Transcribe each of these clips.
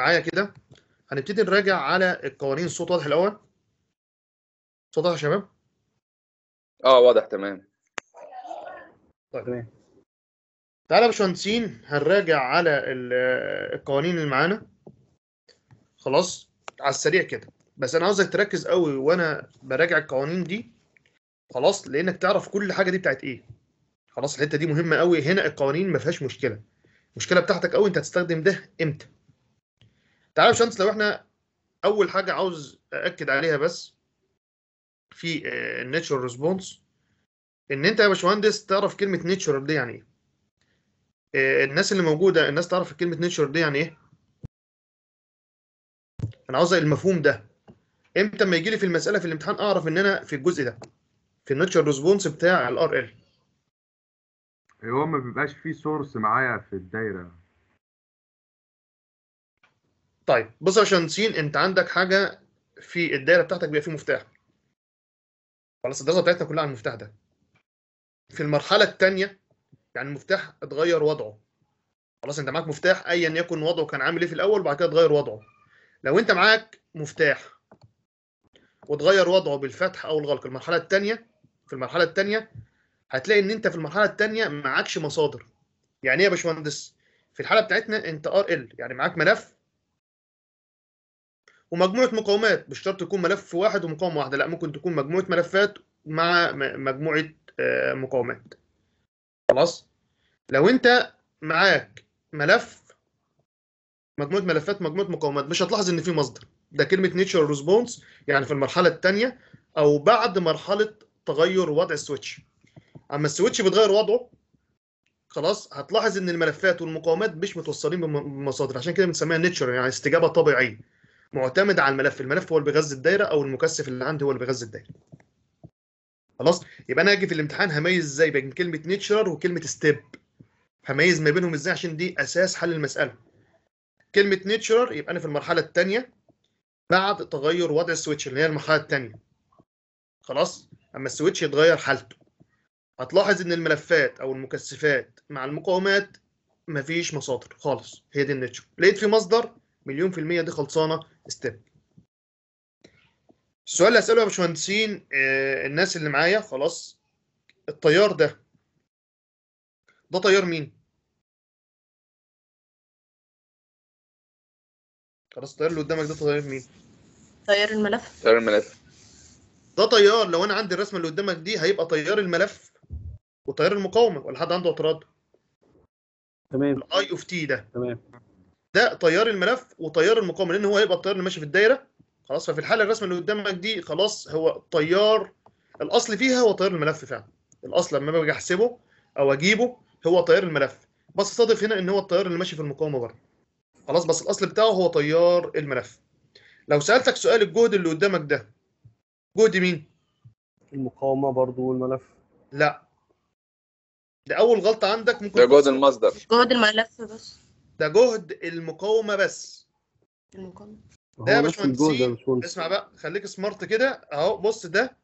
معايا كده هنبتدي نراجع على القوانين الصوت واضح الاول صوت واضح يا شباب اه واضح تمام طيب تعالى يا باشمهندسين هنراجع على القوانين اللي معانا خلاص على السريع كده بس انا عاوزك تركز قوي وانا براجع القوانين دي خلاص لانك تعرف كل حاجه دي بتاعت ايه خلاص الحته دي مهمه قوي هنا القوانين ما فيهاش مشكله المشكله بتاعتك قوي انت هتستخدم ده امتى تعالى يا باشمهندس لو احنا اول حاجه عاوز اكد عليها بس في الناتشورال آه، ريسبونس ان انت يا باشمهندس تعرف كلمه نيتشورال دي يعني ايه آه، الناس اللي موجوده الناس تعرف كلمه نيتشورال دي يعني ايه انا عاوز المفهوم ده امتى ما يجي لي في المساله في الامتحان اعرف ان انا في الجزء ده في الناتشورال ريسبونس بتاع الار ال هو ما بيبقاش فيه سورس معايا في الدايره طيب بص يا باشمهندسين انت عندك حاجه في الدايره بتاعتك بيبقى فيه مفتاح خلاص الدراسه بتاعتنا كلها عن المفتاح ده في المرحله الثانيه يعني المفتاح اتغير وضعه خلاص انت معاك مفتاح ايا يكن وضعه كان عامل ايه في الاول وبعد كده اتغير وضعه لو انت معاك مفتاح وتغير وضعه بالفتح او الغلق المرحله الثانيه في المرحله الثانيه هتلاقي ان انت في المرحله الثانيه معكش مصادر يعني ايه يا باشمهندس في الحاله بتاعتنا انت ار ال يعني معاك ملف ومجموعه مقاومات مش شرط يكون ملف واحد ومقاومه واحده لا ممكن تكون مجموعه ملفات مع مجموعه آه، مقاومات خلاص لو انت معاك ملف مجموعه ملفات مجموعه مقاومات مش هتلاحظ ان في مصدر ده كلمه نيتشر ريسبونس يعني في المرحله الثانيه او بعد مرحله تغير وضع السويتش اما السويتش بيتغير وضعه خلاص هتلاحظ ان الملفات والمقاومات مش متوصلين بمصادر عشان كده بنسميها نيتشر يعني استجابه طبيعيه معتمد على الملف الملف هو اللي بيغذي الدايره او المكثف اللي عندي هو اللي بيغذي الدايره خلاص يبقى انا هاجي في الامتحان هميز ازاي بين كلمه نيتشر وكلمه ستيب هميز ما بينهم ازاي عشان دي اساس حل المساله كلمه نيتشر يبقى انا في المرحله الثانيه بعد تغير وضع السويتش اللي هي المرحله الثانيه خلاص اما السويتش يتغير حالته هتلاحظ ان الملفات او المكثفات مع المقاومات مفيش مصادر خالص هي دي النيتشر لقيت في مصدر مليون في المية دي خلصانة ستيب السؤال اللي هسأله يا باشمهندسين آه، الناس اللي معايا خلاص التيار ده ده تيار مين؟ خلاص التيار اللي قدامك ده تيار مين؟ تيار الملف تيار الملف ده تيار لو انا عندي الرسمه اللي قدامك دي هيبقى تيار الملف وتيار المقاومه ولا حد عنده اعتراض؟ تمام الاي اوف تي ده تمام ده تيار الملف وتيار المقاومه لان هو هيبقى التيار اللي ماشي في الدايره خلاص ففي الحاله الرسمه اللي قدامك دي خلاص هو تيار الاصل فيها هو تيار الملف فعلا الاصل لما باجي احسبه او اجيبه هو تيار الملف بس صادف هنا ان هو التيار اللي ماشي في المقاومه بره خلاص بس الاصل بتاعه هو تيار الملف لو سالتك سؤال الجهد اللي قدامك ده جهد مين المقاومه برضو والملف لا ده اول غلطه عندك ممكن ده جهد المصدر جهد الملف بس ده جهد المقاومه بس المقاومه ده يا باشمهندس اسمع بقى خليك سمارت كده اهو بص ده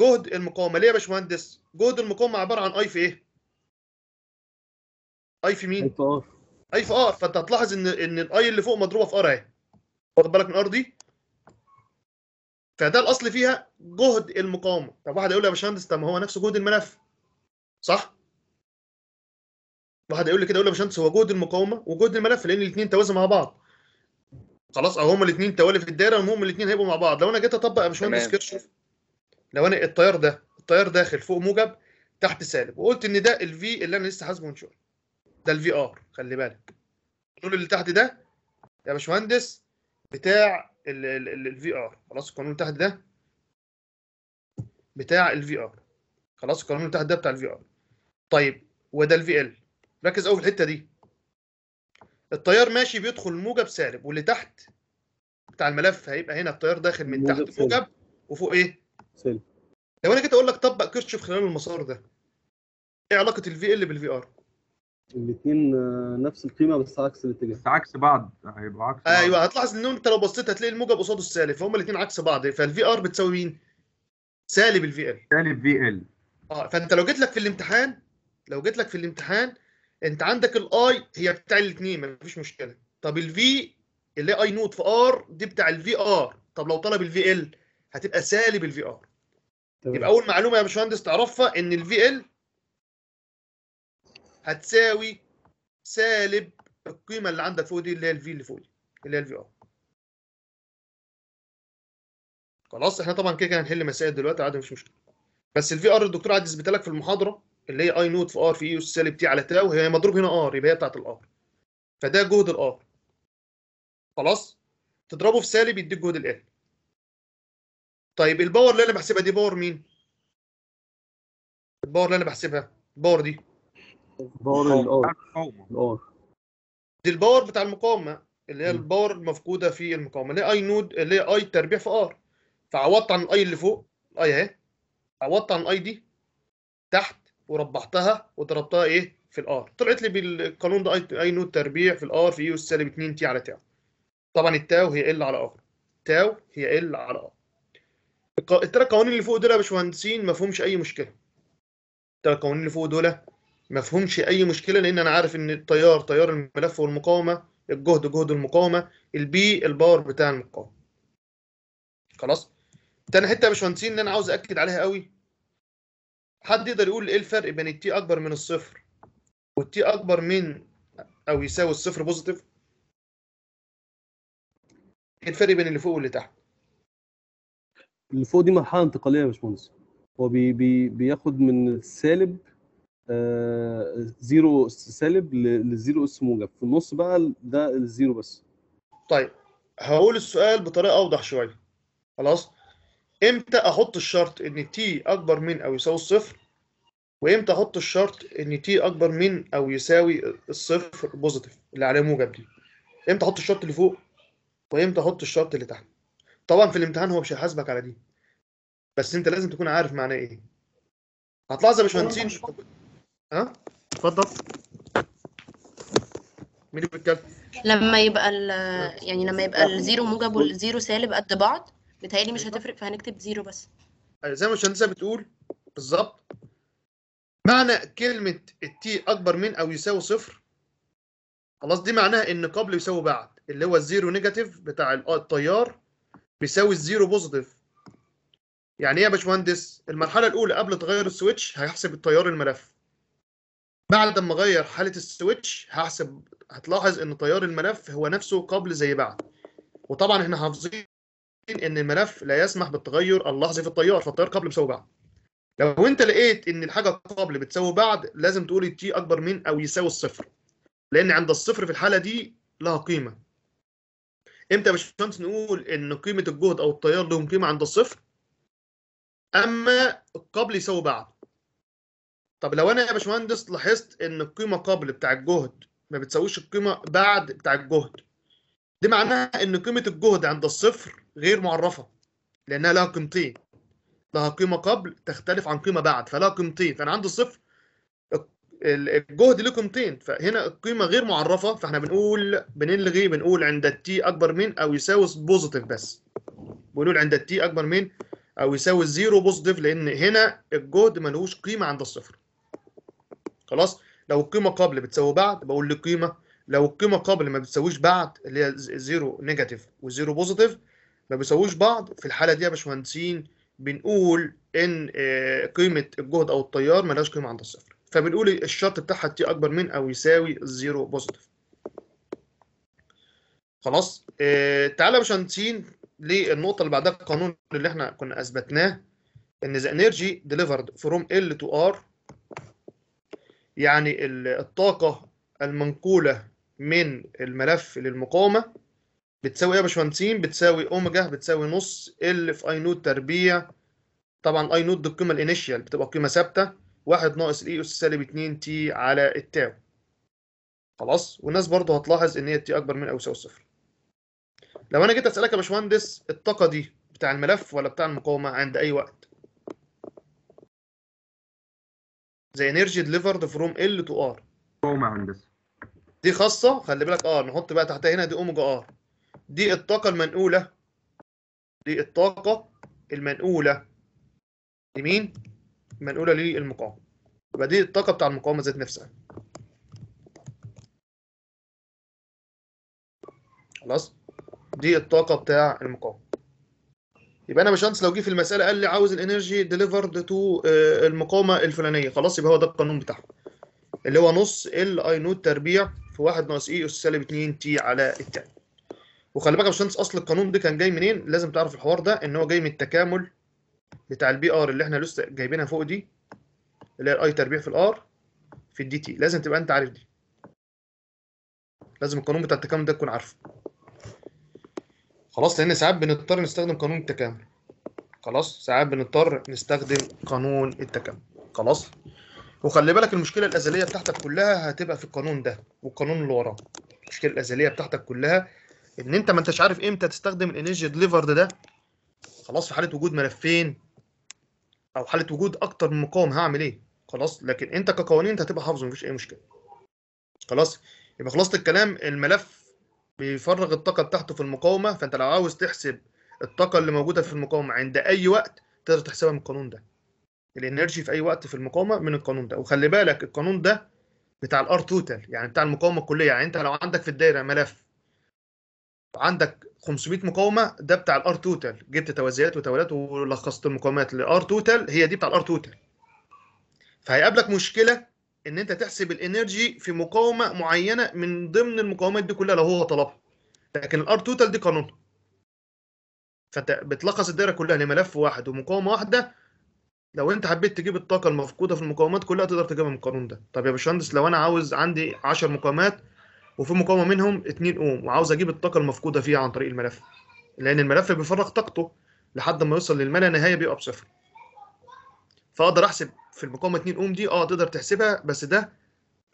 جهد المقاومه ليه يا باشمهندس جهد المقاومه عباره عن اي في ايه اي في مين اي في ار اي في ار فانت هتلاحظ ان ان الاي اللي فوق مضروبه في ار اهي واخد بالك من ار دي فده الاصل فيها جهد المقاومه طب واحد يقول لي يا باشمهندس طب ما هو نفس جهد الملف صح واحد هيقول لي كده يقول لي يا باشمهندس هو جهد المقاومه وجهد الملف لان الاثنين توازي مع بعض خلاص او هما الاثنين توالي في الدايره وهم الاثنين هيبقوا مع بعض لو انا جيت اطبق يا باشمهندس كيرشوف لو انا التيار ده التيار داخل فوق موجب تحت سالب وقلت ان ده الفي اللي انا لسه حاسبه من شويه ده الفي ار خلي بالك القانون اللي تحت ده يا باشمهندس بتاع الفي ار خلاص القانون اللي تحت ده بتاع الفي ار خلاص القانون اللي تحت ده بتاع الفي ار طيب وده الفي ال ركز قوي في الحته دي التيار ماشي بيدخل موجب سالب واللي تحت بتاع الملف هيبقى هنا التيار داخل من تحت موجب, موجب وفوق ايه سالب لو انا جيت اقول لك طبق كيرشوف خلال المسار ده ايه علاقه الفي ال بالفي ار الاثنين آه، نفس القيمه بس عكس الاتجاه بس عكس بعض هيبقوا عكس بعض. ايوه هتلاحظ ان انت لو بصيت هتلاقي الموجب قصاده السالب فهم الاثنين عكس بعض فالفي ار بتساوي مين سالب الفي ال سالب في ال اه فانت لو جيت لك في الامتحان لو جيت لك في الامتحان انت عندك الاي هي بتاع الاثنين مفيش مشكله طب الفي اللي اي نوت في ار دي بتاع الفي ار طب لو طلب الفي ال هتبقى سالب الفي ار يبقى اول معلومه يا باشمهندس تعرفها ان الفي ال هتساوي سالب القيمه اللي عندك فوق دي اللي هي الفي اللي فوق دي اللي هي الفي ار خلاص احنا طبعا كده كده هنحل مسائل دلوقتي عادي مفيش مشكله بس الفي ار الدكتور عادي يثبتها لك في المحاضره اللي هي اي نوت في ار في اي e سالب تي على تاو هي مضروب هنا ار يبقى هي بتاعت الار فده جهد الار خلاص تضربه في سالب يديك جهد ال طيب الباور اللي انا بحسبها دي باور مين الباور اللي انا بحسبها الباور دي باور الار الار دي الباور بتاع المقاومه اللي هي الباور المفقوده في المقاومه اللي هي اي نود اللي هي اي تربيع في ار فعوضت عن الاي اللي فوق الاي اهي عوضت عن الاي دي تحت وربحتها وضربتها ايه في الار طلعت لي بالقانون ده اي نود تربيع في الار في يو سالب 2 تي على تاو طبعا التاو هي ال على ار تاو هي ال على ار الثلاث قوانين اللي فوق دول يا باشمهندسين ما فيهمش اي مشكله الثلاث قوانين اللي فوق دول ما فيهمش اي مشكله لان انا عارف ان التيار تيار الملف والمقاومه الجهد جهد المقاومه البي الباور بتاع المقاومه خلاص تاني حته يا باشمهندسين اللي انا عاوز اكد عليها قوي حد يقدر يقول ايه الفرق بين التي اكبر من الصفر والتي اكبر من او يساوي الصفر بوزيتيف ايه الفرق بين اللي فوق واللي تحت اللي فوق دي مرحله انتقاليه يا باشمهندس هو بي بي بياخد من السالب آه زيرو اس سالب للزيرو اس موجب في النص بقى ده الزيرو بس طيب هقول السؤال بطريقه اوضح شويه خلاص امتى احط الشرط ان تي اكبر من او يساوي الصفر وامتى احط الشرط ان تي اكبر من او يساوي الصفر بوزيتيف اللي عليه موجب دي امتى احط الشرط اللي فوق وامتى احط الشرط اللي تحت طبعا في الامتحان هو مش هيحاسبك على دي بس انت لازم تكون عارف معناه ايه هتلاحظ يا باشمهندسين ها اتفضل مين اللي بيتكلم لما يبقى يعني لما يبقى الزيرو موجب والزيرو سالب قد بعض بتهيألي مش أيوة. هتفرق فهنكتب زيرو بس أيوة، زي ما الشمسة بتقول بالظبط معنى كلمة التي أكبر من أو يساوي صفر خلاص دي معناها إن قبل يساوي بعد اللي هو الزيرو نيجاتيف بتاع آه، التيار بيساوي الزيرو بوزيتيف يعني ايه يا باشمهندس المرحلة الأولى قبل تغير السويتش هيحسب التيار الملف بعد ما أغير حالة السويتش هحسب هتلاحظ إن تيار الملف هو نفسه قبل زي بعد وطبعا احنا حافظين ان الملف لا يسمح بالتغير اللحظي في التيار فالتيار قبل بيساوي بعد لو انت لقيت ان الحاجه قبل بتساوي بعد لازم تقول تي اكبر من او يساوي الصفر لان عند الصفر في الحاله دي لها قيمه امتى يا باشمهندس نقول ان قيمه الجهد او التيار لهم قيمه عند الصفر اما قبل يساوي بعد طب لو انا يا باشمهندس لاحظت ان القيمه قبل بتاع الجهد ما بتساويش القيمه بعد بتاع الجهد دي معناها ان قيمه الجهد عند الصفر غير معرفه لانها لها قيمتين لها قيمه قبل تختلف عن قيمه بعد فلها قيمتين فانا عندي صفر الجهد له قيمتين فهنا القيمه غير معرفه فاحنا بنقول بنلغي بنقول عند التي اكبر من او يساوي بوزيتيف بس بنقول عند التي اكبر من او يساوي زيرو بوزيتيف لان هنا الجهد ملوش قيمه عند الصفر خلاص لو القيمه قبل بتساوي بعد بقول قيمه لو القيمه قبل ما بتساويش بعد اللي هي زيرو نيجاتيف وزيرو بوزيتيف ما بيساووش بعض في الحاله دي يا باشمهندسين بنقول ان آه، قيمه الجهد او التيار ملهاش قيمه عند الصفر فبنقول الشرط بتاعها تي اكبر من او يساوي الزيرو بوزيتيف خلاص آه، تعالى يا باشمهندسين للنقطه اللي بعدها القانون اللي احنا كنا اثبتناه ان ذا انرجي ديليفرد فروم ال تو ار يعني الطاقه المنقوله من الملف للمقاومه بتساوي ايه يا باشمهندسين بتساوي اوميجا بتساوي نص ال في اي نوت تربيع طبعا اي نوت دي القيمه الانيشيال بتبقى قيمه ثابته 1 ناقص الاي e اس سالب 2 تي على التاو خلاص والناس برضه هتلاحظ ان هي تي اكبر من او يساوي صفر لو انا جيت اسالك يا باشمهندس الطاقه دي بتاع الملف ولا بتاع المقاومه عند اي وقت زي انرجي ديليفرد فروم ال تو ار مقاومه يا هندسه دي خاصه خلي بالك ار نحط بقى تحتها هنا دي اوميجا ار دي الطاقة المنقولة دي الطاقة المنقولة لمين؟ منقولة للمقاومة يبقى دي الطاقة بتاع المقاومة ذات نفسها خلاص دي الطاقة بتاع المقاومة يبقى انا باشمهندس لو جه في المساله قال لي عاوز الانرجي ديليفرد تو آه، المقاومه الفلانيه خلاص يبقى هو ده القانون بتاعها اللي هو نص ال اي نوت تربيع في 1 ناقص اي اس سالب 2 تي على التاني وخلي بالك يا باشمهندس اصل القانون ده كان جاي منين لازم تعرف الحوار ده ان هو جاي من التكامل بتاع البي ار اللي احنا لسه جايبينها فوق دي اللي هي الاي تربيع في الار في الدي تي لازم تبقى انت عارف دي لازم القانون بتاع التكامل ده تكون عارفه خلاص لان ساعات بنضطر نستخدم قانون التكامل خلاص ساعات بنضطر نستخدم قانون التكامل خلاص وخلي بالك المشكله الازليه بتاعتك كلها هتبقى في القانون ده والقانون اللي وراه المشكله الازليه بتاعتك كلها ان انت ما انتش عارف امتى تستخدم الانرجي ديليفرد ده خلاص في حاله وجود ملفين او حاله وجود اكتر من مقاوم هعمل ايه خلاص لكن انت كقوانين انت هتبقى حافظه مفيش اي مشكله خلاص يبقى خلصت الكلام الملف بيفرغ الطاقه بتاعته في المقاومه فانت لو عاوز تحسب الطاقه اللي موجوده في المقاومه عند اي وقت تقدر تحسبها من القانون ده الانرجي في اي وقت في المقاومه من القانون ده وخلي بالك القانون ده بتاع الار توتال يعني بتاع المقاومه الكليه يعني انت لو عندك في الدايره ملف عندك 500 مقاومه ده بتاع الار توتال جبت توازيات وتوالات ولخصت المقاومات لار توتال هي دي بتاع الار توتال فهيقابلك مشكله ان انت تحسب الانرجي في مقاومه معينه من ضمن المقاومات دي كلها لو هو طلبها لكن الار توتال دي قانون فانت بتلخص الدايره كلها لملف واحد ومقاومه واحده لو انت حبيت تجيب الطاقه المفقوده في المقاومات كلها تقدر تجيبها من القانون ده طب يا باشمهندس لو انا عاوز عندي 10 مقاومات وفي مقاومه منهم 2 اوم وعاوز اجيب الطاقه المفقوده فيها عن طريق الملف لان الملف بيفرغ طاقته لحد ما يوصل للملا نهايه بيبقى بصفر فاقدر احسب في المقاومه 2 اوم دي اه تقدر تحسبها بس ده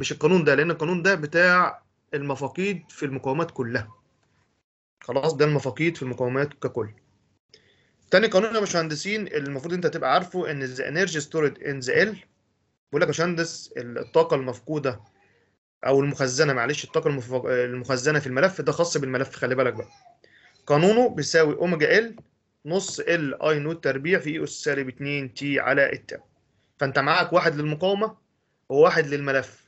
مش القانون ده لان القانون ده بتاع المفاقيد في المقاومات كلها خلاص ده المفاقيد في المقاومات ككل تاني قانون يا باشمهندسين المفروض انت تبقى عارفه ان ذا انرجي ستورد ان ذا ال بيقول لك يا باشمهندس الطاقه المفقوده او المخزنه معلش الطاقه المخزنه في الملف ده خاص بالملف خلي بالك بقى قانونه بيساوي اوميجا ال نص ال اي نوت تربيع في اي اس سالب 2 تي على التاو فانت معاك واحد للمقاومه وواحد للملف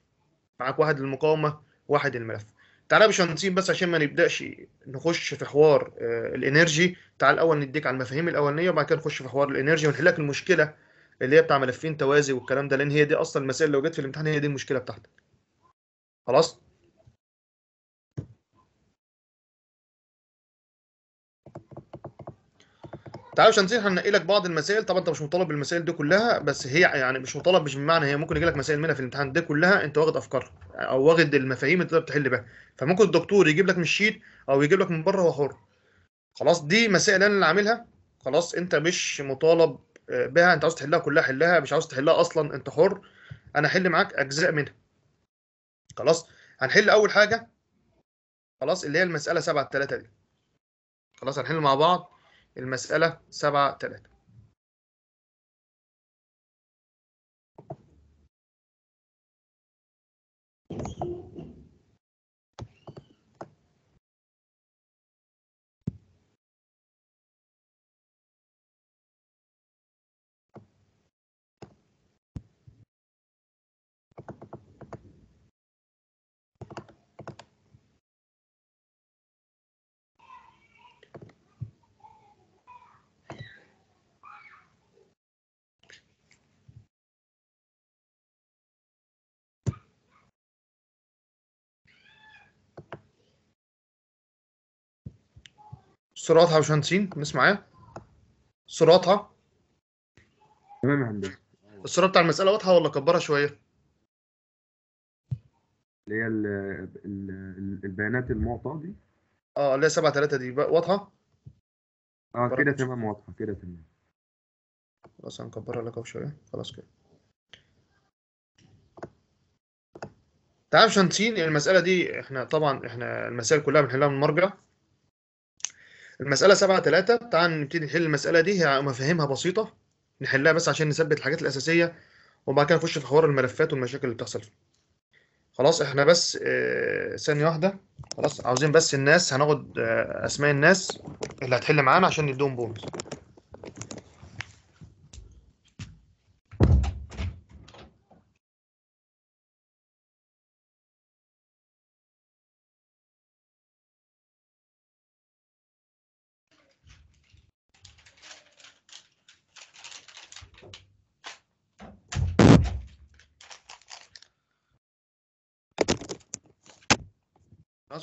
معاك واحد للمقاومه واحد للملف تعالى يا باشمهندسين بس عشان ما نبداش نخش في حوار آه، الانرجي تعال الاول نديك على المفاهيم الاولانيه وبعد كده نخش في حوار الانرجي ونحل لك المشكله اللي هي بتاع ملفين توازي والكلام ده لان هي دي اصلا المسائل اللي لو جت في الامتحان هي دي المشكله بتاعتك خلاص تعالوا عشان هنسيح هنقي لك بعض المسائل طبعا انت مش مطالب بالمسائل دي كلها بس هي يعني مش مطالب مش بمعنى هي ممكن يجي لك مسائل منها في الامتحان دي كلها انت واخد افكار او واخد المفاهيم اللي تقدر تحل بها فممكن الدكتور يجيب لك من الشيت او يجيب لك من بره هو حر خلاص دي مسائل انا اللي عاملها خلاص انت مش مطالب آه، بها انت عاوز تحلها كلها حلها مش عاوز تحلها اصلا انت حر انا احل معاك اجزاء منها خلاص هنحل اول حاجه خلاص اللي هي المساله 7 3 دي خلاص هنحل مع بعض المساله 7 3 سرعتها باشمهندسين الناس معايا سرعتها تمام يا هندسه السرعه بتاع المساله واضحه ولا كبرها شويه اللي هي البيانات المعطاه دي اه اللي هي 7 3 دي واضحه اه كده تمام واضحه كده تمام خلاص هنكبرها لك شويه خلاص كده تعرف شانتين المساله دي احنا طبعا احنا المسائل كلها بنحلها من المرجع المسألة 7 3 تعال نبتدي نحل المسألة دي هي مفاهيمها بسيطة نحلها بس عشان نثبت الحاجات الأساسية وبعد كده نخش في حوار الملفات والمشاكل اللي بتحصل خلاص احنا بس آه ثانية واحدة خلاص عاوزين بس الناس هناخد آه أسماء الناس اللي هتحل معانا عشان نديهم بونص.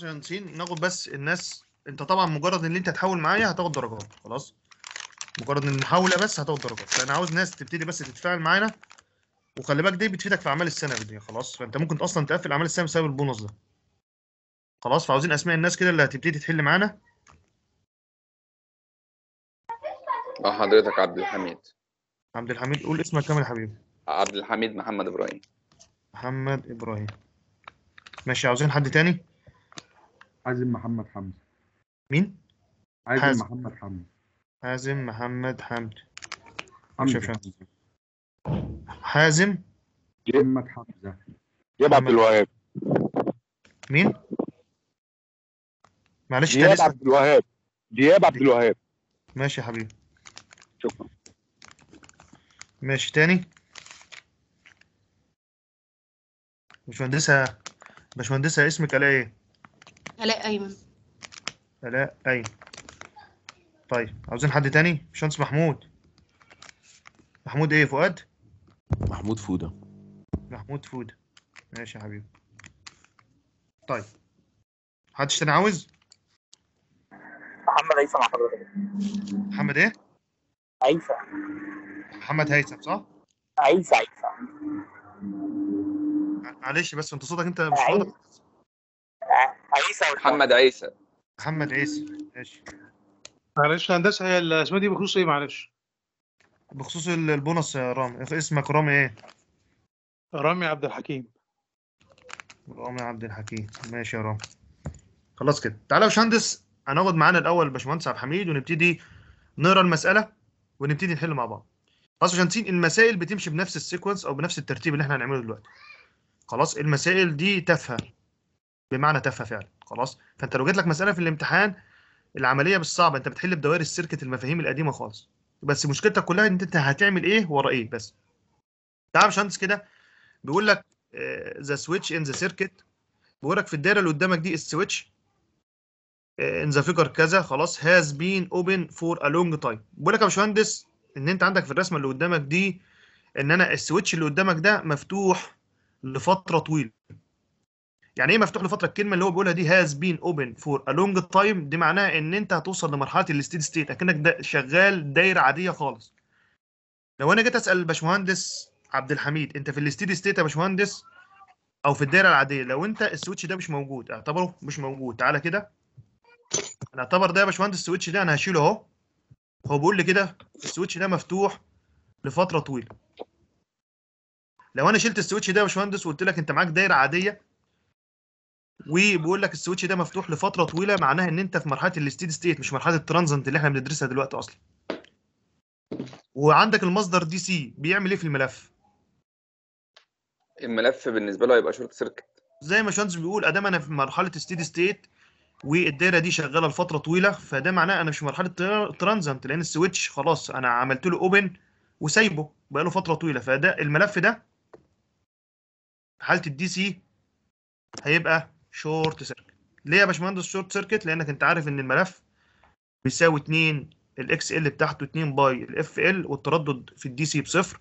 عشان ناخد بس الناس انت طبعا مجرد ان انت تحاول معايا هتاخد درجات خلاص مجرد ان المحاوله بس هتاخد درجات فانا عاوز ناس تبتدي بس تتفاعل معانا وخلي بالك دي بتفيدك في اعمال السنه دي خلاص فانت ممكن اصلا تقفل اعمال السنه بسبب البونص ده خلاص فعاوزين اسماء الناس كده اللي هتبتدي تحل معانا اه حضرتك عبد الحميد عبد الحميد قول اسمك كامل يا حبيبي عبد الحميد محمد ابراهيم محمد ابراهيم ماشي عاوزين حد تاني إيه إيه حازم محمد حمزه إيه مين؟ حازم, حازم محمد حمزه حازم محمد حمزه حازم محمد حمزه يبقى عبد الوهاب مين؟ معلش دياب عبد الوهاب دياب عبد الوهاب ماشي يا حبيبي شكرا ماشي تاني باشمهندسة باشمهندسة اسمك على ايه؟ علاء أيمن علاء أيمن طيب عاوزين حد تاني باشمهندس محمود محمود إيه فؤاد محمود فودة محمود فودة ماشي يا حبيبي طيب حدش تاني عاوز محمد هيثم مع حضرتك محمد إيه عيسى محمد هيثم صح عيسى عيسى معلش بس انت صوتك انت مش واضح عيسى محمد عيسى محمد عيسى ماشي معلش هندسه هي الاسماء دي بخصوص ايه معلش بخصوص البونص يا رامي اسمك رامي ايه رامي عبد الحكيم رامي عبد الحكيم ماشي يا رامي خلاص كده تعالى يا باشمهندس هناخد معانا الاول باشمهندس عبد الحميد ونبتدي نقرا المساله ونبتدي نحل مع بعض خلاص عشان باشمهندس المسائل بتمشي بنفس السيكونس او بنفس الترتيب اللي احنا هنعمله دلوقتي خلاص المسائل دي تافهه بمعنى تافهه فعلا خلاص فانت لو جات لك مساله في الامتحان العمليه مش صعبه انت بتحل بدوائر السيركت المفاهيم القديمه خالص بس مشكلتك كلها ان انت هتعمل ايه ورا ايه بس تعال باشمهندس كده بيقول لك ذا سويتش ان ذا سيركت بيقول لك في الدايره اللي قدامك دي السويتش ان ذا فيجر كذا خلاص هاز بين اوبن فور ا لونج تايم بيقول لك يا باشمهندس ان انت عندك في الرسمه اللي قدامك دي ان انا السويتش اللي قدامك ده مفتوح لفتره طويله يعني ايه مفتوح لفتره الكلمه اللي هو بيقولها دي هاز بين اوبن فور ا لونج تايم دي معناها ان انت هتوصل لمرحله الستيد ستيت اكنك دا شغال دايره عاديه خالص لو انا جيت اسال الباشمهندس عبد الحميد انت في الستيد ستيت يا باشمهندس او في الدايره العاديه لو انت السويتش ده مش موجود اعتبره مش موجود تعالى كده انا اعتبر ده يا باشمهندس السويتش ده انا هشيله اهو هو بيقول لي كده السويتش ده مفتوح لفتره طويله لو انا شلت السويتش ده يا باشمهندس وقلت لك انت معاك دايره عاديه وبيقول لك السويتش ده مفتوح لفتره طويله معناها ان انت في مرحله الستيد ستيت مش مرحله الترانزنت اللي احنا بندرسها دلوقتي اصلا وعندك المصدر دي سي بيعمل ايه في الملف الملف بالنسبه له هيبقى شورت سيركت زي ما شانز بيقول ادام انا في مرحله ستيد ستيت والدايره دي شغاله لفتره طويله فده معناه انا مش في مرحله ترانزنت لان السويتش خلاص انا عملت له اوبن وسايبه بقاله فتره طويله فده الملف ده حاله الدي سي هيبقى شورت سيركت ليه يا باشمهندس شورت سيركت لانك انت عارف ان الملف بيساوي 2 الاكس ال بتاعته 2 باي الاف ال والتردد في الدي سي بصفر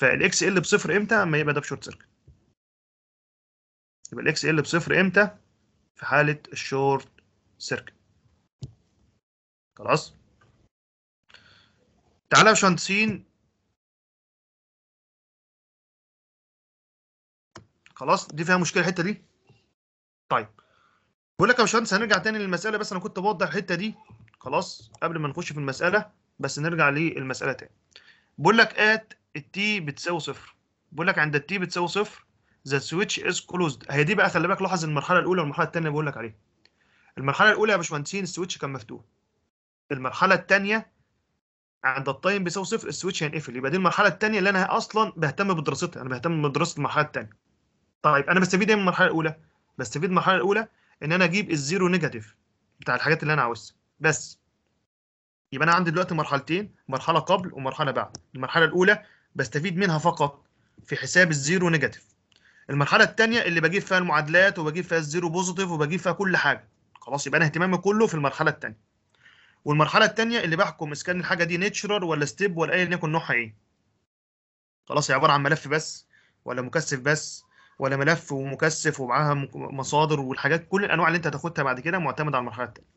فالاكس ال بصفر امتى اما يبقى ده بشورت سيركت يبقى الاكس ال بصفر امتى في حاله الشورت سيركت خلاص تعالى يا باشمهندسين خلاص دي فيها مشكله الحته دي بقول لك يا باشمهندس هنرجع تاني للمساله بس انا كنت بوضح الحته دي خلاص قبل ما نخش في المساله بس نرجع للمساله تاني بقول لك ات التي بتساوي صفر بقول لك عند التي بتساوي صفر ذا سويتش از كلوزد هي دي بقى خلي بالك لاحظ المرحله الاولى والمرحله الثانيه بقول لك عليها المرحله الاولى يا باشمهندسين السويتش كان مفتوح المرحله الثانيه عند التايم بيساوي صفر السويتش هينقفل يبقى دي المرحله الثانيه اللي انا اصلا بهتم بدراستها انا بهتم بدراسه المرحله الثانيه طيب انا بستفيد ايه من المرحله الاولى بستفيد من المرحله الاولى ان انا اجيب الزيرو نيجاتيف بتاع الحاجات اللي انا عاوزها بس يبقى انا عندي دلوقتي مرحلتين مرحله قبل ومرحله بعد المرحله الاولى بستفيد منها فقط في حساب الزيرو نيجاتيف المرحله الثانيه اللي بجيب فيها المعادلات وبجيب فيها الزيرو بوزيتيف وبجيب فيها كل حاجه خلاص يبقى انا اهتمامي كله في المرحله الثانيه والمرحله الثانيه اللي بحكم اذا كان الحاجه دي نيتشرال ولا ستيب ولا ايا يكن نوعها ايه خلاص هي عباره عن ملف بس ولا مكثف بس ولا ملف ومكثف ومعاها مصادر والحاجات كل الانواع اللي انت هتاخدها بعد كده معتمده على المرحله الثانيه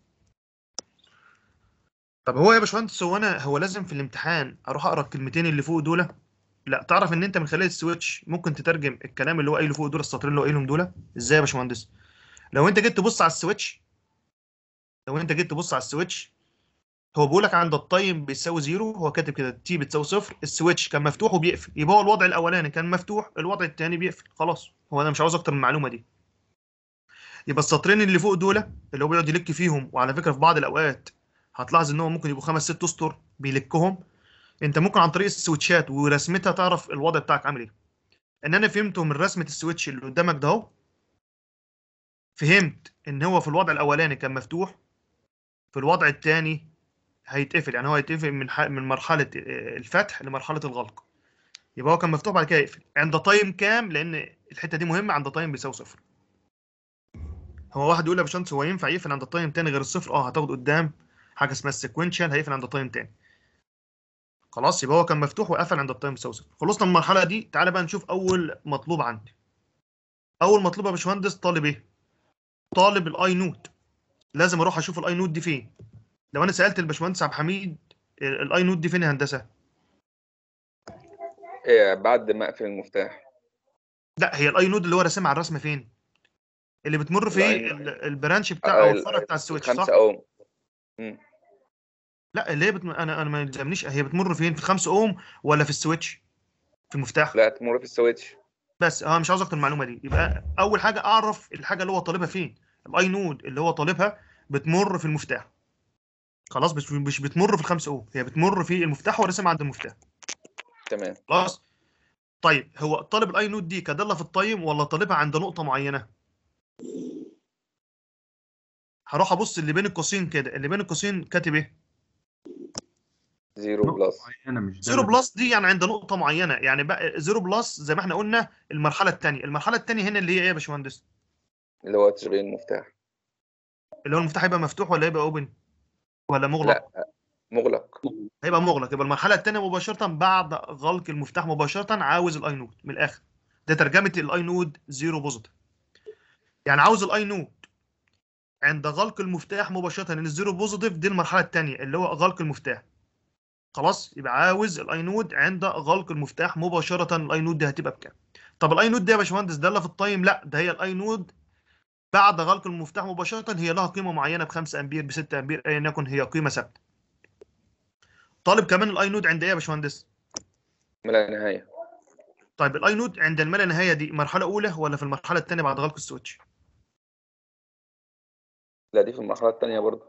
طب هو يا باشمهندس هو انا هو لازم في الامتحان اروح اقرا الكلمتين اللي فوق دول لا تعرف ان انت من خلال السويتش ممكن تترجم الكلام اللي هو قايله فوق دول السطرين اللي هو قايلهم دول ازاي يا باشمهندس لو انت جيت تبص على السويتش لو انت جيت تبص على السويتش هو بيقول لك عند التايم بيساوي زيرو هو كاتب كده تي بتساوي صفر السويتش كان مفتوح وبيقفل يبقى هو الوضع الاولاني كان مفتوح الوضع الثاني بيقفل خلاص هو انا مش عاوز اكتر من المعلومه دي يبقى السطرين اللي فوق دول اللي هو بيقعد يلك فيهم وعلى فكره في بعض الاوقات هتلاحظ ان هو ممكن يبقوا خمس ست اسطر بيلكهم انت ممكن عن طريق السويتشات ورسمتها تعرف الوضع بتاعك عامل ايه ان انا فهمته من رسمه السويتش اللي قدامك ده فهمت ان هو في الوضع الاولاني كان مفتوح في الوضع الثاني هيتقفل يعني هو هيتقفل من من مرحله آه، الفتح لمرحله الغلق يبقى هو كان مفتوح بعد كده يقفل عند تايم كام لان الحته دي مهمه عند تايم بيساوي صفر هو واحد يقول يا باشمهندس هو ينفع يقفل عند تايم تاني غير الصفر اه هتاخد قدام حاجه اسمها السيكونشال هيقفل عند تايم تاني خلاص يبقى هو كان مفتوح وقفل عند التايم بيساوي صفر خلصنا من المرحله دي تعالى بقى نشوف اول مطلوب عندي اول مطلوب يا باشمهندس طالب ايه طالب الاي نوت لازم اروح اشوف الاي نوت دي فين لو انا سالت الباشمهندس عبد الحميد الاي نوت دي فين هندسه؟ إيه بعد ما اقفل المفتاح لا هي الاي نود اللي هو راسمها على الرسم فين؟ اللي بتمر في البرانش بتاع آه، او الفرع بتاع السويتش صح؟ اوم لا اللي هي بتم... انا انا ما يلزمنيش هي بتمر فين؟ في 5 اوم ولا في السويتش؟ في المفتاح؟ لا تمر في السويتش بس اه مش عاوز اكتر المعلومه دي يبقى اول حاجه اعرف الحاجه اللي هو طالبها فين؟ الاي نود اللي هو طالبها بتمر في المفتاح خلاص بس مش بتمر في الخمس او هي بتمر في المفتاح والرسم عند المفتاح تمام خلاص طيب هو طالب الاي نوت دي كداله في التايم ولا طالبها عند نقطه معينه هروح ابص اللي بين القوسين كده اللي بين القوسين كاتب ايه زيرو بلس مش زيرو بلس دي يعني عند نقطه معينه يعني بقى زيرو بلس زي ما احنا قلنا المرحله الثانيه المرحله الثانيه هنا اللي هي ايه يا باشمهندس اللي هو تشغيل المفتاح اللي هو المفتاح يبقى مفتوح ولا يبقى اوبن ولا مغلق؟ لا مغلق هيبقى مغلق يبقى المرحله الثانيه مباشره بعد غلق المفتاح مباشره عاوز الاي نود من الاخر ده ترجمه الاي نود زيرو بوزيتيف يعني عاوز الاي نود عند غلق المفتاح مباشره ان الزيرو بوزيتيف دي المرحله الثانيه اللي هو غلق المفتاح خلاص يبقى عاوز الاي نود عند غلق المفتاح مباشره الاي نود دي هتبقى بكام طب الاي نود دي يا باشمهندس ده اللي في التايم لا ده هي الاي نود بعد غلق المفتاح مباشرة هي لها قيمة معينة ب 5 أمبير ب 6 أمبير أيا يكن هي قيمة ثابتة. طالب كمان الأي نود عند إيه يا باشمهندس؟ لا نهاية. طيب الأي نود عند الملا نهاية دي مرحلة أولى ولا في المرحلة الثانية بعد غلق السويتش؟ لا دي في المرحلة الثانية برضه.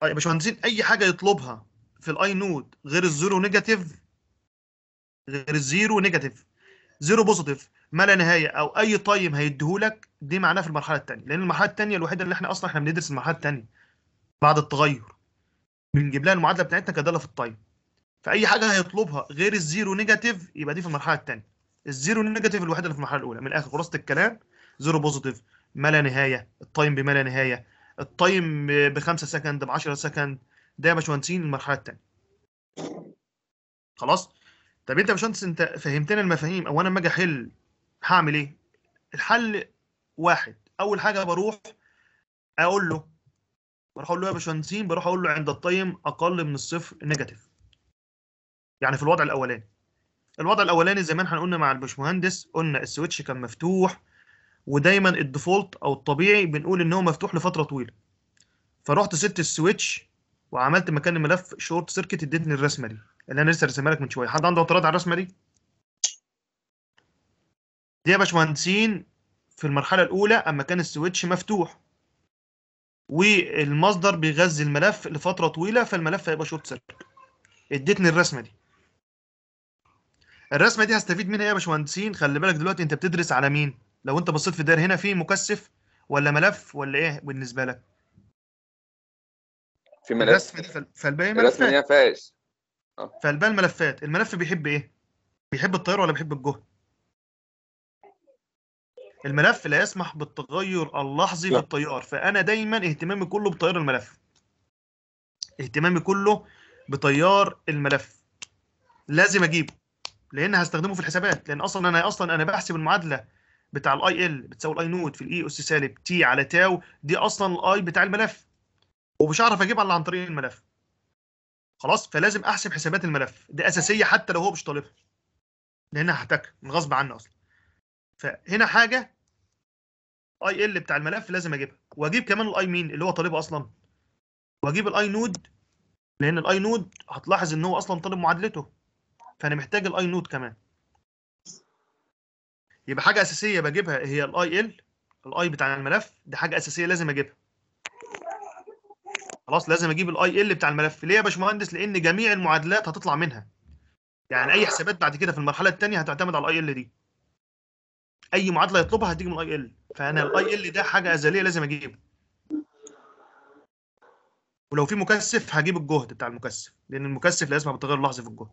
طيب يا باشمهندسين أي حاجة يطلبها في الأي نود غير الزيرو نيجاتيف غير الزيرو نيجاتيف زيرو بوزيتيف ما لا نهايه او اي تايم طيب هيديهولك دي معناه في المرحله الثانيه لان المرحله الثانيه الوحيده اللي احنا اصلا احنا بندرس المرحله الثانيه بعد التغير بنجيب لها المعادله بتاعتنا كداله في التايم فاي حاجه هيطلبها غير الزيرو نيجاتيف يبقى دي في المرحله الثانيه الزيرو نيجاتيف الوحيده اللي في المرحله الاولى من الاخر خلاصه الكلام زيرو بوزيتيف ما لا نهايه التايم بما لا نهايه التايم ب 5 سكند ب 10 سكند ده يا باشمهندسين المرحله الثانيه خلاص طب انت يا باشمهندس انت فهمتنا المفاهيم او انا لما اجي احل هعمل ايه؟ الحل واحد اول حاجه بروح اقول له بروح اقول له يا باشمهندسين بروح اقول له عند الطيم اقل من الصفر نيجاتيف يعني في الوضع الاولاني الوضع الاولاني زي ما احنا قلنا مع الباشمهندس قلنا السويتش كان مفتوح ودايما الديفولت او الطبيعي بنقول ان هو مفتوح لفتره طويله فروحت سبت السويتش وعملت مكان الملف شورت سيركت ادتني الرسمه دي اللي انا لسه رسمها لك من شويه حد عنده اعتراض على الرسمه دي دي يا باشمهندسين في المرحله الاولى اما كان السويتش مفتوح والمصدر بيغذي الملف لفتره طويله فالملف هيبقى شورت سيركت اديتني الرسمه دي الرسمه دي هستفيد منها ايه يا باشمهندسين خلي بالك دلوقتي انت بتدرس على مين لو انت بصيت في الداير هنا في مكثف ولا ملف ولا ايه بالنسبه لك في ملف فالباقي ملف الرسمه دي ما آه. فالبال الملفات الملف بيحب ايه بيحب التيار ولا بيحب الجهد الملف لا يسمح بالتغير اللحظي في التيار فانا دايما اهتمامي كله بتيار الملف اهتمامي كله بتيار الملف لازم اجيبه لان هستخدمه في الحسابات لان اصلا انا اصلا انا بحسب المعادله بتاع الاي ال بتساوي الاي نود في الاي e اس سالب تي على تاو دي اصلا الاي بتاع الملف ومش هعرف اجيبها الا عن طريق الملف خلاص فلازم احسب حسابات الملف دي اساسيه حتى لو هو مش طالبها لانها هحتاجها من غصب عنه اصلا فهنا حاجه اي ال بتاع الملف لازم اجيبها واجيب كمان الاي مين اللي هو طالبها اصلا واجيب الاي نود لان الاي نود هتلاحظ ان هو اصلا طالب معادلته فانا محتاج الاي نود كمان يبقى حاجه اساسيه بجيبها هي الاي ال الاي بتاع الملف دي حاجه اساسيه لازم اجيبها خلاص لازم اجيب الاي ال بتاع الملف ليه يا باشمهندس لان جميع المعادلات هتطلع منها يعني اي حسابات بعد كده في المرحله الثانيه هتعتمد على الاي ال دي اي معادله يطلبها هتيجي من الاي ال فانا الاي ال ده حاجه ازليه لازم اجيبه ولو في مكثف هجيب الجهد بتاع المكثف لان المكثف لا يسمح بالتغير اللحظي في الجهد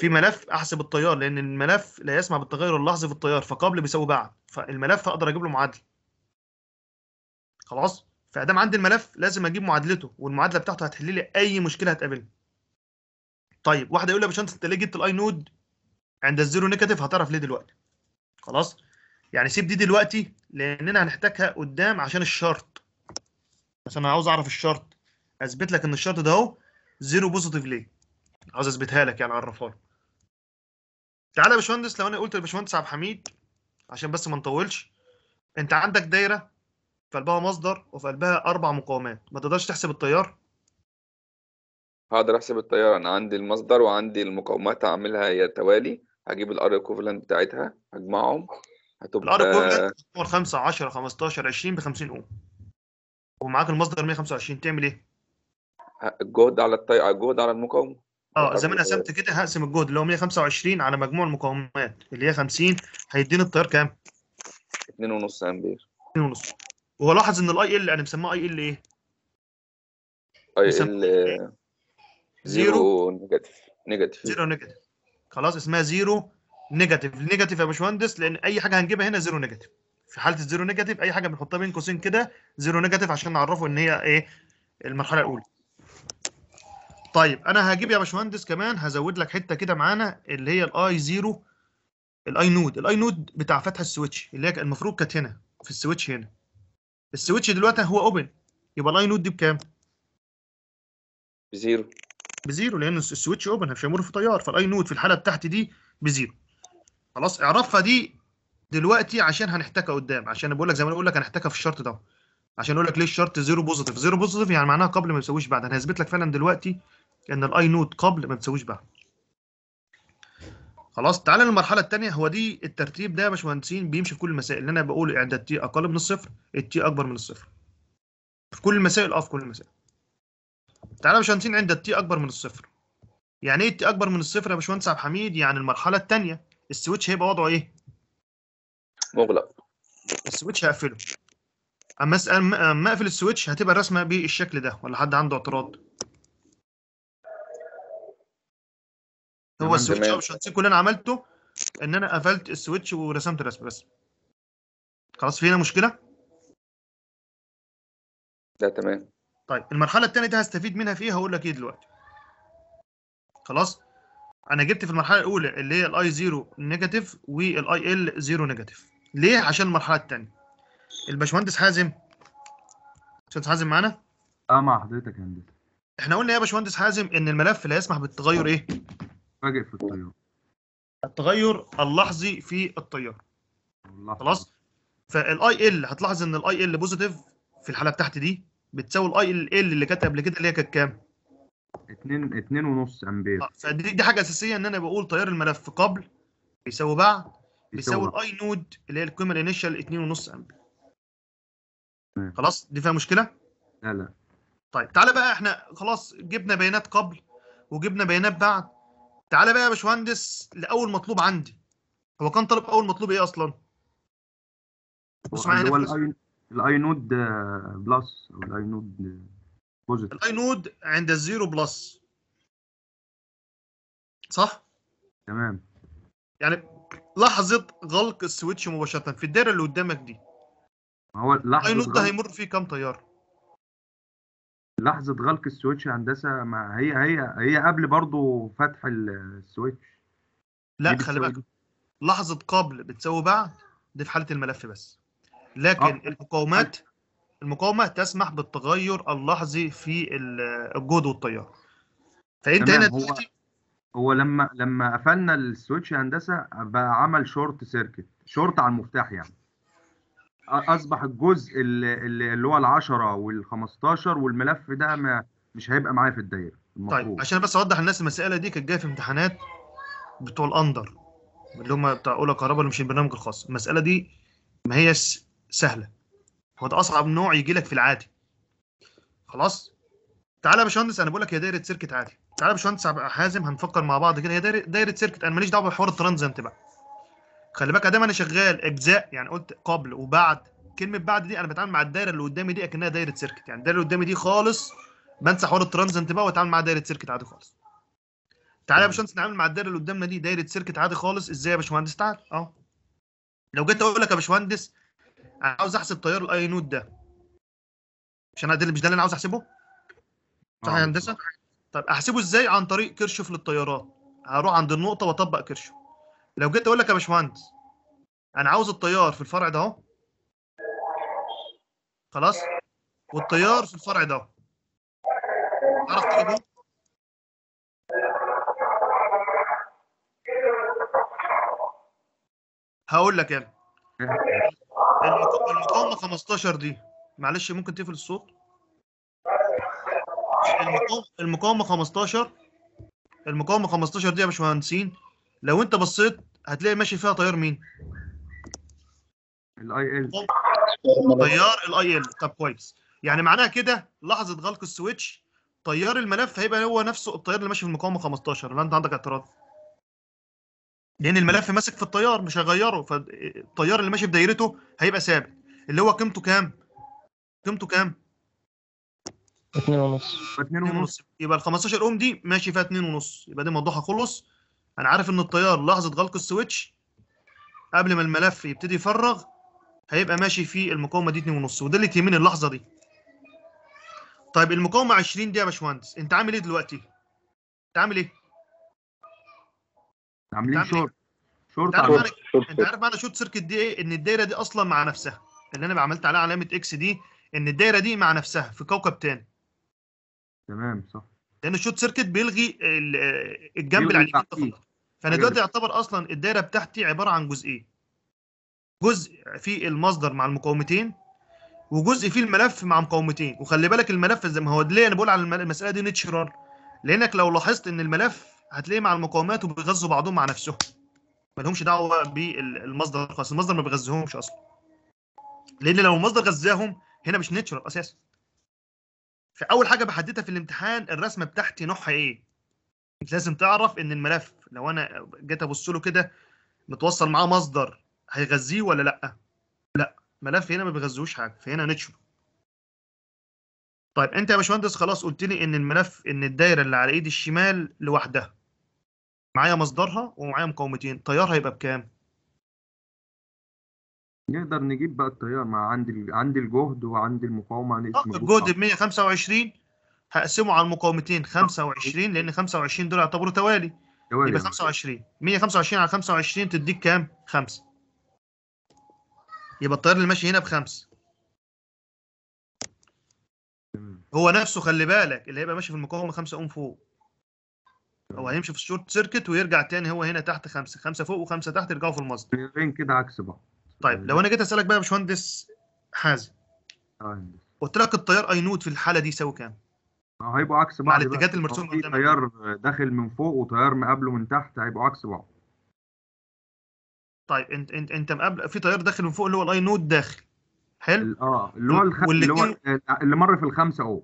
في ملف احسب التيار لان الملف لا يسمح بالتغير اللحظي في التيار فقبل بيساوي بعد فالملف اقدر اجيب له معادله خلاص فادام عندي الملف لازم اجيب معادلته والمعادله بتاعته هتحل لي اي مشكله هتقابلني طيب واحد يقول لي يا باشمهندس انت ليه جبت الاي نود عند الزيرو نيجاتيف هتعرف ليه دلوقتي خلاص يعني سيب دي دلوقتي لاننا هنحتاجها قدام عشان الشرط عشان انا عاوز اعرف الشرط اثبت لك ان الشرط ده اهو زيرو بوزيتيف ليه عاوز اثبتها لك يعني اعرفها لك تعالى يا باشمهندس لو انا قلت لباشمهندس عبد الحميد عشان بس ما نطولش انت عندك دايره في قلبها مصدر وفي قلبها اربع مقاومات ما تقدرش تحسب التيار هقدر احسب التيار انا عندي المصدر وعندي المقاومات هعملها هي توالي هجيب الار ايكوفالنت بتاعتها هجمعهم هتبقى الار ايكوفالنت 5 10 15 20 ب 50 اوم ومعاك المصدر 125 تعمل ايه؟ الجهد على الطي... الجهد على المقاومه اه زي ما انا قسمت كده هقسم الجهد اللي هو 125 على مجموع المقاومات اللي هي 50 هيديني التيار كام؟ 2.5 امبير 2.5 ولاحظ لاحظ ان الاي ال يعني مسماه اي ال ايه؟ اي ال زيرو نيجاتيف نيجاتيف زيرو نيجاتيف خلاص اسمها زيرو نيجاتيف نيجاتيف يا باشمهندس لان اي حاجه هنجيبها هنا زيرو نيجاتيف في حاله الزيرو نيجاتيف اي حاجه بنحطها بين قوسين كده زيرو نيجاتيف عشان نعرفه ان هي ايه المرحله الاولى طيب انا هجيب يا باشمهندس كمان هزود لك حته كده معانا اللي هي الاي زيرو الاي نود الاي نود بتاع فتح السويتش اللي هي المفروض كانت هنا في السويتش هنا السويتش دلوقتي هو اوبن يبقى لاين نود دي بكام؟ بزيرو بزيرو لان السويتش اوبن مش هيمر في تيار فالاي نود في الحاله بتاعت دي بزيرو خلاص اعرفها دي دلوقتي عشان هنحتاجها قدام عشان بقول لك زي ما بقول لك هنحتاجها في الشرط ده عشان اقول لك ليه الشرط زيرو بوزيتيف زيرو بوزيتيف يعني معناها قبل ما تسويش بعد انا هثبت لك فعلا دلوقتي ان الاي نود قبل ما تسويش بعد خلاص تعالى للمرحله الثانيه هو دي الترتيب ده يا باشمهندسين بيمشي في كل المسائل اللي انا بقول عند يعني التي اقل من الصفر التي اكبر من الصفر في كل المسائل اه في كل المسائل تعالى يا باشمهندسين عند التي اكبر من الصفر يعني ايه التي اكبر من الصفر يا باشمهندس عبد الحميد يعني المرحله الثانيه السويتش هيبقى وضعه ايه مغلق السويتش هقفله اما اما اقفل السويتش هتبقى الرسمه بالشكل ده ولا حد عنده اعتراض هو السويتش اوبشن سي كل انا عملته ان انا قفلت السويتش ورسمت الرسم بس خلاص في هنا مشكله لا تمام طيب المرحله الثانيه دي هستفيد منها في ايه هقول لك ايه دلوقتي خلاص انا جبت في المرحله الاولى اللي هي الاي 0 نيجاتيف والاي ال 0 نيجاتيف ليه عشان المرحله الثانيه الباشمهندس حازم باشمهندس حازم معانا اه مع حضرتك يا هندسه احنا قلنا يا باشمهندس حازم ان الملف لا يسمح بالتغير ايه فاجئ في التيار التغير اللحظي في التيار خلاص فالاي ال هتلاحظ ان الاي ال بوزيتيف في الحاله بتاعت دي بتساوي الاي ال اللي كانت قبل كده اللي هي كانت كام 2 2 ونص امبير آه، فدي دي حاجه اساسيه ان انا بقول تيار الملف قبل بيساوي بعد بيساوي الاي نود اللي هي القيمه الانيشال 2.5 امبير خلاص دي فيها مشكله لا لا طيب تعالى بقى احنا خلاص جبنا بيانات قبل وجبنا بيانات بعد تعالى بقى يا باشمهندس لاول مطلوب عندي هو كان طلب اول مطلوب ايه اصلا بص معايا هنا الاي نود بلس او الاي نود بوزيتيف الاي نود عند الزيرو بلس صح تمام يعني لحظه غلق السويتش مباشره في الدايره اللي قدامك دي هو لحظه الاي نود ده هيمر فيه كام تيار لحظة غلق السويتش هندسة ما هي هي هي قبل برضو فتح السويتش لا خلي بالك لحظة قبل بتساوي بعد دي في حالة الملف بس لكن آه. المقاومات المقاومة تسمح بالتغير اللحظي في الجهد والتيار فأنت هنا هو, هو لما لما قفلنا السويتش هندسة بقى عمل شورت سيركت شورت على المفتاح يعني اصبح الجزء اللي, اللي هو ال10 وال15 والملف ده ما مش هيبقى معايا في الدايره طيب عشان بس اوضح للناس المساله دي كانت جايه في امتحانات بتوع الاندر اللي هم بتاع اولى كهرباء اللي مش البرنامج الخاص المساله دي ما هي سهله هو ده اصعب نوع يجي لك في العادي خلاص تعالى يا باشمهندس انا بقول لك هي دايره سيركت عادي تعالى يا باشمهندس حازم هنفكر مع بعض كده هي دايره سيركت انا ماليش دعوه بحوار الترانزنت بقى خلي بالك ادام انا شغال اجزاء يعني قلت قبل وبعد كلمه بعد دي انا بتعامل مع الدايره اللي قدامي دي اكنها دايره سيركت يعني الدايره اللي قدامي دي خالص بنسى حوار الترانزنت بقى واتعامل معاها دايره سيركت عادي خالص تعالى يا باشمهندس نتعامل مع الدايره اللي قدامنا دي دايره سيركت عادي خالص ازاي يا باشمهندس تعال اه لو جيت اقول لك يا باشمهندس انا عاوز احسب تيار الاي نود ده مش انا ده مش ده اللي انا عاوز احسبه صح يا آه. هندسه طب احسبه ازاي عن طريق كيرشوف للتيارات هروح عند النقطه واطبق كيرشوف لو جيت اقول لك يا باشمهندس انا عاوز الطيار في الفرع ده اهو خلاص والطيار في الفرع ده تعرف تجيبه هقول لك يعني المقاومه 15 دي معلش ممكن تقفل الصوت المقاومه 15 المقاومه 15 دي يا باشمهندسين لو انت بصيت هتلاقي ماشي فيها تيار مين؟ الاي ال تيار الاي ال طب كويس يعني معناها كده لحظه غلق السويتش تيار الملف هيبقى هو نفسه التيار اللي ماشي في المقاومه 15 لا انت عندك اعتراض لان الملف ماسك في التيار مش هيغيره فالتيار اللي ماشي في دايرته هيبقى ثابت اللي هو قيمته كام؟ قيمته كام؟ 2.5 2.5 يبقى ال 15 اوم دي ماشي فيها 2.5 يبقى دي موضوعها خلص انا عارف ان التيار لحظه غلق السويتش قبل ما الملف يبتدي يفرغ هيبقى ماشي في المقاومه دي 2.5 وده اللي تهمني اللحظه دي طيب المقاومه 20 دي يا باشمهندس انت عامل ايه دلوقتي انت عامل ايه عاملين شورت شورت انت عارف معنى شورت سيركت دي ايه ان الدايره دي اصلا مع نفسها اللي انا عملت عليها علامه اكس دي ان الدايره دي مع نفسها في كوكب تاني تمام صح لان الشورت سيركت بيلغي الجنب اللي عليه فانا دلوقتي يعتبر اصلا الدايره بتاعتي عباره عن جزئين جزء في المصدر مع المقاومتين وجزء في الملف مع مقاومتين وخلي بالك الملف زي ما هو ليه انا بقول على المساله دي نيتشرال لانك لو لاحظت ان الملف هتلاقيه مع المقاومات وبيغذوا بعضهم مع نفسهم مالهمش دعوه بالمصدر خالص المصدر ما بيغذيهمش اصلا لان لو المصدر غذاهم هنا مش نيتشرال اساسا فاول حاجه بحددها في الامتحان الرسمه بتاعتي نوعها ايه انت لازم تعرف ان الملف لو انا جيت ابص له كده متوصل معاه مصدر هيغذيه ولا لا لا ملف هنا ما بيغذيهوش حاجه فهنا نشره طيب انت يا باشمهندس خلاص قلت لي ان الملف ان الدايره اللي على ايدي الشمال لوحدها معايا مصدرها ومعايا مقاومتين تيارها هيبقى بكام نقدر نجيب بقى التيار مع عندي عندي الجهد وعندي المقاومه عن اه، الجهد ب 125 هقسمه على المقاومتين 25 لان 25 دول يعتبروا توالي يبقى 25 125 على 25 تديك كام؟ 5 يبقى التيار اللي ماشي هنا بخمس هو نفسه خلي بالك اللي هيبقى ماشي في المقاومه 5 اوم فوق هو هيمشي في الشورت سيركت ويرجع تاني هو هنا تحت 5 5 فوق وخمسه تحت يرجعوا في المصدر الاثنين كده عكس بعض طيب لو انا جيت اسالك بقى يا باشمهندس حازم اه قلت لك التيار اينود في الحاله دي يساوي كام؟ هيبقوا عكس بعض مع الاتجاهات المرسوم قدام تيار داخل من فوق وتيار مقابله من تحت هيبقوا عكس بعض طيب انت انت انت مقابل في تيار داخل من فوق اللي هو الاي نود داخل حلو اه اللي هو الخ... اللي هو آه، اللي مر في الخمسه اهو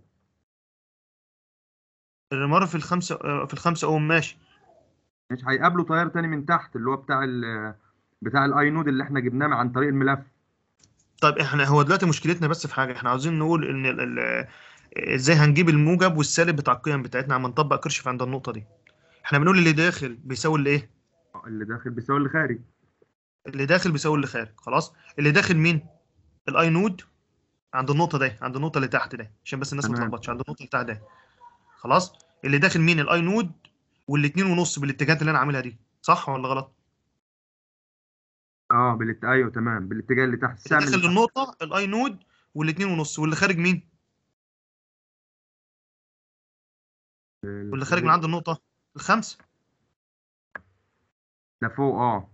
اللي مر في الخمسه آه، في الخمسه اهو ماشي مش هيقابله تيار تاني من تحت اللي هو بتاع ال بتاع الاي نود اللي احنا جبناه عن طريق الملف طيب احنا هو دلوقتي مشكلتنا بس في حاجه احنا عاوزين نقول ان ال ال ازاي هنجيب الموجب والسالب بتاع القيم بتاعتنا عم نطبق كرشف عند النقطه دي احنا بنقول اللي داخل بيساوي اللي ايه اللي داخل بيساوي اللي خارج اللي داخل بيساوي اللي خارج خلاص اللي داخل مين الاي نود عند النقطه دي عند النقطه اللي تحت دي عشان بس الناس ما تلخبطش عند النقطه اللي تحت دي خلاص اللي داخل مين الاي نود والاتنين ونص بالاتجاهات اللي انا عاملها دي صح ولا غلط اه بالات ايوه تمام بالاتجاه اللي تحت اللي داخل النقطه الاي نود والاتنين ونص واللي خارج مين واللي خارج من عند النقطه الخمسه ده فوق اه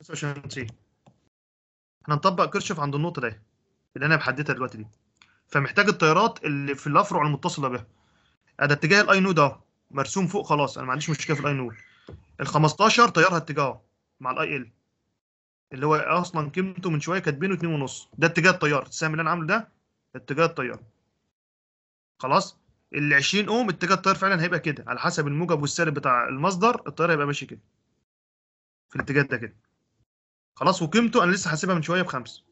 بس عشان نسيه احنا نطبق كرشف عند النقطه دي اللي انا بحددها دلوقتي دي فمحتاج التيارات اللي في الافرع المتصله بها ده اتجاه الاي نود اهو مرسوم فوق خلاص انا ما عنديش مشكله في الاي نود ال 15 تيارها اتجاهه مع الاي ال اللي هو اصلا قيمته من شويه كاتبينه 2.5 ده اتجاه التيار السهم اللي انا عامله ده اتجاه التيار خلاص ال 20 اوم اتجاه التيار فعلا هيبقى كده على حسب الموجب والسالب بتاع المصدر التيار هيبقى ماشي كده في الاتجاه ده كده خلاص وقيمته انا لسه حاسبها من شويه بخمسه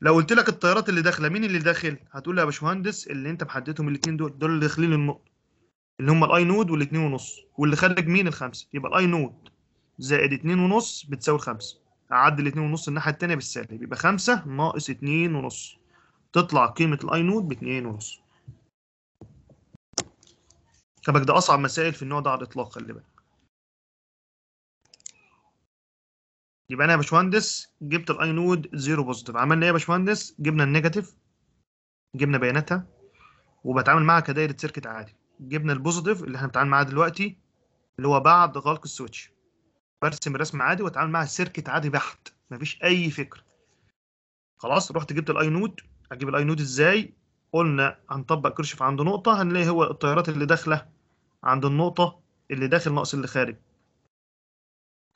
لو قلت لك التيارات اللي داخله مين اللي داخل هتقول لي يا باشمهندس اللي انت محددهم الاثنين دول دول اللي داخلين النقطه اللي هم الاي نود والاثنين ونص واللي خارج مين الخمسه يبقى الاي نود زائد اتنين ونص بتساوي الخمسه اعدل اتنين ونص الناحيه الثانيه بالسالب يبقى خمسه ناقص اتنين ونص تطلع قيمه الاي نود ب 2.5 طب ده اصعب مسائل في النوع ده على الاطلاق خلي بالك يبقى انا يا باشمهندس جبت الاي نود زيرو بوزيتيف عملنا ايه يا باشمهندس جبنا النيجاتيف جبنا بياناتها وبتعامل معاها كدايره سيركت عادي جبنا البوزيتيف اللي احنا بنتعامل معاه دلوقتي اللي هو بعد غلق السويتش برسم رسم عادي واتعامل معاها سيركت عادي بحت مفيش اي فكره خلاص رحت جبت الاي نود اجيب الاي نود ازاي قلنا هنطبق كرشف عند نقطه هنلاقي هو التيارات اللي داخله عند النقطه اللي داخل ناقص اللي خارج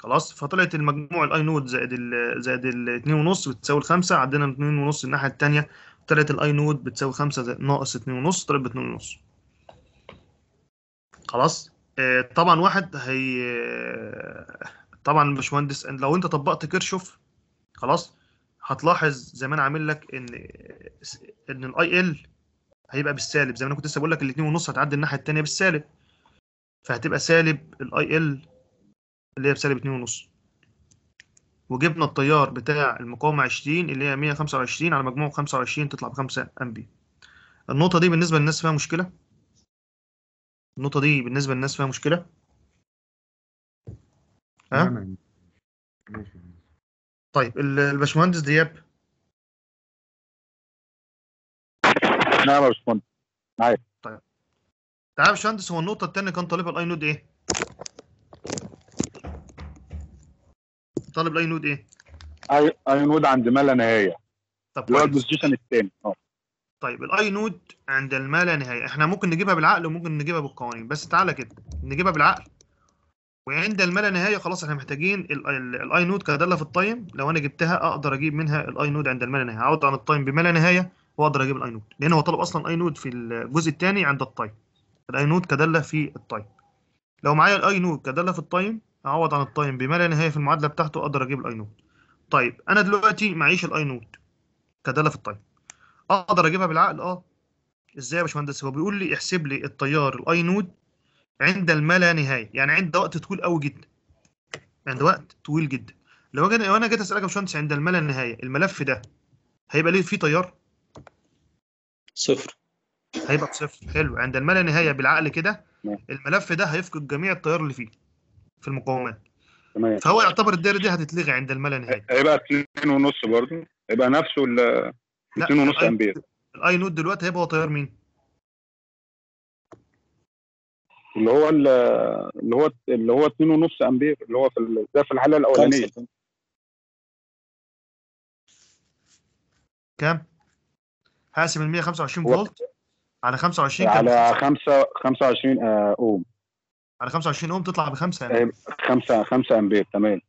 خلاص فطلعت المجموع الاي نود زائد الـ زائد ال 2.5 بتساوي 5 عدينا 2.5 الناحيه الثانيه طلعت الاي نود بتساوي 5 ناقص 2.5 طلعت ب 2.5 خلاص آه، طبعا واحد هي آه، طبعا باشمهندس لو انت طبقت كيرشوف خلاص هتلاحظ زي ما انا عامل لك ان ان الاي ال هيبقى بالسالب زي ما انا كنت لسه بقول لك الاثنين ونص هتعدي الناحيه الثانيه بالسالب فهتبقى سالب الاي ال اللي هي بسالب اثنين ونص وجبنا التيار بتاع المقاومة 20 اللي هي 125 على مجموع 25 تطلع ب 5 امبي النقطة دي بالنسبة للناس فيها مشكلة النقطة دي بالنسبة للناس فيها مشكلة ها؟ أه؟ طيب الباشمهندس دياب نعم يا باشمهندس معايا طيب تعال يا باشمهندس هو النقطة الثانية كان طالبها الاي نود ايه؟ طالب الاي نود ايه؟ اي اي نود عند ما لا نهاية طب اللي هو البوزيشن الثاني اه طيب الاي نود عند ما لا نهاية احنا ممكن نجيبها بالعقل وممكن نجيبها بالقوانين بس تعالى كده نجيبها بالعقل وعند الملا نهايه خلاص احنا محتاجين الاي نود كداله في التايم لو انا جبتها اقدر اجيب منها الاي نود عند الملا نهايه اقعد عن التايم بما لا نهايه واقدر اجيب الاي نود لان هو طلب اصلا اي نود في الجزء الثاني عند التايم الاي نود كداله في التايم لو معايا الاي نود كداله في التايم اعوض عن التايم بما لا نهايه في المعادله بتاعته اقدر اجيب الاي نود طيب انا دلوقتي معيش الاي نود كداله في التايم اقدر اجيبها بالعقل اه ازاي يا باشمهندس هو بيقول لي احسب لي التيار الاي نود عند الملا نهايه يعني عند وقت طويل قوي جدا عند وقت طويل جدا لو انا لو انا جيت اسالك يا باشمهندس عند الملا نهايه الملف ده هيبقى ليه فيه تيار صفر هيبقى صفر حلو عند الملا نهايه بالعقل كده نعم. الملف ده هيفقد جميع التيار اللي فيه في المقاومات تمام فهو يعتبر الدايره دي هتتلغي عند الملا نهايه هيبقى 2 ونص برضه هيبقى نفسه ال 2 ونص امبير الاي نود دلوقتي هيبقى هو تيار مين؟ اللي هو اللي هو اللي هو 2.5 امبير اللي هو في ده في الحاله الاولانيه كام؟ حاسب ال 125 فولت على 25 على 5 25 آه، اوم على 25 اوم تطلع ب 5 5 5 امبير تمام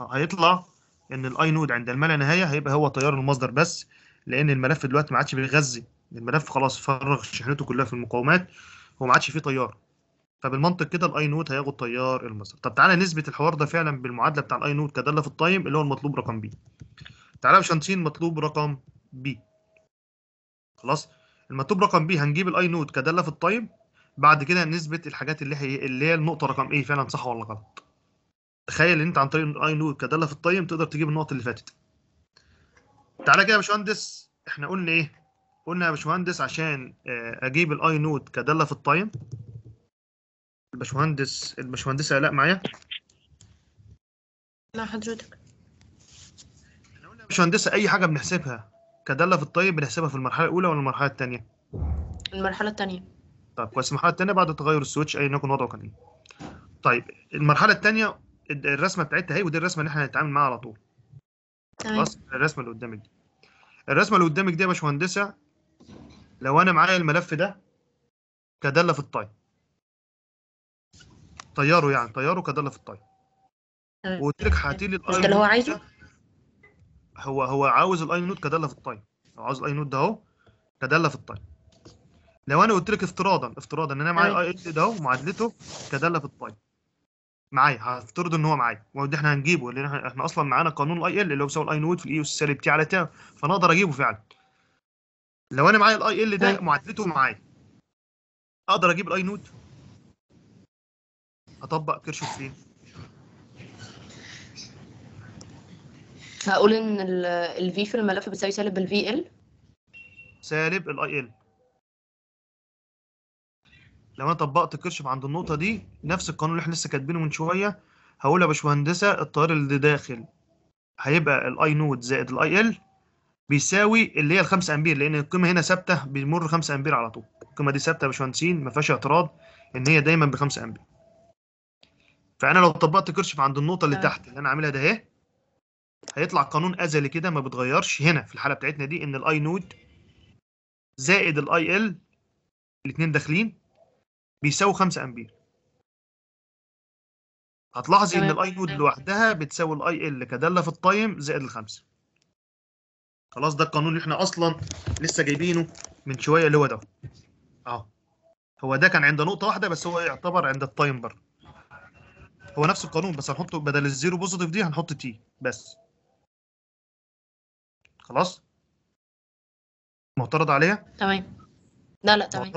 آه، هيطلع ان الاي نود عند الملا نهايه هيبقى هو تيار المصدر بس لان الملف دلوقتي ما عادش بيغذي الملف خلاص فرغ شحنته كلها في المقاومات وما عادش فيه تيار فبالمنطق كده الاي نوت هياخد تيار المسار طب تعالى نثبت الحوار ده فعلا بالمعادله بتاع الاي نوت كداله في التايم اللي هو المطلوب رقم بي تعالى شانتين مطلوب رقم بي خلاص المطلوب رقم بي هنجيب الاي نوت كداله في التايم بعد كده نثبت الحاجات اللي هي اللي هي النقطه رقم ايه فعلا صح ولا غلط تخيل ان انت عن طريق الاي نوت كداله في التايم تقدر تجيب النقط اللي فاتت تعالى كده يا باشمهندس احنا قلنا ايه قلنا يا باشمهندس عشان آه، اجيب الاي نوت كداله في التايم الباشمهندس الباشمهندسه لا معايا مع حضرتك يا باشمهندسه اي حاجه بنحسبها كداله في الطيب بنحسبها في المرحله الاولى ولا المرحله الثانيه المرحله الثانيه طب كويس المرحله الثانيه بعد تغير السويتش ايا يكن وضعه كان ايه طيب المرحله الثانيه الرسمه بتاعتها اهي ودي الرسمه اللي احنا هنتعامل معاها على طول تمام الرسمه اللي قدامك دي الرسمه اللي قدامك دي يا باشمهندسه لو انا معايا الملف ده كداله في الطيب طياره يعني طياره كداله في الطير وقلت لك هاتي لي مش ده اللي هو عايزه هو هو عاوز الاي نوت كداله في الطير هو عاوز الاي نوت ده اهو كداله في الطير لو انا قلت لك افتراضا افتراضا ان انا معايا الاي ال ده ومعادلته معادلته كداله في الطير معايا هفترض ان هو معايا وده احنا هنجيبه لان احنا اصلا معانا قانون الاي ال اللي هو بيساوي الاي نوت في الاي اس سالب تي على تي فانا اقدر اجيبه فعلا لو انا معايا الاي ال ده معادلته معايا اقدر اجيب الاي نوت اطبق كرش فين هقول ان V في الملف بتساوي سالب الفي ال سالب الاي ال لو انا طبقت كرشف عند النقطه دي نفس القانون اللي احنا لسه كاتبينه من شويه هقول يا باشمهندسه التيار اللي داخل هيبقى الاي نود زائد الاي ال بيساوي اللي هي ال 5 امبير لان القيمه هنا ثابته بيمر 5 امبير على طول القيمه دي ثابته يا باشمهندسين ما فيهاش اعتراض ان هي دايما ب 5 امبير فانا لو طبقت كيرشف عند النقطه اللي آه. تحت اللي انا عاملها ده اهي هيطلع قانون ازلي كده ما بتغيرش هنا في الحاله بتاعتنا دي ان الاي نود زائد الاي ال الاثنين داخلين بيساوي 5 امبير هتلاحظي ان الاي نود لوحدها بتساوي الاي ال كداله في التايم زائد الخمسه خلاص ده القانون اللي احنا اصلا لسه جايبينه من شويه اللي هو ده اهو هو ده كان عند نقطه واحده بس هو يعتبر عند التايم برضه هو نفس القانون بس هنحطه بدل الزيرو بوزيتيف دي هنحط تي بس خلاص معترض عليها تمام لا لا تمام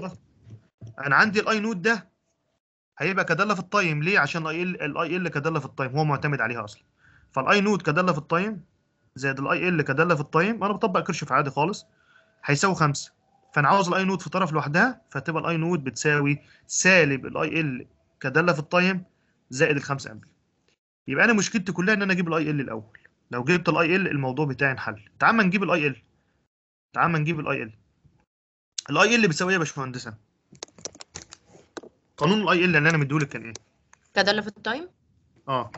انا عندي الاي نود ده هيبقى كداله في التايم ليه عشان الاي ال الاي ال كداله في التايم هو معتمد عليها اصلا فالاي نود كداله في التايم زائد الاي ال كداله في التايم انا بطبق كيرشوف عادي خالص هيساوي 5 فانا عاوز الاي نود في طرف لوحدها فتبقى الاي نود بتساوي سالب الاي ال كداله في التايم زائد ال 5 امبير يبقى انا مشكلتي كلها ان انا اجيب الاي ال الاول لو جبت الاي ال الموضوع بتاعي انحل تعال ما نجيب الاي ال تعال ما نجيب الاي ال الاي ال بتساوي ايه يا باشمهندسه قانون الاي ال اللي انا مديهولك كان ايه تدلف التايم اه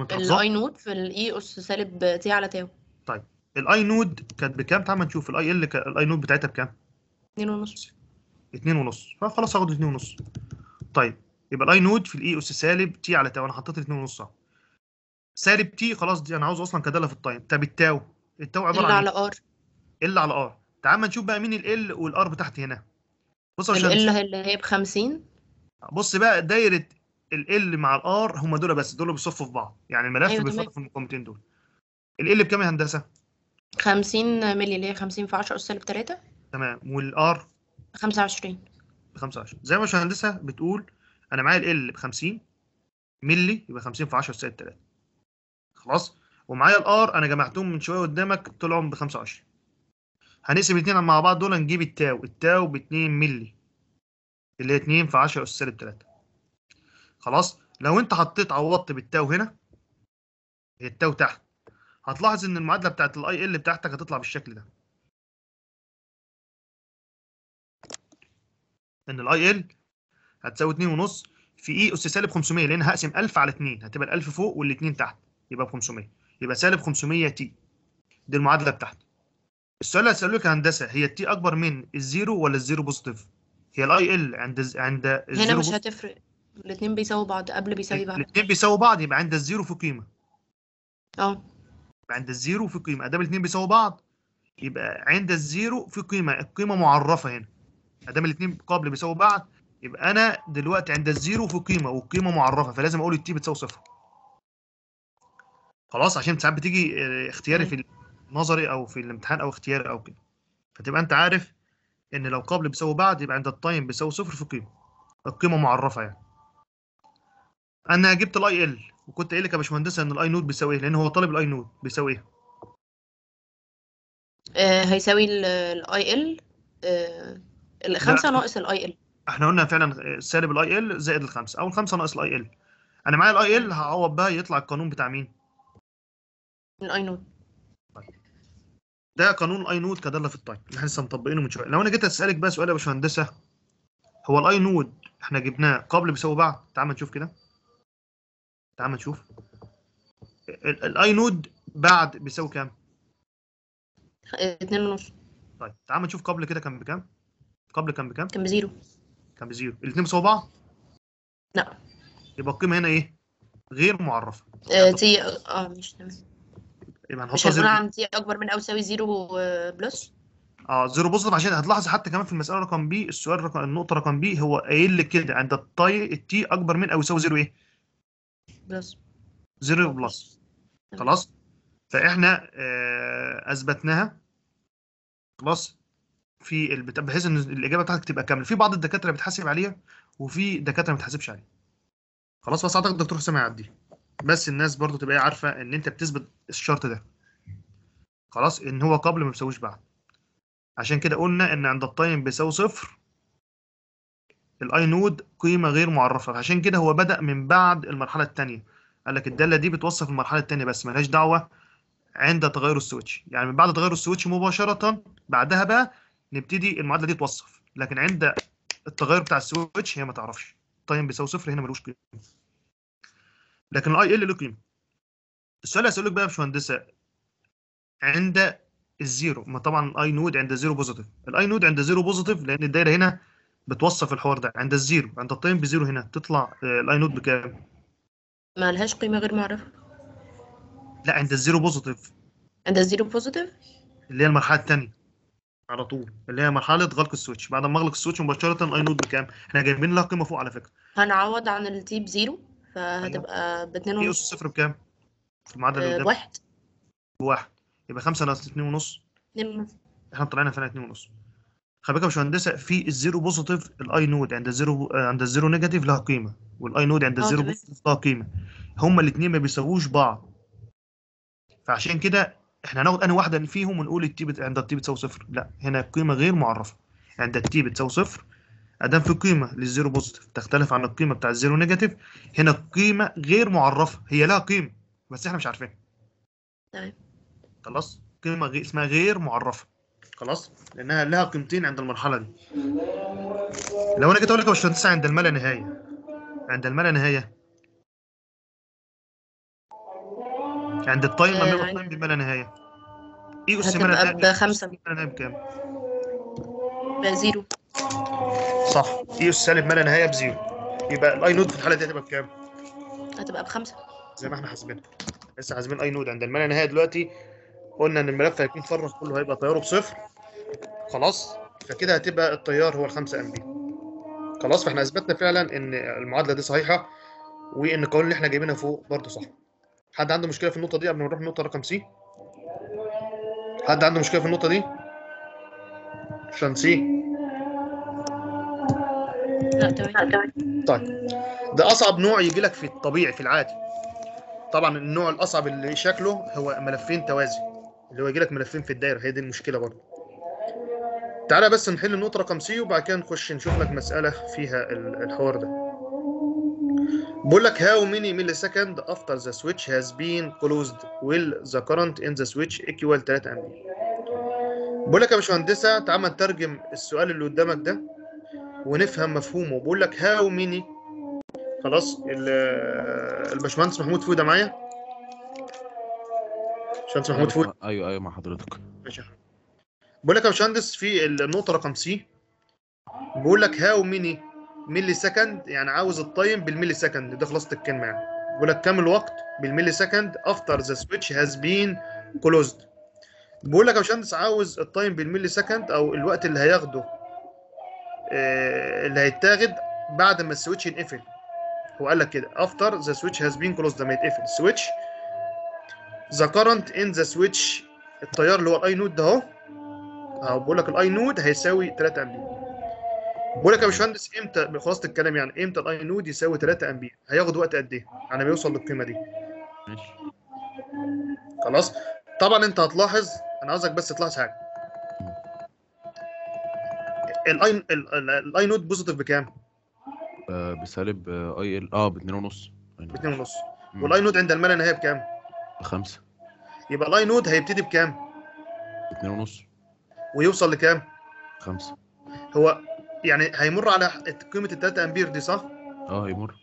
الاي نود في الاي e اس سالب تي على تاو طيب الاي نود كانت بكام تعال ما نشوف الاي ال الاي نود بتاعتها بكام 2.5 2.5 فخلاص هاخد 2.5 طيب يبقى الاي نود في الاي اس سالب تي على تاو انا حطيت الاثنين ونص سالب تي خلاص دي انا عاوز اصلا كداله في التايم طب التاو التاو عباره عن إيه؟ على ار ال على ار تعال ما نشوف بقى مين ال والار بتاعت هنا بص عشان ال اللي هي ب 50 بص بقى دايره ال مع الار هم دول بس دول بيصفوا في بعض يعني الملف أيوة بيصف في المقامتين دول ال بكام يا هندسه 50 مللي اللي هي 50 في 10 اس سالب 3 تمام والار 25 25 زي ما الهندسه بتقول انا معايا ال ب 50 ملي يبقى 50 في 10 سالب 3 خلاص ومعايا الار انا جمعتهم من شويه قدامك طلعهم ب 25 هنقسم الاثنين مع بعض دول نجيب التاو التاو ب 2 ملي اللي هي 2 في 10 اس سالب 3 خلاص لو انت حطيت عوضت بالتاو هنا التاو تحت هتلاحظ ان المعادله بتاعت الاي ال بتاعتك هتطلع بالشكل ده ان الاي ال هتساوي 2 ونص في اي اس سالب 500 لان هقسم 1000 على 2 هتبقى ال1000 فوق وال2 تحت يبقى ب 500 يبقى سالب 500 تي دي المعادله بتاعته السؤال اللي هساله لك هندسه هي التي اكبر من الزيرو ولا الزيرو بوزيتيف هي الاي ال عند ز... عند الزيرو هنا مش هتفرق الاثنين بيساووا بعض قبل بيساوي بعض الاثنين بيساووا بعض يبقى عند الزيرو في قيمه اه عند الزيرو في قيمه ادام الاثنين بيساووا بعض يبقى عند الزيرو في قيمه القيمه معرفه هنا ادام الاثنين قبل بيساووا بعض يبقى انا دلوقتي عند الزيرو في قيمه والقيمه معرفه فلازم اقول التي بتساوي صفر خلاص عشان ساعات بتيجي آه، اختياري في النظري او في الامتحان او اختياري او كده فتبقى انت عارف ان لو قبل بيساوي بعد يبقى عند التايم بيساوي صفر في قيمه القيمه معرفه يعني انا جبت الاي ال وكنت قايل لك يا باشمهندس ان الاي نود بيساوي ايه لان هو طالب الاي نود بيساوي ايه آه، هيساوي الاي ال 5 آه، ناقص الاي ال احنا قلنا فعلا سالب الاي ال زائد الخمسه او الخمسه ناقص الاي ال انا معايا الاي ال هعوض بقى يطلع القانون بتاع مين؟ الاي نوت ده قانون الاي نود كداله في التايم اللي احنا لسه مطبقينه من شويه لو انا جيت اسالك بقى سؤال يا باشمهندسه هو الاي نود احنا جبناه قبل بيساوي بعد تعال ما نشوف كده تعال ما نشوف الاي نود بعد بيساوي كام 2 ونص طيب تعال ما نشوف قبل كده كان بكام قبل كان بكام كان بزيرو كان بزيرو الاثنين بعض؟ لا يبقى القيمه هنا ايه؟ غير معرفه آه يعني تي اه مش تمام يبقى هنحطها زيرو عن تي اكبر من او يساوي زيرو آه، بلس اه زيرو بلس عشان هتلاحظ حتى كمان في المساله رقم بي السؤال رقم النقطه رقم بي هو قايل لك كده عند التاي التي اكبر من او يساوي زيرو ايه؟ بلس زيرو بلس خلاص فاحنا آه اثبتناها خلاص في البتاع بحيث ان الاجابه بتاعتك تبقى كامله في بعض الدكاتره بتحاسب عليها وفي دكاتره ما بتحاسبش عليها خلاص بس اعتقد الدكتور حسام هيعدي بس الناس برضو تبقى إيه، عارفه ان انت بتثبت الشرط ده خلاص ان هو قبل ما بيساويش بعد عشان كده قلنا ان عند التايم بيساوي صفر الاي نود قيمه غير معرفه عشان كده هو بدا من بعد المرحله الثانيه قال لك الداله دي بتوصف المرحله الثانيه بس مالهاش دعوه عند تغير السويتش يعني من بعد تغير السويتش مباشره بعدها بقى نبتدي المعادله دي توصف لكن عند التغير بتاع السويتش هي ما تعرفش تايم طيب، بيساوي صفر هنا ملوش قيمه لكن الاي ال له قيمه السؤال اللي هسألك بقى يا باشمهندسه عند الزيرو ما طبعا الاي نود عند زيرو بوزيتيف الاي نود عند زيرو بوزيتيف لان الدايره هنا بتوصف الحوار ده عند الزيرو عند التايم بزيرو هنا تطلع الاي نود بكام؟ ما لهاش قيمه غير معرفه لا عند الزيرو بوزيتيف عند الزيرو بوزيتيف اللي هي المرحله الثانيه على طول اللي هي مرحله غلق السويتش بعد ما اغلق السويتش مباشره اي نود بكام احنا جايبين لها قيمه فوق على فكره هنعوض عن التيب زيرو فهتبقى أيوه. ب 2 ونص اس صفر بكام في المعدل آه، اللي بواحد بواحد يبقى 5 ناقص 2 ونص 2 احنا طلعنا فعلا 2 ونص خلي بالك يا باشمهندسه في الزيرو بوزيتيف الاي نود عند الزيرو عند الزيرو نيجاتيف لها قيمه والاي نود عند الزيرو آه، بوزيتيف لها قيمه هما الاثنين ما بيساووش بعض فعشان كده احنا هناخد انهي واحده فيهم ونقول التي عند التي بتساوي صفر لا هنا القيمه غير معرفه عند التي بتساوي صفر ادام في قيمه للزيرو بوزيتيف تختلف عن القيمه بتاع الزيرو نيجاتيف هنا القيمه غير معرفه هي لها قيمه بس احنا مش عارفينها تمام طيب. خلاص قيمه غير اسمها غير معرفه خلاص لانها لها قيمتين عند المرحله دي لو انا جيت اقول لك يا باشمهندس عند الملا نهايه عند الملا نهايه عند التايم بما لا نهايه اي ايجو بما لا نهايه بكام؟ بزيرو صح اي اس سالب ما لا نهايه بزيرو يبقى الاي نود في الحاله دي هتبقى بكام؟ هتبقى بخمسه زي ما احنا حاسبينها لسه حاسبين اي نود عند الملا نهايه دلوقتي قلنا ان الملف هيكون فرغ كله هيبقى تياره بصفر خلاص فكده هتبقى التيار هو 5 ام بي خلاص فاحنا اثبتنا فعلا ان المعادله دي صحيحه وان القوانين اللي احنا جايبينها فوق برضه صح حد عنده مشكله في النقطه دي قبل ما نروح النقطه رقم سي حد عنده مشكله في النقطه دي عشان سي لا طيب ده اصعب نوع يجي لك في الطبيعي في العادي طبعا النوع الاصعب اللي شكله هو ملفين توازي اللي هو يجي لك ملفين في الدايره هي دي المشكله برضه تعالى بس نحل النقطه رقم سي وبعد كده نخش نشوف لك مساله فيها الحوار ده بقول لك how many سكند after the switch has been closed will the current in the switch equal 3 امبير بقول لك يا باشمهندسه تعال نترجم السؤال اللي قدامك ده ونفهم مفهومه بقول لك how many خلاص الباشمهندس محمود فوده معايا باشمهندس محمود أيوة، فوده ايوه ايوه مع حضرتك ماشي بقول لك يا باشمهندس في النقطه رقم سي بقول لك how many ملي سكند يعني عاوز التايم بالملي سكند ده خلاصه الكلمه يعني بيقول لك كم الوقت بالملي سكند افتر ذا سويتش هاز بين كلوزد بيقول لك يا باشمهندس عاوز التايم بالملي سكند او الوقت اللي هياخده آه، اللي هيتاخد بعد ما السويتش ينقفل هو قال لك كده افتر ذا سويتش هاز بين كلوزد لما يتقفل السويتش ذا كرنت ان ذا سويتش التيار اللي هو الاي نود ده اهو بقول لك الاي نود هيساوي 3 امبير بقول لك يا باشمهندس امتى بخلاصه الكلام يعني امتى الاي نود يساوي 3 امبير هياخد وقت قد ايه على يعني ما يوصل للقيمه دي ماشي خلاص طبعا انت هتلاحظ انا عاوزك بس تلاحظ حاجه الاي الاي نود بوزيتيف بكام آه، بسالب آه، اي ال اه ب 2.5 ونص ب 2.5 ونص والاي نود عند الملا النهائي بكام بخمسة يبقى الاي نود هيبتدي بكام ب 2.5 ونص ويوصل لكام 5 هو يعني هيمر على قيمه ال 3 امبير دي صح؟ اه هيمر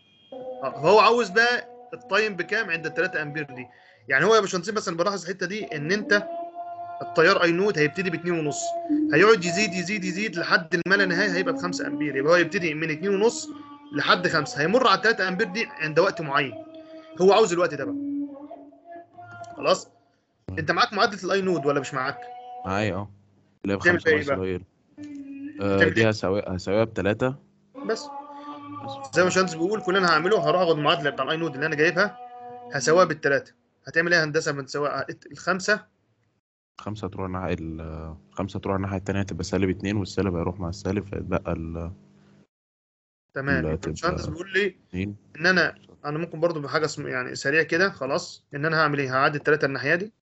اه فهو عاوز بقى التايم بكام عند ال 3 امبير دي يعني هو يا باشمهندس مثلا بلاحظ الحته دي ان انت التيار اي نود هيبتدي ب 2.5 هيقعد يزيد يزيد يزيد لحد ما لا نهايه هيبقى ب 5 امبير يبقى هو يبتدي من 2.5 لحد 5 هيمر على 3 امبير دي عند وقت معين هو عاوز الوقت ده بقى خلاص انت معاك معادله الاي نود ولا مش معاك؟ معايا اه اللي هي ب 5 صغير دي هساويها هساويها بثلاثه بس زي ما شانس بيقول كل انا هعمله هروح اخد المعادله بتاع الاي نود اللي انا جايبها هساويها بالثلاثه هتعمل ايه هندسه من سواء آه، الخمسه خمسه تروح ناحيه الخمسه تروح الناحيه الثانيه هتبقى سالب اثنين والسالب هيروح مع السالب فيتبقى ال تمام شانس بيقول لي ان انا انا ممكن برضو بحاجه يعني سريع كده خلاص ان انا هعمل ايه هعدي الثلاثه الناحيه دي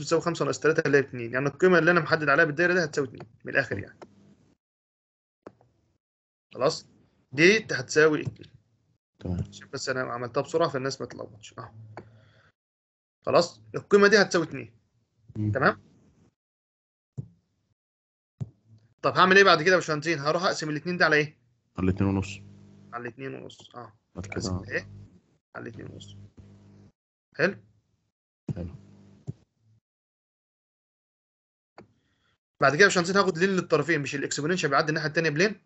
بتساوي 5 ناقص 3 اللي هي 2 يعني القيمه اللي انا محدد عليها بالدايره دي هتساوي 2 من الاخر يعني خلاص دي هتساوي 2 تمام بس انا عملتها بسرعه فالناس ما تلخبطش اه خلاص القيمه دي هتساوي 2 تمام طب هعمل ايه بعد كده يا باشمهندسين هروح اقسم الاثنين ده على ايه على الاثنين ونص على الاثنين ونص اه كده ايه على الاثنين ونص حلو حلو بعد كده مش هنسيت هاخد لين للطرفين مش الاكسبوننشال بيعدي الناحيه الثانيه بلين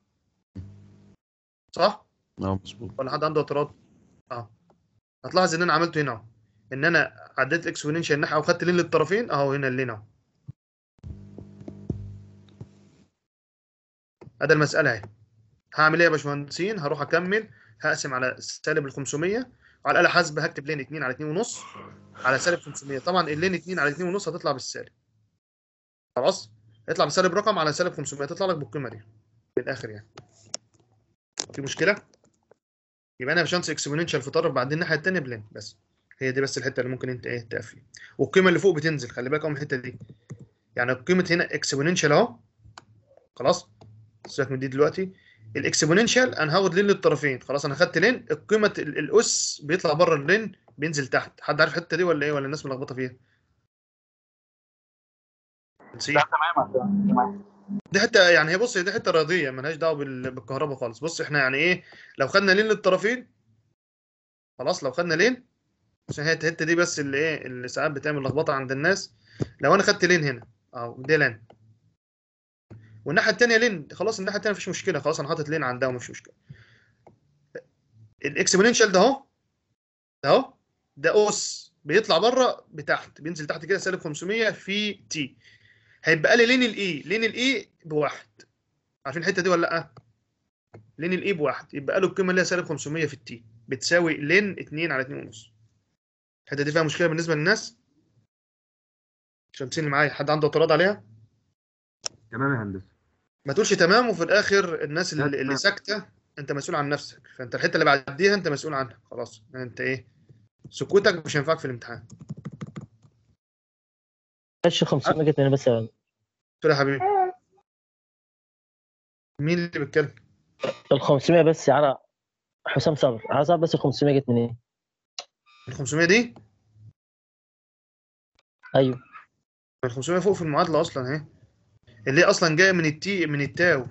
صح؟ اه مظبوط ولا حد عنده اعتراض؟ اه هتلاحظ ان انا عملته هنا اهو ان انا عديت الاكسبوننشال ناحيه وخدت لين للطرفين اهو هنا اللين اهو ادي المساله اهي هعمل ايه يا باشمهندسين؟ هروح اكمل هقسم على سالب ال 500 وعلى الاله حاسبه هكتب لين 2 على 2 ونص على سالب 500 طبعا اللين 2 على 2 ونص هتطلع بالسالب خلاص اطلع بسالب رقم على سالب 500 تطلع لك بالقيمه دي من الاخر يعني في مشكله يبقى انا بشانس اكسبوننشال في طرف بعدين الناحيه الثانيه بلين بس هي دي بس الحته اللي ممكن انت ايه تقف فيها والقيمه اللي فوق بتنزل خلي بالك اهو من الحته دي يعني قيمه هنا اكسبوننشال اهو خلاص سيبك من دي دلوقتي الاكسبوننشال انا هاخد لين للطرفين خلاص انا خدت لين القيمه الاس بيطلع بره اللين بينزل تحت حد عارف الحته دي ولا ايه ولا الناس ملخبطه فيها سي لا تماما تماما دي حته يعني هي بص دي حته رياضيه مالهاش دعوه بالكهرباء خالص بص احنا يعني ايه لو خدنا لين للطرفين خلاص لو خدنا لين عشان هي الحته دي بس اللي ايه اللي ساعات بتعمل لخبطه عند الناس لو انا خدت لين هنا اهو دي لين والناحيه الثانيه لين خلاص الناحيه الثانيه مفيش مشكله خلاص انا حاطط لين عندها ومفيش مشكله الاكسبوننشال ده اهو ده اهو ده اوس بيطلع بره بتحت بينزل تحت كده سالب 500 في تي هيبقى لي لين الاي e، لين الاي e بواحد عارفين الحته دي ولا لا؟ لين الاي e بواحد يبقى له القيمه اللي هي سالب 500 في التي بتساوي لين 2 على 2 ونص الحته دي فيها مشكله بالنسبه للناس شمسين اللي معايا حد عنده اعتراض عليها؟ تمام يا هندسه ما تقولش تمام وفي الاخر الناس اللي, اللي ساكته انت مسؤول عن نفسك فانت الحته اللي بعديها انت مسؤول عنها خلاص يعني انت ايه سكوتك مش هينفعك في الامتحان ماشي 500 بس يا بس له يا حبيبي مين اللي بيتكلم؟ ال 500 بس على حسام صبر عايز اعرف بس ال 500 جت منين؟ ال 500 دي؟ ايوه ال 500 فوق في المعادله اصلا اهي اللي هي اصلا جايه من التي من التاو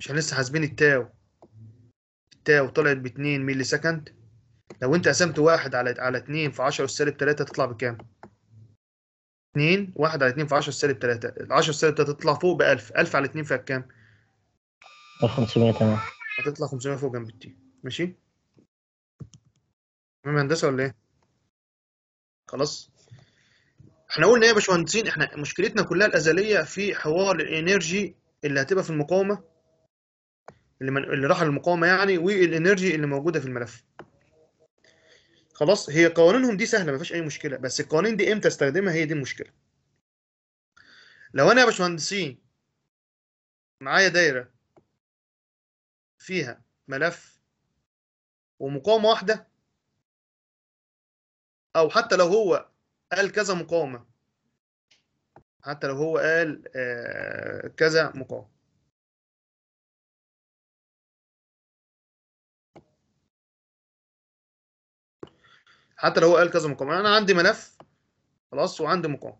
مش لسه حاسبين التاو التاو طلعت ب 2 مللي سكند لو انت قسمت واحد على على 2 في 10 سالب 3 تطلع بكام؟ 2 1 على 2 في 10 سالب 3 ال 10 سالب 3 تطلع فوق ب 1000 1000 على 2 فيها كام؟ 1500 تمام هتطلع 500 فوق جنب التي ماشي؟ تمام هندسه ولا ايه؟ خلاص؟ احنا قلنا ايه يا باشمهندسين احنا مشكلتنا كلها الازليه في حوار الانرجي اللي هتبقى في المقاومه اللي, من... اللي راح المقاومه يعني والانرجي اللي موجوده في الملف خلاص هي قوانينهم دي سهله ما فيش اي مشكله بس القوانين دي امتى استخدمها هي دي المشكله لو انا يا باشمهندسين معايا دايره فيها ملف ومقاومه واحده او حتى لو هو قال كذا مقاومه حتى لو هو قال آه، كذا مقاومه حتى لو هو قال كذا مقاومه انا عندي ملف خلاص وعندي مقاومه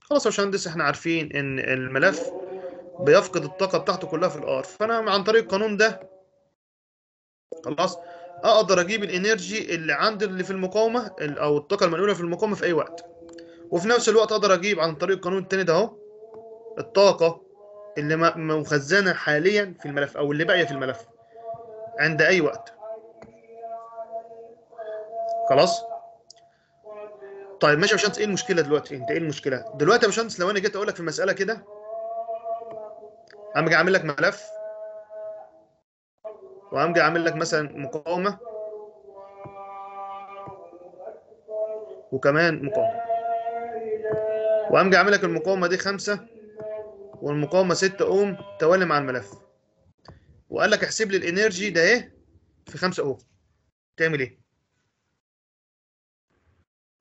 خلاص يا باشمهندس احنا عارفين ان الملف بيفقد الطاقه بتاعته كلها في الار فانا عن طريق القانون ده خلاص اقدر اجيب الانرجي اللي عند اللي في المقاومه او الطاقه المنقوله في المقاومه في اي وقت وفي نفس الوقت اقدر اجيب عن طريق القانون التاني ده اهو الطاقه اللي مخزنه حاليا في الملف او اللي باقيه في الملف عند اي وقت خلاص طيب ماشي يا باشمهندس ايه المشكله دلوقتي انت ايه المشكله دلوقتي يا باشمهندس لو انا جيت اقول لك في مساله كده امجي اعمل لك ملف وامجي اعمل لك مثلا مقاومه وكمان مقاومه وامجي اعمل لك المقاومه دي خمسة والمقاومه ستة اوم توالي مع الملف وقال لك احسب لي الانرجي ده ايه في 5 اوم تعمل ايه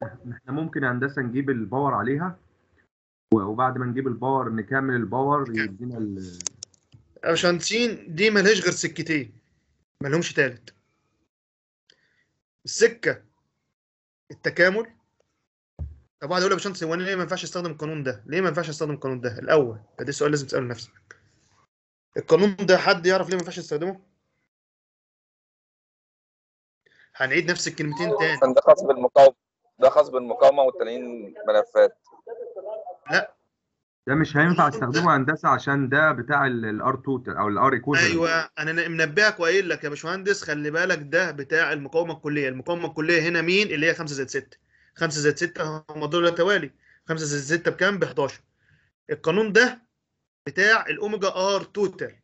احنا ممكن هندسه نجيب الباور عليها وبعد ما نجيب الباور نكمل الباور يدينا ال الشانتين دي ملهاش غير سكتين ملهمش تالت السكه التكامل طب واحد يقول لك يا باشمهندس هو انا ليه ما ينفعش استخدم القانون ده؟ ليه ما ينفعش استخدم القانون ده؟ الاول ده سؤال لازم تساله لنفسك. القانون ده حد يعرف ليه ما ينفعش استخدمه؟ هنعيد نفس الكلمتين تاني. خاص بالمقاومه ده خاص بالمقاومه والتانيين ملفات لا ده مش هينفع استخدمه هندسه عشان ده بتاع الار 2 او الار ايكوال ايوه انا منبهك وقايل لك يا باشمهندس خلي بالك ده بتاع المقاومه الكليه المقاومه الكليه هنا مين اللي هي 5 زائد 6 5 زائد 6 هم دول توالي 5 زائد 6 بكام ب 11 القانون ده بتاع الاوميجا ار توتال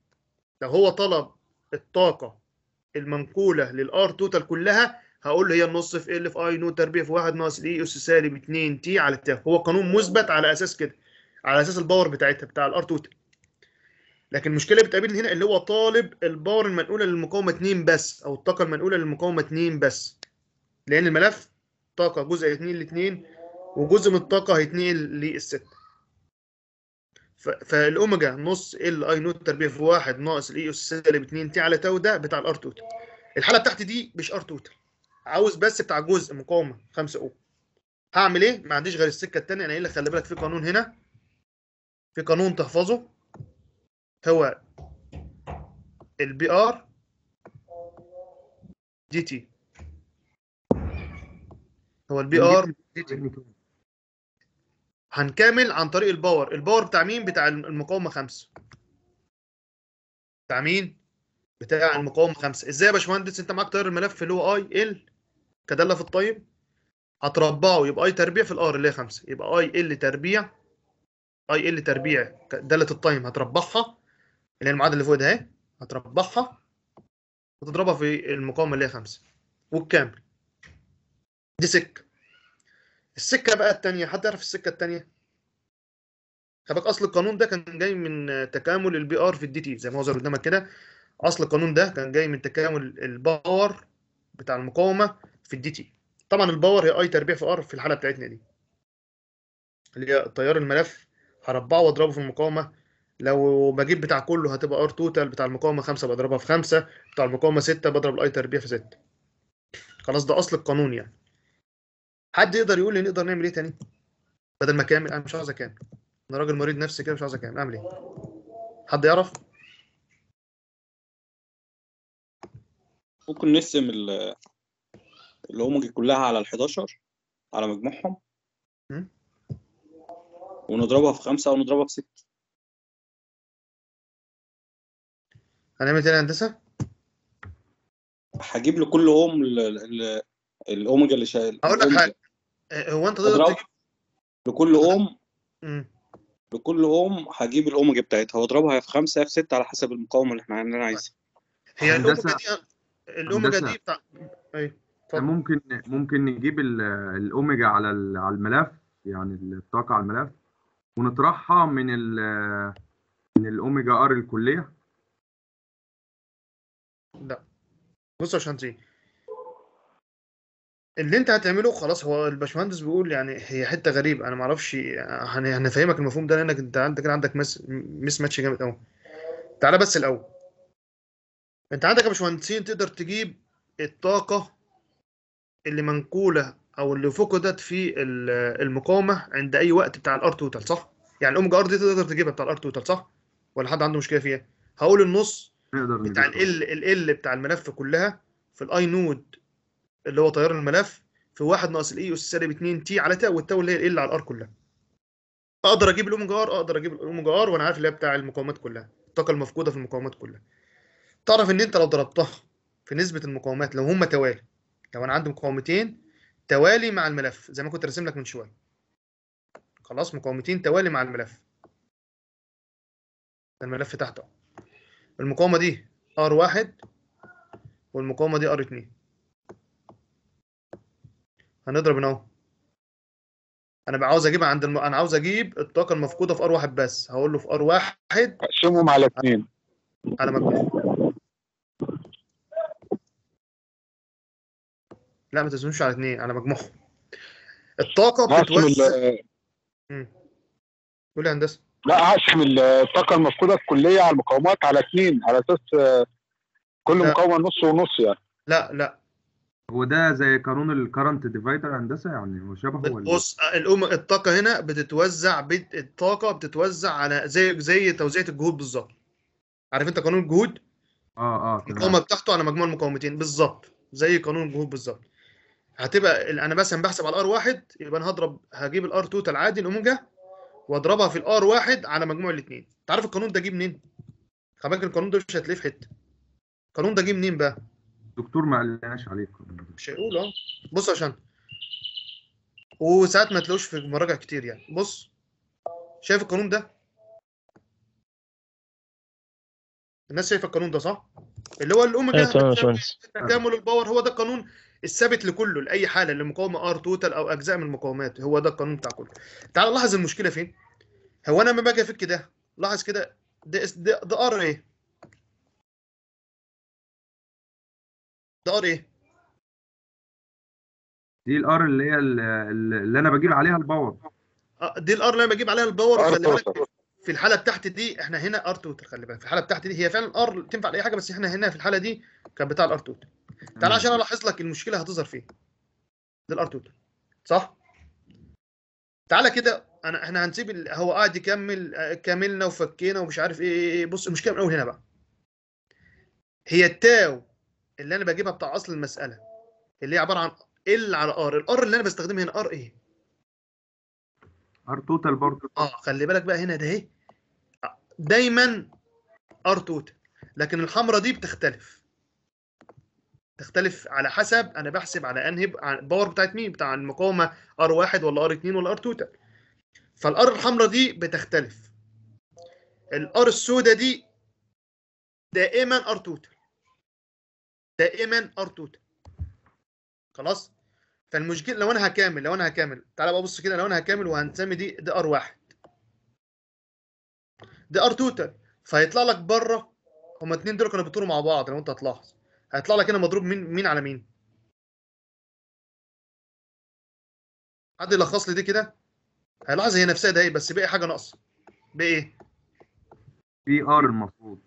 لو هو طلب الطاقه المنقوله للار توتال كلها هقول هي النص في ال في اي نون تربيع في واحد ناقص الاي e، اس سالب 2 تي على التاو هو قانون مثبت على اساس كده على اساس الباور بتاعتها بتاع الار توتال لكن المشكله بتقابلني هنا اللي هو طالب الباور المنقوله للمقاومه 2 بس او الطاقه المنقوله للمقاومه 2 بس لان الملف طاقه جزء هيتنقل 2 وجزء من الطاقه هيتنقل 6 فالاوميجا نص ال اي نوت تربيع في واحد ناقص الاي e، اس سالب 2 تي على تاو ده بتاع الار توتال الحاله بتاعتي دي مش ار توتال عاوز بس بتاع جزء مقاومه 5 اوم هعمل ايه ما عنديش غير السكه الثانيه انا قايل لك خلي بالك في قانون هنا في قانون تحفظه هو البي ار دي تي هو البي ار دي تي هنكمل عن طريق الباور الباور بتاع مين بتاع المقاومه 5 بتاع مين بتاع المقاومه 5 ازاي يا باشمهندس انت معاك تيار الملف اللي هو اي ال كداله في الطيب هتربعه يبقى اي تربيع في الار اللي هي 5 يبقى اي ال تربيع اي ال تربيع داله الطيب هتربعها اللي هي المعادله اللي فوق ده اهي هتربعها وتضربها في المقاومه اللي هي 5 والكامل دي سكه السكه بقى التانية حد يعرف السكه التانية؟ خباك اصل القانون ده كان جاي من تكامل البي ار في الدي تي زي ما هو ظاهر قدامك كده اصل القانون ده كان جاي من تكامل الباور بتاع المقاومه في الدي تي طبعا الباور هي اي تربيع في ار في الحاله بتاعتنا دي اللي هي تيار الملف هربعه واضربه في المقاومه لو بجيب بتاع كله هتبقى ار توتال بتاع المقاومه 5 بضربها في 5 بتاع المقاومه 6 بضرب الاي تربيع في 6 خلاص ده اصل القانون يعني حد يقدر يقول لي نقدر نعمل ايه تاني بدل ما كامل انا مش عاوز اكامل انا راجل مريض نفسي كده مش عاوز اكامل اعمل ايه حد يعرف ممكن نقسم هم كلها على ال 11 على مجموعهم ونضربها في خمسة أو نضربها في ستة هنعمل تاني هندسة؟ هجيب لكل اوم الأوميجا اللي شايل هقول لك حاجة هو أنت تقدر لكل أوم لكل أوم هجيب الأوميجا بتاعتها وأضربها في خمسة في ستة على حسب المقاومة اللي إحنا عايزينها هي الأوميجا دي الأوميجا دي بتاع أيوه يعني ممكن ممكن نجيب الاوميجا على على الملف يعني الطاقه على الملف ونطرحها من ال من الاوميجا ار الكليه لا بص يا شانتي اللي انت هتعمله خلاص هو الباشمهندس بيقول يعني هي حته غريبه انا ما اعرفش هنفهمك المفهوم ده لانك انت عندك كده عندك مس مس ماتش جامد قوي تعالى بس الاول انت عندك يا باشمهندسين تقدر تجيب الطاقه اللي منقوله او اللي فقدت في المقاومه عند اي وقت بتاع الار توتال صح؟ يعني الاوميجا ار دي تقدر تجيبها بتاع الار توتال صح؟ ولا حد عنده مشكله فيها؟ هقول النص بتاع ال ال ال بتاع الملف كلها في الاي نود اللي هو طيار الملف في 1 ناقص الاي e اس سالب 2 تي على تاو والتاو اللي هي ال على الار كلها. اقدر اجيب الاوميجا ار اقدر اجيب الاوميجا ار وانا عارف اللي هي بتاع المقاومات كلها الطاقه المفقوده في المقاومات كلها. تعرف ان انت لو ضربتها في نسبه المقاومات لو هم توالي لو انا عندي مقاومتين توالي مع الملف زي ما كنت راسم لك من شويه خلاص مقاومتين توالي مع الملف الملف تحت اهو المقاومه دي ار1 والمقاومه دي ار2 هنضرب هنا اهو انا بقى عاوز اجيب عند الم... انا عاوز اجيب الطاقه المفقوده في ار1 بس هقول له في ار1 اقسمهم على 2 على مجموعه لا ما تزنوش على اثنين على مجموعهم الطاقه بتتوزع قول يا هندسه لا اقسم الطاقه المفقوده الكليه على المقاومات على اثنين على اساس آه، كل لا. مقاومه نص ونص يعني لا لا وده زي قانون الكرنت ديفايدر هندسه يعني وشبهه ولا إيه؟ بص الام الطاقه هنا بتتوزع بت... الطاقه بتتوزع على زي زي توزيعه الجهود بالظبط عارف انت قانون الجهود اه اه المقاومه بتاعته على مجموع المقاومتين بالظبط زي قانون الجهود بالظبط هتبقى انا مثلا بحسب على الار واحد يبقى انا هضرب هجيب الار توتال عادي الاوميجا واضربها في الار واحد على مجموع الاثنين انت عارف القانون ده جه منين؟ خلي بالك القانون ده مش هتلاقيه في حته القانون ده جه منين بقى؟ دكتور ما قالناش عليه مش هيقول اه بص عشان وساعات ما تلاقوش في مراجع كتير يعني بص شايف القانون ده الناس شايفه القانون ده صح؟ اللي هو الاوميجا أيوة، تكامل الباور هو ده القانون الثابت لكله لاي حاله لمقاومه ار توتال او اجزاء من المقاومات هو ده القانون بتاع كله تعال لاحظ المشكله فين هو انا لما باجي افك ده لاحظ كده ده ده, ده ار ايه ده ار ايه دي الار اللي هي اللي انا بجيب عليها الباور آه، دي الار اللي انا بجيب عليها الباور خلي بالك في الحاله بتاعت دي احنا هنا ار توتال خلي بالك في الحاله بتاعت دي هي فعلا ار تنفع لاي حاجه بس احنا هنا في الحاله دي كان بتاع الار توتال تعال عشان الاحظ لك المشكله هتظهر فين ده الار توتال صح تعالى كده انا احنا هنسيب هو قاعد آه يكمل آه، كملنا وفكينا ومش عارف إيه،, ايه, إيه بص المشكله من اول هنا بقى هي التاو اللي انا بجيبها بتاع اصل المساله اللي هي عباره عن ال على ار الار اللي انا بستخدمها هنا ار ايه ار توتال برضه اه خلي بالك بقى هنا ده اهي دايما ار توتال لكن الحمراء دي بتختلف تختلف على حسب انا بحسب على انهي باور بتاعت مين بتاع المقاومه ار 1 ولا ار 2 ولا ار توتال فالار الحمراء دي بتختلف الار السوداء دي دائما ار توتال دائما ار توتال خلاص فالمشكله لو انا هكامل لو انا هكامل تعالى بقى بص كده لو انا هكامل وهنسمي دي دي ار واحد دي ار توتال فهيطلع لك بره هما الاثنين دول كانوا بيطولوا مع بعض لو انت هتلاحظ هيطلع لك هنا مضروب مين مين على مين حد يلخص لي دي كده هيلاحظ هي نفسها ده ايه بس باقي إيه حاجه ناقصه باقي ايه بي ار المفروض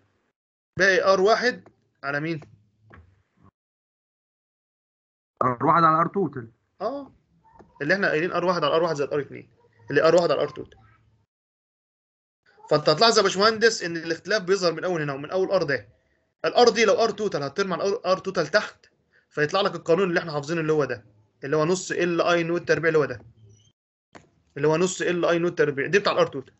باقي إيه ار واحد على مين ار واحد على ار توتال اه اللي احنا قايلين ار1 على ار1 زائد ار2 اللي ار1 على ار2 فانت هتلاحظ يا باشمهندس ان الاختلاف بيظهر من اول هنا ومن اول ار ده الار دي لو ار توتال هترمي على ار توتال تحت فيطلع لك القانون اللي احنا حافظينه اللي هو ده اللي هو نص ال اي نوت تربيع اللي هو ده اللي هو نص ال اي نوت تربيع دي بتاع الار توتال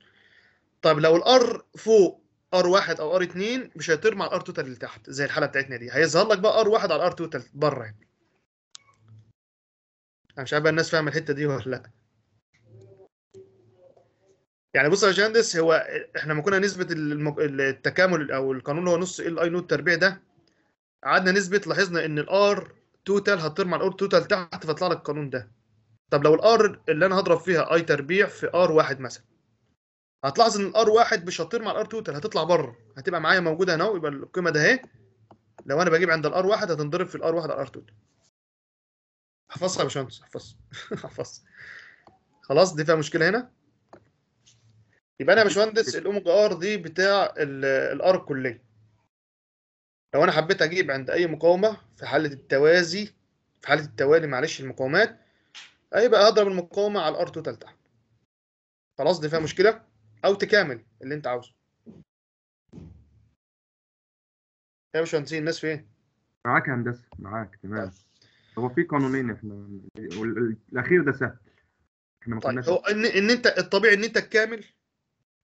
طب لو الار فوق ار واحد او ار اتنين مش هيطير مع الار توتال اللي تحت زي الحاله بتاعتنا دي هيظهر لك بقى ار واحد على ار توتال بره يعني انا مش عارف بقى الناس فاهمه الحته دي ولا لا يعني بص يا باشمهندس هو احنا لما كنا نسبه التكامل او القانون هو نص ال اي نود تربيع ده قعدنا نثبت لاحظنا ان الار توتال هتطير مع الار توتال تحت فطلع لك القانون ده طب لو الار اللي انا هضرب فيها اي تربيع في ار واحد مثلا هتلاحظ ان الار واحد مش هتطير مع الار توتال هتطلع بره هتبقى معايا موجوده هنا يبقى القيمه ده اهي لو انا بجيب عند الار واحد هتنضرب في الار واحد على الار توتال احفظها يا باشمهندس احفظها احفظها خلاص دي فيها مشكله هنا يبقى انا يا باشمهندس الاوميجا ار دي بتاع الار الكليه لو انا حبيت اجيب عند اي مقاومه في حاله التوازي في حاله التوالي معلش المقاومات هيبقى اضرب المقاومه على الار توتال تحت خلاص دي فيها مشكله او تكامل اللي انت عاوزه يا باشمهندس الناس فين إيه؟ معاك يا هندسه معاك تمام هو في قانونين احنا والاخير ده سهل احنا ما طيب هو ان ان انت الطبيعي ان انت الكامل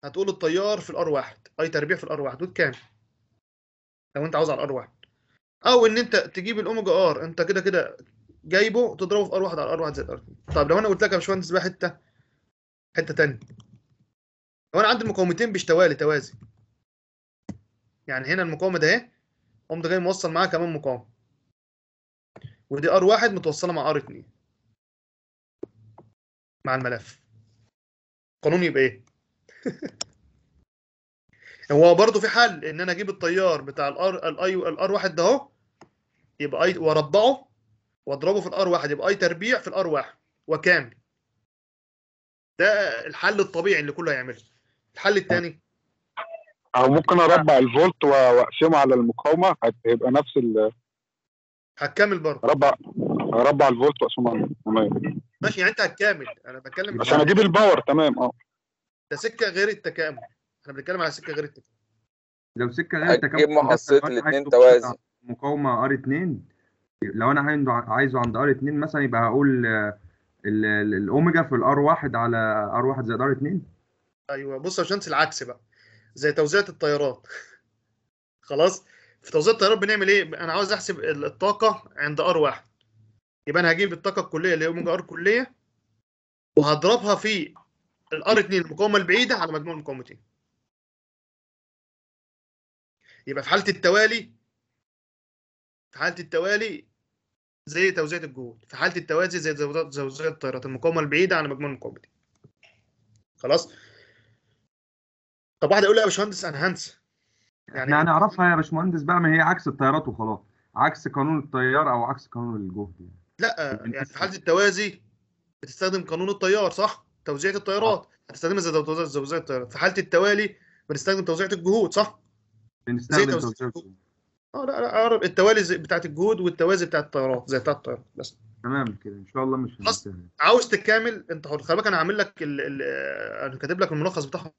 هتقول الطيار في الار واحد اي تربيع في الار واحد دول كامل لو انت عاوز على الار واحد او ان انت تجيب الاوميجا ار انت كده كده جايبه تضربه في ار واحد على ار واحد زائد ار طب لو انا قلت لك يا باشمهندس بقى حته حته ثانيه لو انا عندي المقاومتين بيشتوالي توازي يعني هنا المقاومه ده اهي قمت جاي موصل معاها كمان مقاومه ودي ار واحد متوصله مع ار 2 مع الملف قانون يبقى ايه هو برضه في حل ان انا اجيب التيار بتاع الار الاي الار واحد ده اهو يبقى اي واربعه واضربه في الار واحد يبقى اي تربيع في الار واحد وكامل ده الحل الطبيعي اللي كله هيعمله الحل الثاني او ممكن اربع الفولت واقسمه على المقاومه هيبقى نفس ال هتكمل برضه اربع اربع الفولت عشان تمام ماشي يعني انت هتكامل انا بتكلم عشان اجيب الباور تمام اه ده سكه غير التكامل احنا بنتكلم على سكه غير التكامل لو سكه غير التكامل هتجيب محصله الاثنين توازي مقاومه ار 2 لو انا عايزه عند ار 2 مثلا يبقى هقول آه، الاوميجا في الار 1 على ار 1 زائد ار 2 ايوه بص يا باشمهندس العكس بقى زي توزيعه التيارات خلاص في توزيع التيارات بنعمل ايه؟ انا عاوز احسب الطاقه عند ار واحد يبقى انا هجيب الطاقه الكليه اللي هي اوميجا ار كليه وهضربها في الار 2 المقاومه البعيده على مجموع المقاومتين يبقى في حاله التوالي في حاله التوالي زي توزيع الجهود في حاله التوازي زي توزيع التيارات المقاومه البعيده على مجموع المقاومتين خلاص طب واحد يقول لي يا باشمهندس انا هنسى يعني احنا إيه؟ هنعرفها يا باشمهندس بقى ما هي عكس الطيارات وخلاص عكس قانون التيار او عكس قانون الجهد يعني. لا يعني في حاله التوازي بتستخدم قانون التيار صح توزيعه التيارات آه. هتستخدمها زي توزيع التيارات في حاله التوالي بنستخدم توزيعه الجهود صح بنستخدم توزيع الجهود اه لا لا اقرب التوالي بتاعت الجهود والتوازي بتاعت الطيارات زي بتاعت الطيارات بس تمام كده ان شاء الله مش عاوز تكمل انت حر خلي بالك انا عامل لك ال... ال... انا كاتب لك الملخص بتاعهم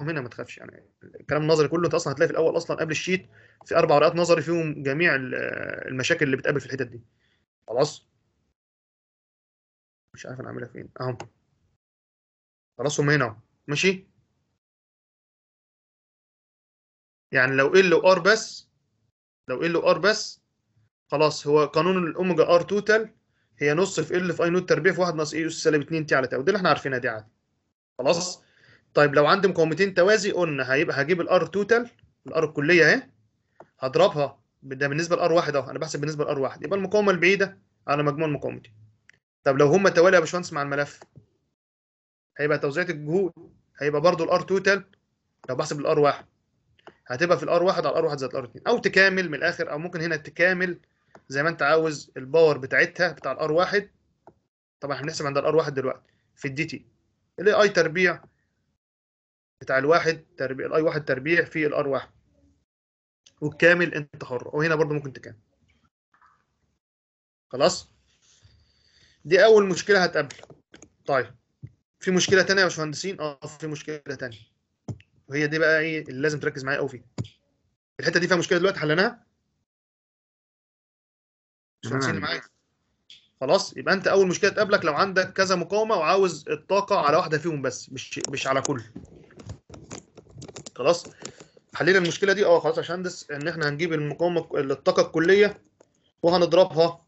ومنها ما تخافش يعني الكلام النظري كله انت اصلا هتلاقي في الاول اصلا قبل الشيت في اربع ورقات نظري فيهم جميع المشاكل اللي بتقابل في الحتت دي خلاص مش عارف انا اعملها فين اهو خلاص هم هنا ماشي يعني لو ال وار بس لو ال وار بس خلاص هو قانون الاوميجا ار توتال هي نص في ال في اي نوت تربيع في 1 ناقص اي اس سالب 2 تي على تاو دي اللي احنا عارفينها دي عادي خلاص طيب لو عندي مقاومتين توازي قلنا هيبقى هجيب الار توتال الار الكليه اهي هضربها ده بالنسبه لار واحد اهو انا بحسب بالنسبه لار واحد يبقى المقاومه البعيده على مجموع المقاومتين طب لو هم توالي يا باشمهندس مع الملف هيبقى توزيعة الجهود هيبقى برضو الار توتال لو بحسب الار واحد هتبقى في الار واحد على الار واحد زائد الار اتنين او تكامل من الاخر او ممكن هنا تكامل زي ما انت عاوز الباور بتاعتها بتاع الار واحد طبعا احنا بنحسب عند الار واحد دلوقتي في الدي تي اللي اي تربيع بتاع الواحد تربيع الاي واحد تربيع في الار واحد والكامل انت حر وهنا برضو ممكن تكامل خلاص دي اول مشكله هتقابل طيب في مشكله تانية يا باشمهندسين اه في مشكله تانية وهي دي بقى ايه اللي لازم تركز معايا قوي فيها الحته دي فيها مشكله دلوقتي حليناها باشمهندسين معايا خلاص يبقى انت اول مشكله تقابلك لو عندك كذا مقاومه وعاوز الطاقه على واحده فيهم بس مش مش على كل خلاص حلينا المشكله دي اه خلاص يا باشمهندس ان احنا هنجيب المقاومه الطاقه الكليه وهنضربها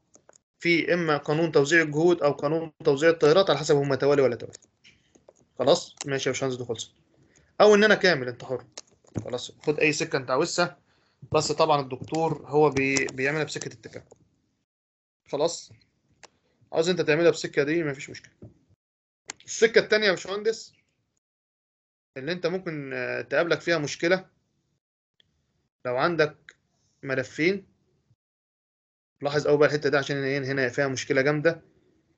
في اما قانون توزيع الجهود او قانون توزيع التيارات على حسب هما توالي ولا توالي خلاص ماشي يا باشمهندس دي خلصت او ان انا كامل انت حر خلاص خد اي سكه انت عاوزها بس طبعا الدكتور هو بي... بيعملها بسكه اتجاه خلاص عاوز انت تعملها بالسكه دي مفيش مشكله السكه الثانيه يا باشمهندس اللي انت ممكن آه، تقابلك فيها مشكله لو عندك ملفين لاحظ اول بقى الحته دي عشان إيه، هنا فيها مشكله جامده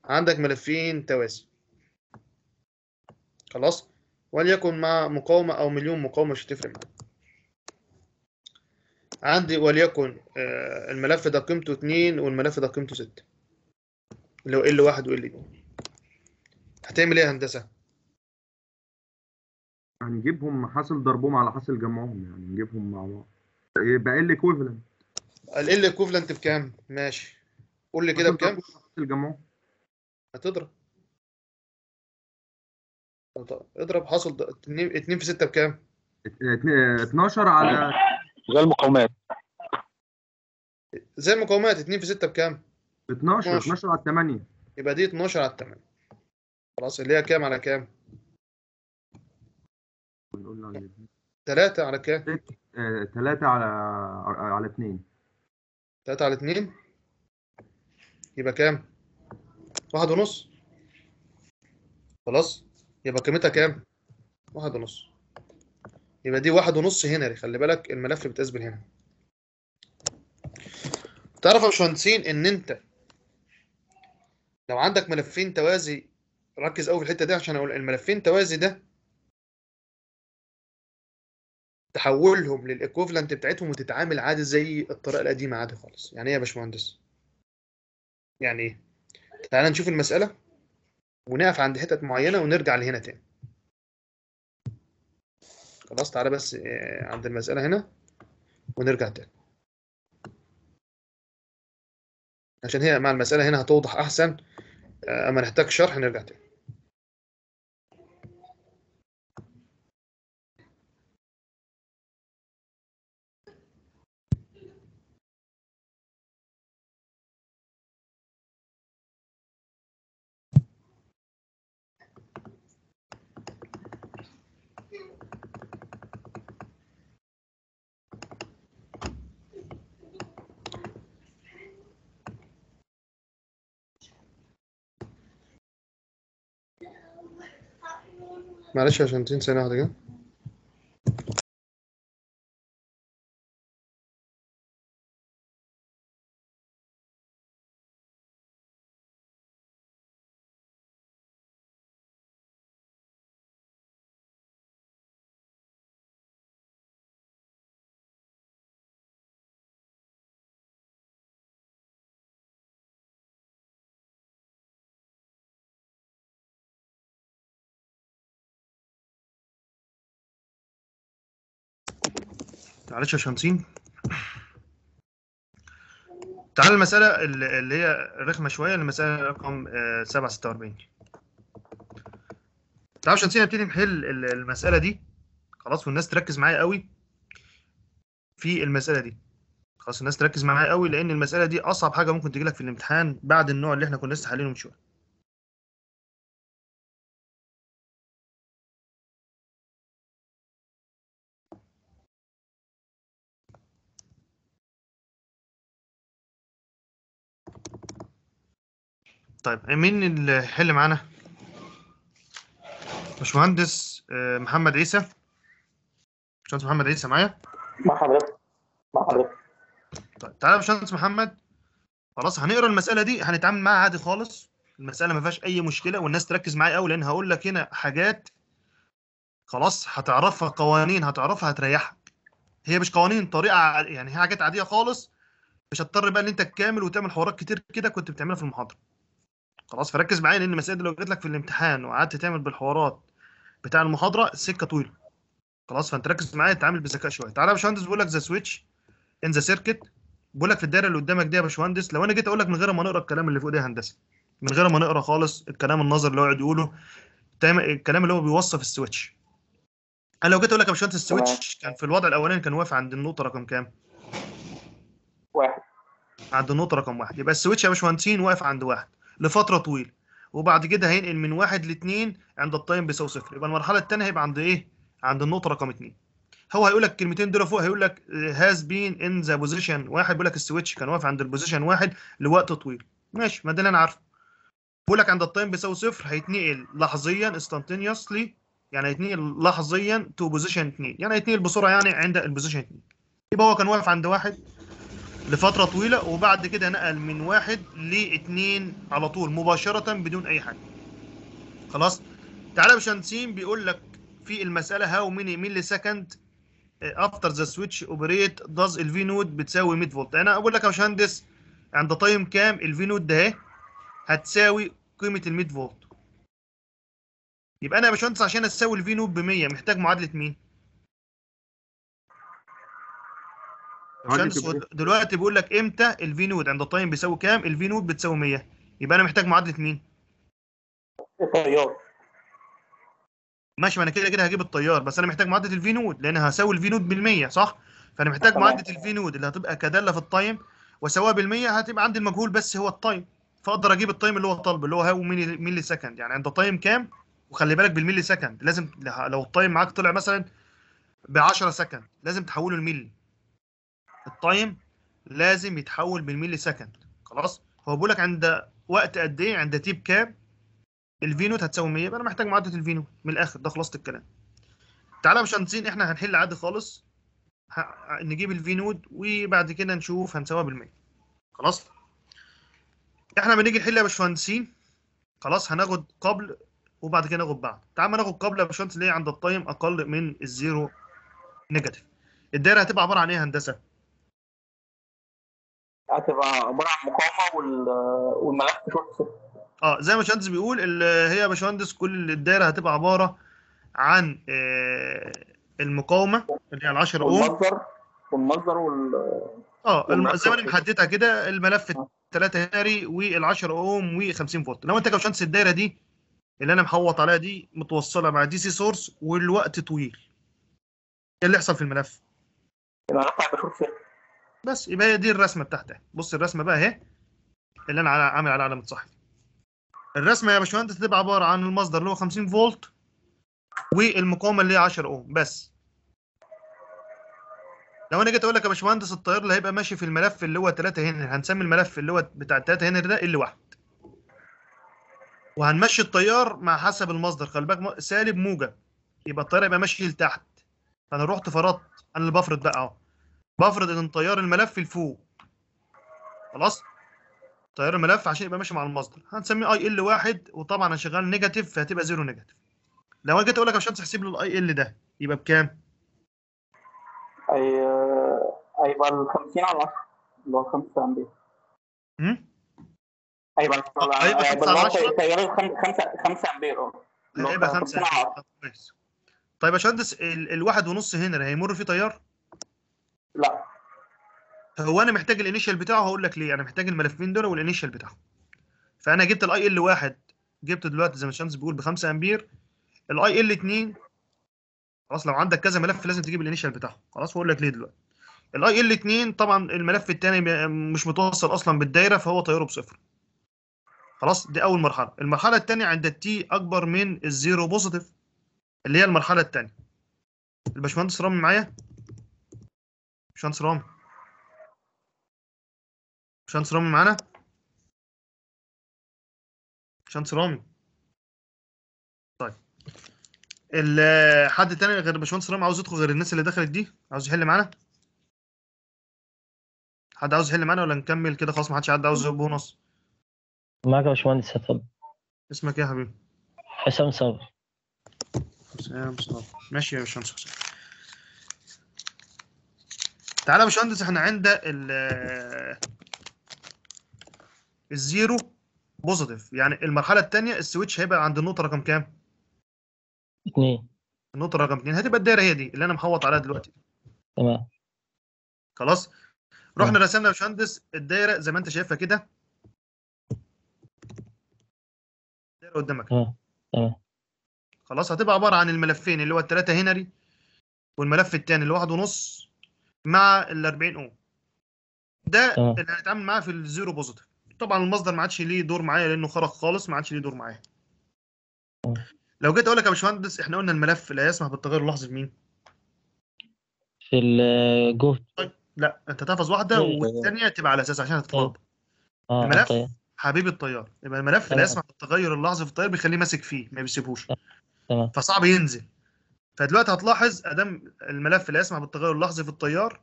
عندك ملفين توازي خلاص وليكن مع مقاومه او مليون مقاومه مش هتفرق معاك عندي وليكن آه، الملف ده قيمته اتنين والملف ده قيمته ستة اللي هو ال واحد وال2 هتعمل ايه يا هندسه هنجيبهم حاصل ضربهم على حاصل جمعهم يعني نجيبهم مع بعض يبقى إيه، ال ايكويفالنت ال ايكويفالنت بكام؟ ماشي قول لي كده بكام؟ حاصل جمعهم هتضرب اضرب حاصل 2 في 6 بكام؟ 12 اه، اه، على زي المقاومات زي المقاومات 2 في 6 بكام؟ 12 12 على 8 يبقى دي 12 على 8 خلاص اللي هي كام على كام؟ قلنا جديد ثلاثة على كام؟ ثلاثة آه، على آه، على اثنين ثلاثة على اثنين يبقى كام؟ واحد ونص خلاص؟ يبقى قيمتها كام؟ واحد ونص يبقى دي واحد ونص هنا خلي بالك الملف بيتقاس هنا تعرف يا باشمهندسين ان انت لو عندك ملفين توازي ركز قوي في الحته دي عشان اقول الملفين توازي ده تحولهم للايكوفلنت بتاعتهم وتتعامل عادي زي الطريقه القديمه عادي خالص يعني ايه يا باشمهندس يعني ايه تعال نشوف المساله ونقف عند حتت معينه ونرجع لهنا تاني خلاص تعالى بس آه، عند المساله هنا ونرجع تاني عشان هي مع المساله هنا هتوضح احسن آه، اما نحتاج شرح نرجع تاني معلش عشان تنسى واحدة كده معلش يا شمسين تعال المسألة اللي هي رخمة شوية المسألة رقم 746 آه، تعال شمسين نبتدي نحل المسألة دي خلاص والناس تركز معايا قوي في المسألة دي خلاص الناس تركز معايا قوي لأن المسألة دي أصعب حاجة ممكن تجيلك في الامتحان بعد النوع اللي احنا كنا لسه حالينه من شوية طيب مين اللي حل معانا؟ باشمهندس آه، محمد عيسى باشمهندس محمد عيسى معايا؟ مع حضرتك مع حضرتك طيب تعالى يا باشمهندس محمد خلاص هنقرا المساله دي هنتعامل معاها عادي خالص المساله ما فيهاش اي مشكله والناس تركز معايا قوي لان هقول لك هنا حاجات خلاص هتعرفها قوانين هتعرفها هتريحك هي مش قوانين طريقه يعني هي حاجات عاديه خالص مش هتضطر بقى ان انت تكامل وتعمل حوارات كتير كده كنت بتعملها في المحاضره خلاص فركز معايا لان المسائل دي لو جت لك في الامتحان وقعدت تعمل بالحوارات بتاع المحاضره السكه طويله خلاص فانت ركز معايا اتعامل بذكاء شويه تعالى يا باشمهندس بقول لك ذا سويتش ان ذا سيركت بقول لك في الدايره اللي قدامك دي يا باشمهندس لو انا جيت اقول لك من غير ما نقرا الكلام اللي فوق ده هندسه من غير ما نقرا خالص الكلام النظر اللي هو يقعد يقوله الكلام اللي هو بيوصف السويتش انا لو جيت اقول لك يا باشمهندس السويتش كان في الوضع الاولاني كان واقف عند النقطه رقم كام؟ واحد عند النقطه رقم واحد يبقى السويتش يا باشمهندسين واقف عند واحد لفتره طويله وبعد كده هينقل من واحد لاثنين عند التايم بيساوي صفر يبقى المرحله الثانيه هيبقى عند ايه؟ عند النقطه رقم اثنين هو هيقول لك الكلمتين دول فوق هيقول لك هاز بين ان ذا بوزيشن واحد بيقول لك السويتش كان واقف عند البوزيشن واحد لوقت طويل ماشي ما ده اللي انا عارفه بيقول لك عند التايم بيساوي صفر هيتنقل لحظيا instantaneously يعني هيتنقل لحظيا تو بوزيشن 2 يعني هيتنقل بسرعه يعني عند البوزيشن 2 يبقى هو كان واقف عند واحد لفترة طويلة وبعد كده نقل من واحد لاتنين على طول مباشرة بدون أي حاجة خلاص تعالى بشانسين بيقول لك في المسألة هاو ميني ميلي سكند افتر ذا سويتش اوبريت داز الفي نود بتساوي 100 فولت انا اقول لك يا باشمهندس عند تايم كام الفي نود ده هتساوي قيمه ال 100 فولت يبقى انا يا باشمهندس عشان اساوي الفي نود ب 100 محتاج معادله مين دلوقتي بيقول لك امتى الفي نود عند التايم بيساوي كام الفي نود بتساوي 100 يبقى انا محتاج معادله مين التيار ماشي ما انا كده كده هجيب التيار بس انا محتاج معادله الفي نود لان هساوي الفي نود بال100 صح فانا محتاج معادله الفي نود اللي هتبقى كداله في التايم وسواها بال100 هتبقى عندي المجهول بس هو التايم فاقدر اجيب التايم اللي هو طالب اللي هو هاو ميلي, ميلي سكند يعني عند تايم كام وخلي بالك بالميلي سكند لازم لو التايم معاك طلع مثلا ب 10 سكند لازم تحوله لميلي التايم لازم يتحول بالميلي سكند خلاص هو بيقول لك عند وقت قد ايه عند تيب كام الفينوت هتساوي 100 يبقى انا محتاج معادله الفينوت من الاخر ده خلصت الكلام تعالى يا باشمهندسين احنا هنحل عادي خالص ه... نجيب الفينوت وبعد كده نشوف هنساويها بالمية خلاص احنا بنيجي نحل يا باشمهندسين خلاص هناخد قبل وبعد كده ناخد بعد تعالى ما ناخد قبل يا باشمهندس ليه عند التايم اقل من الزيرو نيجاتيف الدايره هتبقى عباره عن ايه هندسه هتبقى عباره عن مقاومه والملف شورت اه زي ما باشمهندس بيقول هي يا باشمهندس كل الدايره هتبقى عباره عن آه، المقاومه اللي هي ال 10 اوم والمصدر والمصدر وال اه زي ما انا محددها كده الملف 3 آه. هنري وال 10 اوم و50 فولت لو انت يا باشمهندس الدايره دي اللي انا محوط عليها دي متوصله مع دي سي سورس والوقت طويل ايه اللي يحصل في الملف؟ الملف هيبقى شورت سيركت بس يبقى هي دي الرسمه بتاعتها بص الرسمه بقى اهي اللي انا عامل على علامه صاحبي الرسمه يا باشمهندس تبقى عباره عن المصدر اللي هو 50 فولت والمقاومه اللي هي 10 اوم بس لو انا جيت اقول لك يا باشمهندس التيار اللي هيبقى ماشي في الملف اللي هو 3 هنري هنسمي الملف اللي هو بتاع 3 هنري ده اللي واحد وهنمشي التيار مع حسب المصدر خلي بالك سالب موجب يبقى التيار هيبقى ماشي لتحت فانا رحت فرضت انا اللي بفرض بقى اهو بفرض ان تيار الملف لفوق خلاص تيار الملف عشان يبقى ماشي مع المصدر هنسميه اي ال واحد وطبعا هشغل نيجاتيف فهتبقى زيرو نيجاتيف لو جيت اقول لك يا باشمهندس احسب له الاي ال ده يبقى بكام؟ اي هيبقى ال 50 على 10 اللي هو 5 امبير امم هيبقى هيبقى 5 على 10 التيار 5 5 امبير اه هيبقى 5 امبير طيب يا باشمهندس الواحد ونص هنا هيمر فيه تيار؟ لا هو انا محتاج الانيشال بتاعه هقول لك ليه انا محتاج الملفين دول والانيشال بتاعهم فانا جبت الاي ال 1 جبته دلوقتي زي ما شمس بيقول ب 5 امبير الاي ال 2 خلاص لو عندك كذا ملف لازم تجيب الانيشال بتاعهم خلاص هقول لك ليه دلوقتي الاي ال 2 طبعا الملف الثاني مش متوصل اصلا بالدايره فهو طياره بصفر خلاص دي اول مرحله المرحله الثانيه عند التي اكبر من الزيرو بوزيتيف اللي هي المرحله الثانيه الباشمهندس رامي معايا باشمهندس رامي باشمهندس رامي معانا باشمهندس رامي طيب حد تاني غير باشمهندس رامي عاوز يدخل غير الناس اللي دخلت دي عاوز يحل معانا حد عاوز يحل معانا ولا نكمل كده خلاص ما حدش عاد عاوز بونص معاك يا باشمهندس اتفضل اسمك ايه يا حبيبي حسام صبر حسام صبر ماشي يا باشمهندس حسام تعالى يا باشمهندس احنا عند ال الزيرو بوزيتيف يعني المرحله الثانيه السويتش هيبقى عند النقطه رقم كام؟ اثنين النقطه رقم اثنين هتبقى الدايره هي دي اللي انا محوط عليها دلوقتي تمام خلاص رحنا رسمنا يا باشمهندس الدايره زي ما انت شايفها كده الدايره قدامك تمام خلاص هتبقى عباره عن الملفين اللي هو الثلاثه هنري والملف الثاني اللي واحد ونص مع ال 40 اوم ده آه. اللي هنتعامل معاه في الزيرو بوزيتيف طبعا المصدر ما عادش ليه دور معايا لانه خرج خالص ما عادش ليه دور معايا آه. لو جيت اقول لك يا باشمهندس احنا قلنا الملف لا يسمح بالتغير اللحظي في مين؟ في الجهد طيب، لا انت تحفظ واحده والثانيه تبقى على اساس عشان تتلخبط آه. الملف طيب. يعني. حبيب الطيار يبقى الملف لا يسمح بالتغير اللحظي في الطيار بيخليه ماسك فيه ما بيسيبوش تمام فصعب ينزل فدلوقتي هتلاحظ ادام الملف لا يسمح بالتغير اللحظي في التيار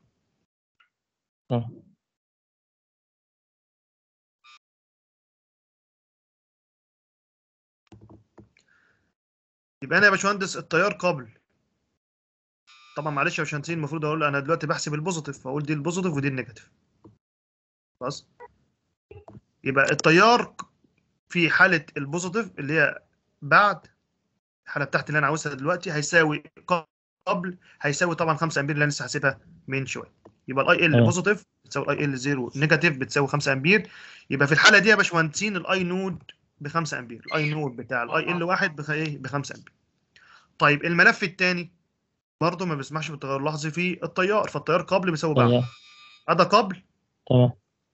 اه. يبقى انا يا باشمهندس التيار قبل طبعا معلش يا باشمهندسين المفروض اقول انا دلوقتي بحسب البوزيتيف فاقول دي البوزيتيف ودي النيجاتيف خلاص يبقى التيار في حاله البوزيتيف اللي هي بعد الحاله بتاعتي اللي انا عاوزها دلوقتي هيساوي قبل هيساوي طبعا 5 امبير اللي انا لسه حاسبها من شويه يبقى الاي ال بوزيتيف بتساوي الاي ال زيرو نيجاتيف بتساوي 5 امبير يبقى في الحاله دي يا باشمهندسين الاي نود ب 5 امبير الاي نود بتاع الاي ال واحد ايه ب 5 امبير طيب الملف الثاني برضه ما بيسمحش بالتغير اللحظي في التيار فالتيار قبل بيساوي بعد هذا قبل تمام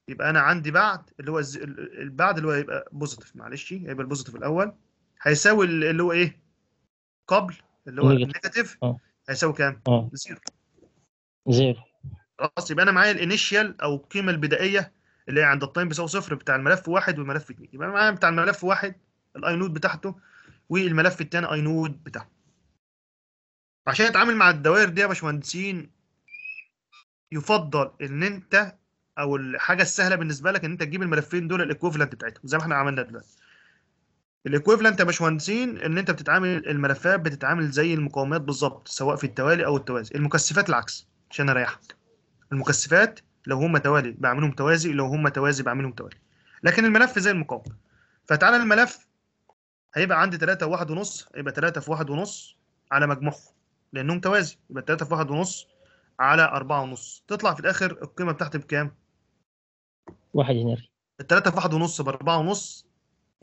يبقى انا عندي بعد اللي هو الز... البعد اللي هو يبقى بوزيتيف معلش يبقى البوزيتيف الاول هيساوي اللي هو ايه قبل اللي هو النيجاتيف اه. هيساوي كام؟ اه. زيرو زيرو خلاص يبقى انا معايا الانيشيال او القيمه البدائيه اللي هي عند التايم بيساوي صفر بتاع الملف واحد والملف اثنين يبقى انا معايا بتاع الملف واحد الاي نود بتاعته والملف الثاني اي نود بتاعه عشان اتعامل مع الدوائر دي يا باشمهندسين يفضل ان انت او الحاجه السهله بالنسبه لك ان انت تجيب الملفين دول الايكوفلنت بتاعتهم زي ما احنا عملنا دلوقتي الايكويفالنت يا باشمهندسين ان انت بتتعامل الملفات بتتعامل زي المقاومات بالظبط سواء في التوالي او التوازي المكثفات العكس عشان اريحك المكثفات لو هم توالي بعملهم توازي لو هم توازي بعملهم توالي لكن الملف زي المقاومه فتعالى الملف هيبقى عندي 3 و ونص يبقى 3 في 1.5 ونص على مجموعهم لانهم توازي يبقى 3 في 1.5 ونص على 4 ونص تطلع في الاخر القيمه بتاعتي بكام؟ 1 هنا ال 3 في 1 ونص ب 4 ونص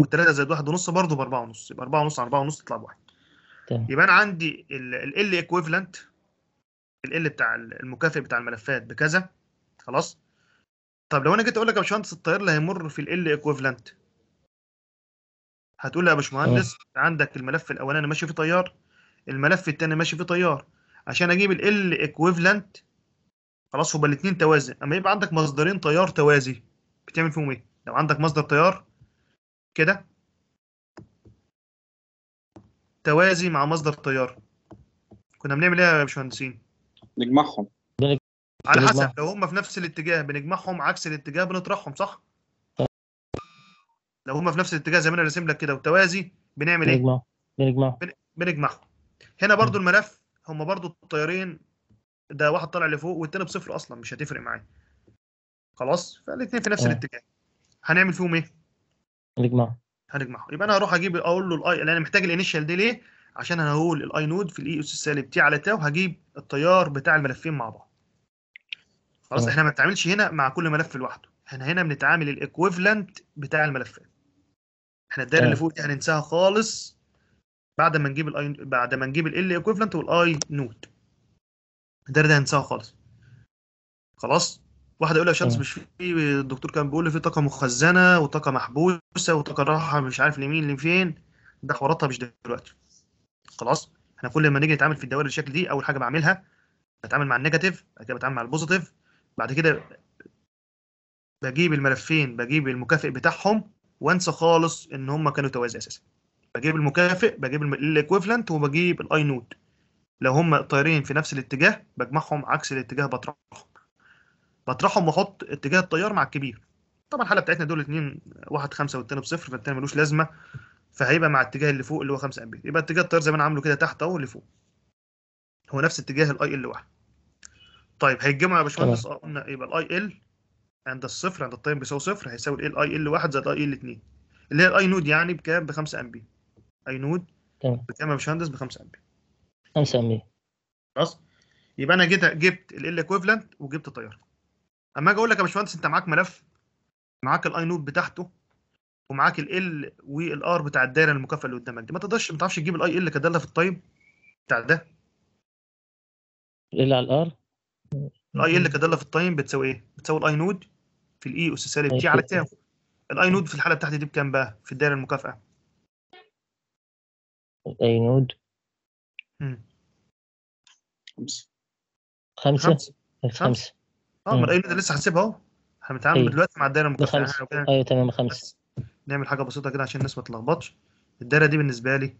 و3 زائد 1 ونص برضه ب 4 ونص يبقى 4 ونص على 4 ونص تطلع بواحد تمام يبقى انا عندي ال ال ايكويفالنت ال ال بتاع المكافئ بتاع الملفات بكذا خلاص طب لو انا جيت اقول لك يا باشمهندس التيار اللي هيمر في ال ال ايكويفالنت هتقول لي يا باشمهندس عندك الملف الاولاني ماشي فيه تيار الملف الثاني ماشي فيه تيار عشان اجيب ال ال ايكويفالنت خلاص هما الاثنين توازي اما يبقى عندك مصدرين تيار توازي بتعمل فيهم ايه لو عندك مصدر تيار كده توازي مع مصدر تيار كنا بنعمل ايه يا باشمهندسين نجمعهم على حسب لو هم في نفس الاتجاه بنجمعهم عكس الاتجاه بنطرحهم صح طيب. لو هم في نفس الاتجاه زي ما انا راسم لك كده وتوازي بنعمل ايه بنجمعهم بنجمعهم هنا برضو الملف هم برضو الطيارين ده واحد طالع لفوق والتاني بصفر اصلا مش هتفرق معايا خلاص فالاثنين في نفس الاتجاه هنعمل فيهم ايه هنجمعه هنجمعه يبقى انا هروح اجيب اقول له الاي انا محتاج الانيشال دي ليه عشان انا هقول الاي نود في الاي اس السالب تي على تاو هجيب التيار بتاع الملفين مع بعض خلاص احنا ما بنتعاملش هنا مع كل ملف لوحده احنا هنا بنتعامل الايكويفالنت بتاع الملفات احنا الدايره اللي فوق دي هننساها خالص بعد ما نجيب الاي بعد ما نجيب ال ايكويفالنت والاي نود الدايره دي هننساها خالص خلاص واحد يقول لك شمس آه. مش فيه الدكتور كان بيقول لي في طاقه مخزنه وطاقه محبوسه وطاقه راحه مش عارف لمين لفين ده حواراتها مش دلوقتي خلاص احنا كل ما نيجي نتعامل في الدوائر بالشكل دي اول حاجه بعملها بتعامل مع النيجاتيف بعد كده بتعامل مع البوزيتيف بعد كده بجيب الملفين بجيب المكافئ بتاعهم وانسى خالص ان هم كانوا توازي اساسا بجيب المكافئ بجيب الايكويفلنت وبجيب الاي نود لو هم طايرين في نفس الاتجاه بجمعهم عكس الاتجاه بطرحهم بطرحهم واحط اتجاه التيار مع الكبير طبعا الحاله بتاعتنا دول الاثنين واحد خمسه والتاني بصفر فالتاني ملوش لازمه فهيبقى مع الاتجاه اللي فوق اللي هو 5 امبير يبقى اتجاه التيار زي ما انا عامله كده تحت اهو اللي فوق هو نفس اتجاه الاي ال واحد طيب هيتجمعوا يا باشمهندس آه، قلنا يبقى الاي ال عند الصفر عند الطيار بيساوي صفر هيساوي الاي ال واحد زائد الاي ال 2 اللي هي الاي نود يعني بكام ب 5 امبير اي نود بكام يا باشمهندس ب 5 امبير 5 امبير خلاص يبقى انا جبت ال ال ايكويفالنت وجبت التيار اما اجي اقول لك يا باشمهندس انت معاك ملف معاك الاي نود بتاعته ومعاك ال والار بتاع الدايره المكافئه اللي قدامك دي ما تقدرش ما تعرفش تجيب الاي ال كداله في التايب بتاع ده ال على الار الاي ال كداله في التايم بتساوي ايه؟ بتساوي الاي نود في الاي اس سالب تي على تاو الاي نود في الحاله بتاعتي دي بكام بقى في الدايره المكافئه؟ الاي نود خمسة خمسة خمسة اه ما ده لسه هسيبها اهو احنا بنتعامل إيه. دلوقتي مع الدايره المكافئه يعني ايوه تمام خمسه نعمل حاجه بسيطه كده عشان الناس ما تتلخبطش الدايره دي بالنسبه لي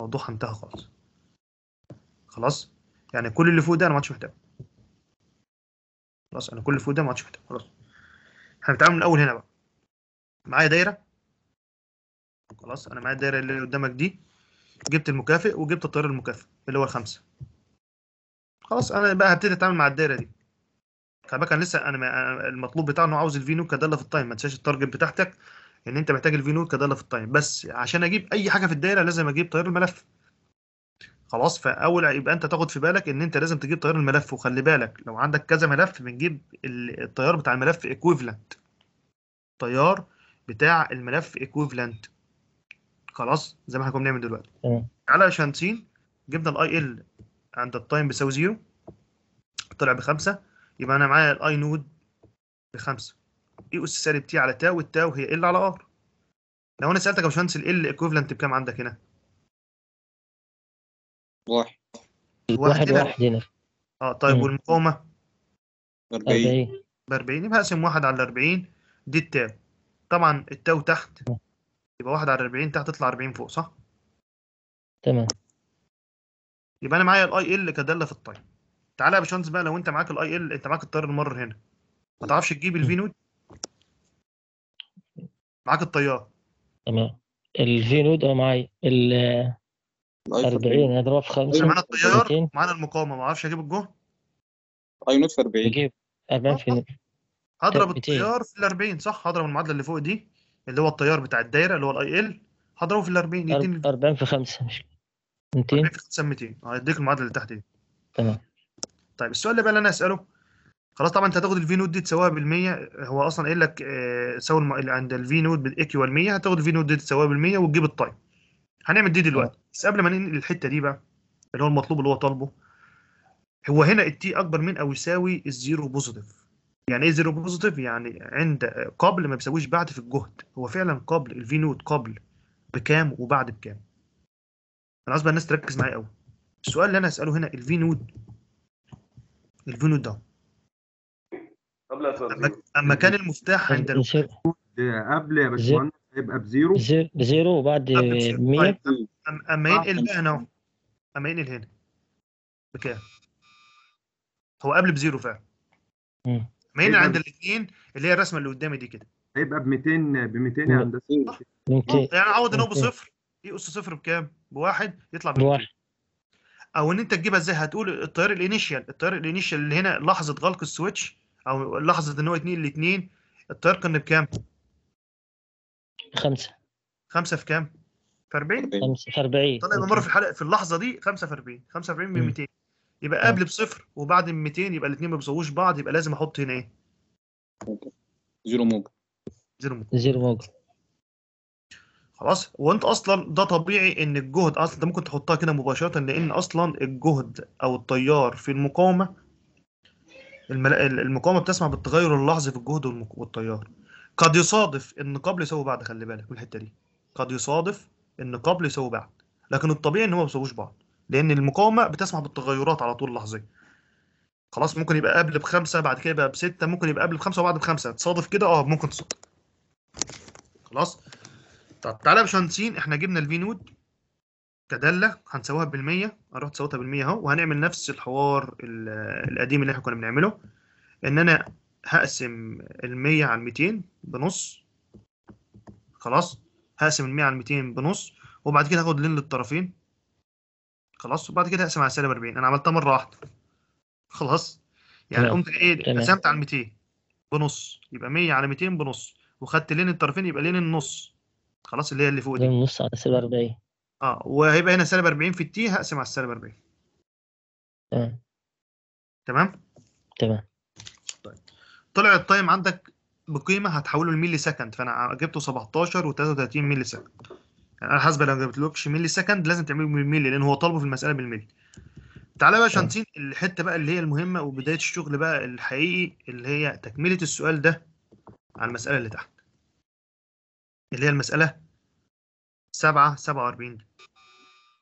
موضوعها انتهى خالص خلاص يعني كل اللي فوق ده انا ما عادش محتاجه خلاص انا كل اللي فوق ده ما عادش محتاجه خلاص احنا بنتعامل من الاول هنا بقى معايا دايره خلاص انا معايا الدايره اللي قدامك دي جبت المكافئ وجبت الطيار المكافئ اللي هو الخمسه خلاص انا بقى هبتدي اتعامل مع الدايره دي خلي كان لسه انا المطلوب بتاعه انه عاوز الفينو كداله في التايم ما تنساش التارجت بتاعتك ان انت محتاج الفينو كداله في التايم بس عشان اجيب اي حاجه في الدايره لازم اجيب تيار الملف خلاص فاول يبقى انت تاخد في بالك ان انت لازم تجيب تيار الملف وخلي بالك لو عندك كذا ملف بنجيب التيار بتاع الملف ايكويفالنت تيار بتاع الملف ايكويفالنت خلاص زي ما احنا كنا بنعمل دلوقتي على شانتين جبنا الاي ال عند التايم بيساوي 0 طلع بخمسة يبقى انا معايا الاي نود بخمسة اي e اس سالب تي على تاو والتاو هي ال على ار لو انا سالتك يا باشمهندس ال ايكوفلنت بكام عندك هنا؟ واحد واحد واحد هنا اه طيب والمقاومه؟ 40 ب 40 يبقى اقسم واحد على 40 دي التاو طبعا التاو تحت يبقى واحد على 40 تحت تطلع 40 فوق صح؟ تمام يبقى انا معايا الاي ال كداله في الطيب تعالى يا باشمهندس بقى لو انت معاك الاي ال انت معاك الطيار المر هنا ما تعرفش تجيب الفي نود معاك الطيار تمام الفي نود اه معايا ال 40 اضربها في 5 معانا الطيار معانا المقاومه ما اعرفش اجيب الجو اي نود في 40 اجيب 40 في هضرب طيب، الطيار في ال 40 صح هضرب المعادله اللي فوق دي اللي هو الطيار بتاع الدايره اللي هو الاي ال هضربه في ال 40 40 في 5 مش 200 40 في 5 200 هيديك المعادله اللي تحت دي تمام طيب السؤال اللي بقى اللي انا اساله خلاص طبعا انت هتاخد الفي نود دي تساويها بال100 هو اصلا قايل لك آه، تساوي الم... عند الفي نود بالايكوال 100 هتاخد الفي نود دي تساويها بال100 وتجيب التايم هنعمل دي دلوقتي آه. بس قبل ما ننقل الحته دي بقى اللي هو المطلوب اللي هو طالبه هو هنا التي اكبر من او يساوي الزيرو بوزيتيف يعني ايه زيرو بوزيتيف يعني عند آه، قبل ما بيساويش بعد في الجهد هو فعلا قبل الفي نود قبل بكام وبعد بكام انا عايز بقى الناس تركز معايا قوي السؤال اللي انا هساله هنا الفي نود الفنودا قبل اما كان المفتاح أه، عند إيه، قبل يا باشمهندس هيبقى بزيرو بزيرو وبعد 100 طيب، اما ينقل بقى هنا اما ينقل هنا بكام هو قبل بزيرو فعلا ما ينقل عند الاثنين اللي هي الرسمه اللي قدامي دي كده هيبقى ب 200 ب 200 يا هندسه أه، يعني اعوض ان هو بصفر يقص صفر بكام؟ بواحد يطلع بواحد او ان انت تجيبها ازاي هتقول التيار الانيشال التيار الانيشال اللي هنا لحظه غلق السويتش او لحظه ان هو اتنين الاثنين التيار كان بكام؟ خمسة خمسة في كام؟ في 40 خمسة في 40 طلع مره في الحلقه في اللحظه دي خمسه في في 45 ب 200 يبقى آه. قبل بصفر وبعد ب 200 يبقى الاثنين ما بيساووش بعض يبقى لازم احط هنا ايه؟ زيرو موجب زيرو موجب زيرو موجب خلاص وانت اصلا ده طبيعي ان الجهد اصلا انت ممكن تحطها كده مباشره لان اصلا الجهد او التيار في المقاومه المقاومه بتسمع بالتغير اللحظي في الجهد والتيار قد يصادف ان قبل يساوي بعد خلي بالك من الحته دي قد يصادف ان قبل يساوي بعد لكن الطبيعي ان هو ما بيساووش بعض لان المقاومه بتسمع بالتغيرات على طول لحظيه خلاص ممكن يبقى قبل بخمسه بعد كده يبقى بسته ممكن يبقى قبل بخمسه وبعد بخمسه تصادف كده اه ممكن تصادف خلاص طب تعالى يا باشمهندسين احنا جبنا الفي نود كداله هنساويها بالمية اروح تساويها بالمية اهو وهنعمل نفس الحوار القديم اللي احنا كنا بنعمله ان انا هقسم المية على 200 بنص خلاص هقسم المية على 200 بنص وبعد كده هاخد لين للطرفين خلاص وبعد كده هقسم على سالب 40 انا عملتها مره واحده خلاص يعني قمت ايه قسمت على 200 بنص يبقى 100 على 200 بنص وخدت لين الطرفين يبقى لين النص خلاص اللي هي اللي فوق دي النص على سالب 40 اه وهيبقى هنا سالب 40 في التي هقسم على السالب 40 تمام تمام طيب طلع التايم عندك بقيمه هتحوله لميلي سكند فانا جبته 17 و33 ميلي سكند يعني انا حاسبه لو ما جبتلكش ميلي سكند لازم تعمله بالميلي لان هو طالبه في المساله بالميلي تعالى بقى عشان شانتين الحته بقى اللي هي المهمه وبدايه الشغل بقى الحقيقي اللي هي تكمله السؤال ده على المساله اللي تحت اللي هي المسألة 7 47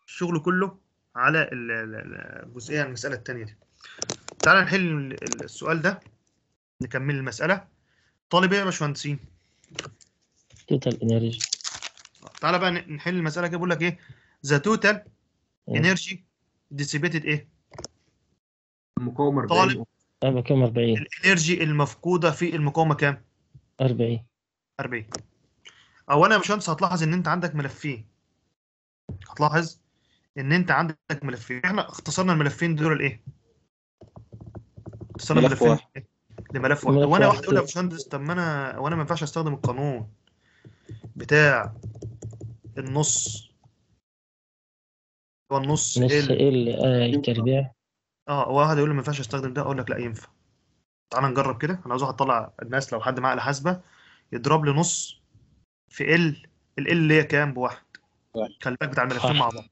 الشغل كله على الجزئية المسألة الثانية دي تعالى نحل السؤال ده نكمل المسألة طالب ايه يا باشمهندسين؟ توتال انرجي تعالى بقى نحل المسألة كده بيقول لك ايه؟ ذا توتال انرجي ديسيبيتد ايه؟ المقاومة إيه؟ 40 طالب المقاومة أه، 40 الانرجي المفقودة في المقاومة كام؟ 40 40 اولا يا باشمهندس هتلاحظ ان انت عندك ملفين هتلاحظ ان انت عندك ملفين احنا اختصرنا الملفين دول لايه اختصرنا ملف الملفين واحد. لملف واحد وانا واحد يقول يا باشمهندس طب ما انا وانا ما ينفعش استخدم القانون بتاع النص هو النص ال ال تربيع اه, آه، واحد يقول لي ما ينفعش استخدم ده اقول لك لا ينفع تعال نجرب كده انا عاوز اطلع الناس لو حد معاه الحاسبه حاسبة يضرب لي نص في ال ال اللي هي كام بواحد خلي بالك بتاع الملفين مع بعض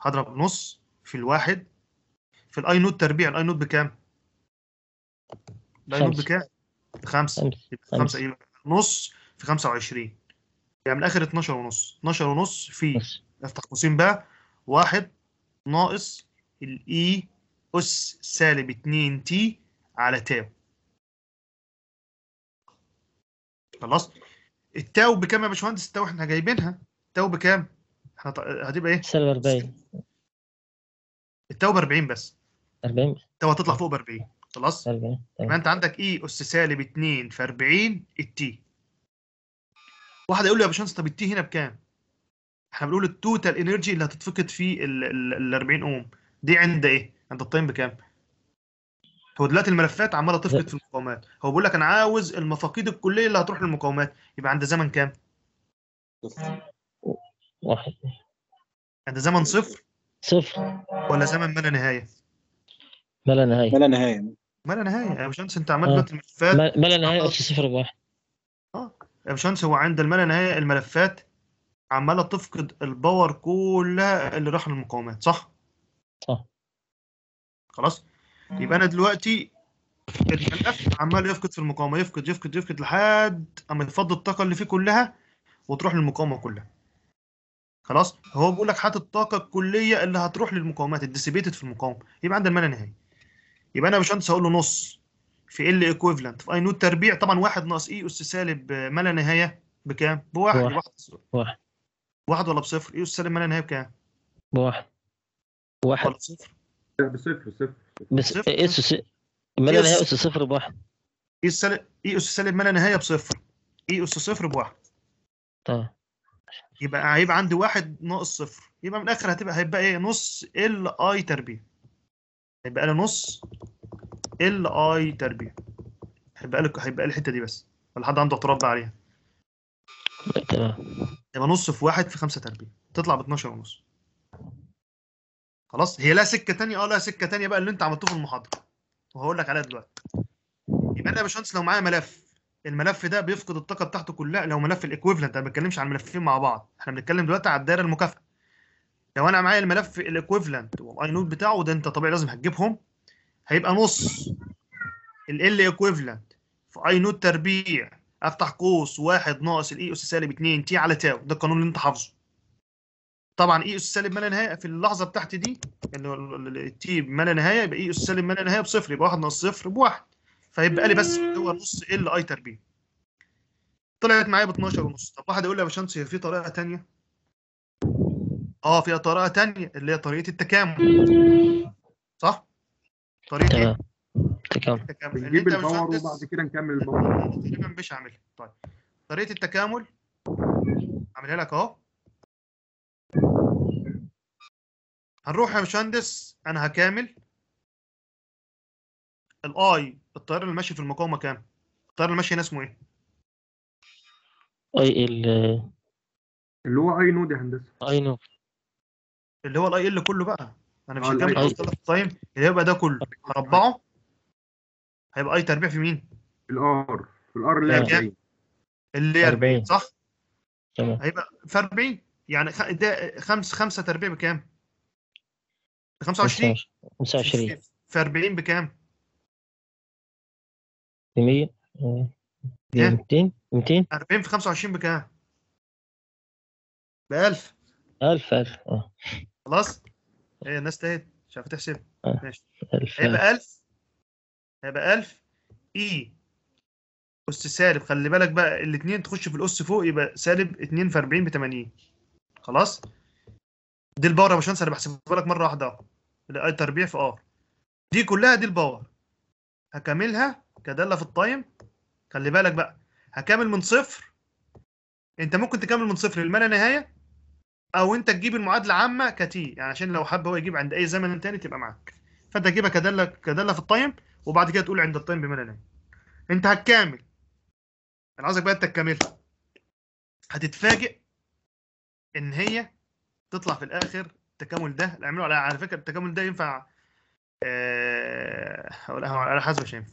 هضرب نص في الواحد في الاي نود تربيع الاي نود بكام؟ الاي نود بكام؟ بخمسة خمسة ايه نص في 25 يعني من الاخر 12 ونص 12 ونص في افتح قوسين بقى واحد ناقص الاي e اس سالب 2 تي على تاو خلصت التاو بكام يا باشمهندس التاو احنا جايبينها التاو بكام؟ احنا هتبقى ايه؟ سالب 40 التاو ب 40 بس 40 التاو هتطلع فوق ب 40 خلاص؟ 40 طيب. يبقى انت عندك اي e اس سالب 2 في 40 التي واحد يقول لي يا باشمهندس طب التي هنا بكام؟ احنا بنقول التوتال انرجي اللي هتتفقد في ال 40 اوم دي عند ايه؟ عند الطين بكام؟ هو دلوقتي الملفات عماله تفقد في المقاومات هو بيقول لك انا عاوز المفاقيد الكليه اللي هتروح للمقاومات يبقى عند زمن كام؟ واحد عند زمن صفر صفر ولا زمن ما لا نهايه؟ ما لا نهايه ما لا نهايه ما لا نهايه يا باشمهندس انت عملت آه. الملفات ما لا نهايه قلت صفر بواحد اه يا باشمهندس هو عند ما لا نهايه الملفات عماله تفقد الباور كلها اللي راح للمقاومات صح؟ صح خلاص؟ يبقى انا دلوقتي الملف عمال يفقد في المقاومه يفقد يفقد يفقد لحد اما يفض الطاقه اللي فيه كلها وتروح للمقاومه كلها خلاص هو بيقول لك حاطط الطاقه الكليه اللي هتروح للمقاومات الديسيبيتد في المقاومه يبقى عندنا المنع نهائي يبقى انا يا باشمهندس هقول له نص في ال ايكويفالنت في اي نود تربيع طبعا واحد ناقص اي e اس سالب ما لا نهايه بكام؟ بواحد واحد واحد واحد ولا بصفر؟ اي e اس سالب ما لا نهايه بكام؟ بواحد واحد ولا بصفر؟ بصفر صفر بس اي اس س... ما لا نهايه اس صفر بواحد اي اس سالب اي اس سالب ما لا نهايه بصفر اي اس صفر بواحد طيب يبقى هيبقى عندي واحد ناقص صفر يبقى من الاخر هتبقى هيبقى ايه نص ال اي تربيع هيبقى لي نص ال اي تربيع هيبقى لك هيبقى لي الحته دي بس ولا حد عنده اعتراض عليها تمام يبقى نص في واحد في خمسة تربيع تطلع ب 12 ونص خلاص هي لها سكه ثانيه اه لها سكه ثانيه بقى اللي انت عملته في المحاضره وهقول لك عليها دلوقتي يبقى انا يا باشمهندس لو معايا ملف الملف ده بيفقد الطاقه بتاعته كلها لو ملف الايكويفلنت انا ما بتكلمش عن ملفين مع بعض احنا بنتكلم دلوقتي على الدايره المكافاه لو انا معايا الملف الايكويفلنت والاي نود بتاعه ده انت طبيعي لازم هتجيبهم هيبقى نص ال ايكويفلنت في اي نود تربيع افتح قوس واحد ناقص الاي اس سالب 2 تي على تاو ده القانون اللي انت حافظه طبعا اي اس سالب ما لا نهايه في اللحظه بتاعتي دي اللي التي ما لا نهايه يبقى اي اس سالب ما لا نهايه بصفر يبقى 1 ناقص صفر بواحد فيبقى لي بس هو نص ال اي تربيع طلعت معايا ب 12 ونص طب واحد يقول لي يا باشمهندس هي في طريقه ثانيه اه في طريقه ثانيه اللي هي طريقه التكامل صح طريقه إيه؟ التكامل التكامل نجيب الباور وبعد كده نكمل الباور تقريبا مش عاملها طيب طريقه التكامل اعملها لك اهو هنروح يا باشمهندس انا هكامل الاي الطيار اللي ماشي في المقاومه كام الطيار اللي ماشي هنا اسمه ايه اي ال اللي هو اي نود يا هندسه اي نود اللي هو الاي ال كله بقى انا مش آه، هكمل طيب اللي هيبقى ده كله هربعه هيبقى اي تربيع في مين الار في الار اللي 40 اللي 40 صح تمام هيبقى في 40 يعني ده خمس خمسه تربيع بكام 25 25 في 40 بكام؟ 100 200 200 40 في 25 إيه؟ بكام؟ ب 1000 1000 1000 خلاص؟ ايه الناس تهت مش عارفه تحسب آه. ماشي هيبقى 1000 هيبقى 1000 اي اس سالب خلي بالك بقى الاثنين تخش في الاس فوق يبقى سالب 2 في 40 ب 80 خلاص؟ دي الباور يا باشمهندس انا بحسبها لك مره واحده تربيع في ار دي كلها دي الباور هكملها كداله في التايم خلي بالك بقى هكمل من صفر انت ممكن تكمل من صفر لما لا نهايه او انت تجيب المعادله عامه كتي يعني عشان لو حب هو يجيب عند اي زمن تاني تبقى معاك فانت تجيبها كداله كداله في التايم وبعد كده تقول عند التايم بما لا نهايه انت هتكامل انا عاوزك بقى انت تكملها هتتفاجئ ان هي تطلع في الاخر التكامل ده اعملوا على على فكره التكامل ده ينفع آه، هقولها أه... على حسب مش هينفع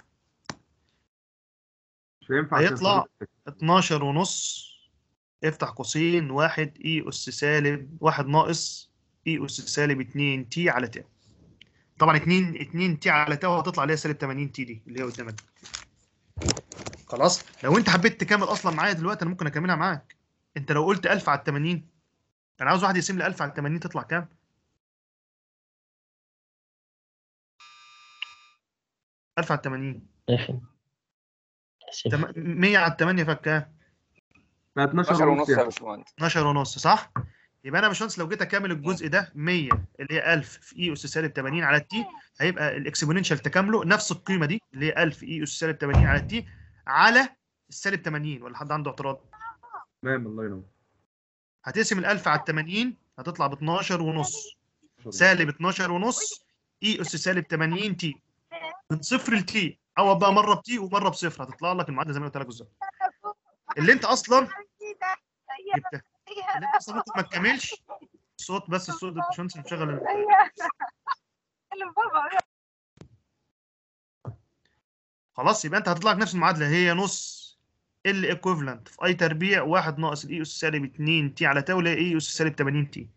مش هينفع هيطلع 12 ونص افتح قوسين واحد اي e اس سالب واحد ناقص اي e اس سالب 2 تي على تي طبعا 2 2 تي على تي هتطلع اللي هي سالب 80 تي دي اللي هي قدامك خلاص لو انت حبيت تكمل اصلا معايا دلوقتي انا ممكن اكملها معاك انت لو قلت 1000 على 80 انا عاوز واحد يقسم لي 1000 على 80 تطلع كام؟ ألف على 80 مية على 8 فك كام؟ 12 ونص يا يعني. باشمهندس 12 ونص صح؟ يبقى انا يا باشمهندس لو جيت اكمل الجزء ده 100 اللي هي 1000 في اي e اس سالب 80 على التي هيبقى الاكسبوننشال تكامله نفس القيمه دي اللي هي 1000 اي اس سالب 80 على التي على السالب 80 ولا حد عنده اعتراض؟ تمام الله ينور هتقسم ال 1000 على ال 80 هتطلع ب 12 ونص سالب 12 ونص اي e اس سالب 80 تي من صفر لتي او بقى مره بتي ومره بصفر هتطلع لك المعادله زي ما قلت لك بالظبط اللي انت اصلا جبتها اللي انت اصلا ما تكملش الصوت بس الصوت الباشمهندس مشغل خلاص يبقى انت هتطلع لك نفس المعادله هي نص ال ايكوفلنت في اي تربيع 1 ناقص الاي e اس سالب 2 تي على تاو اللي اي e اس سالب 80 تي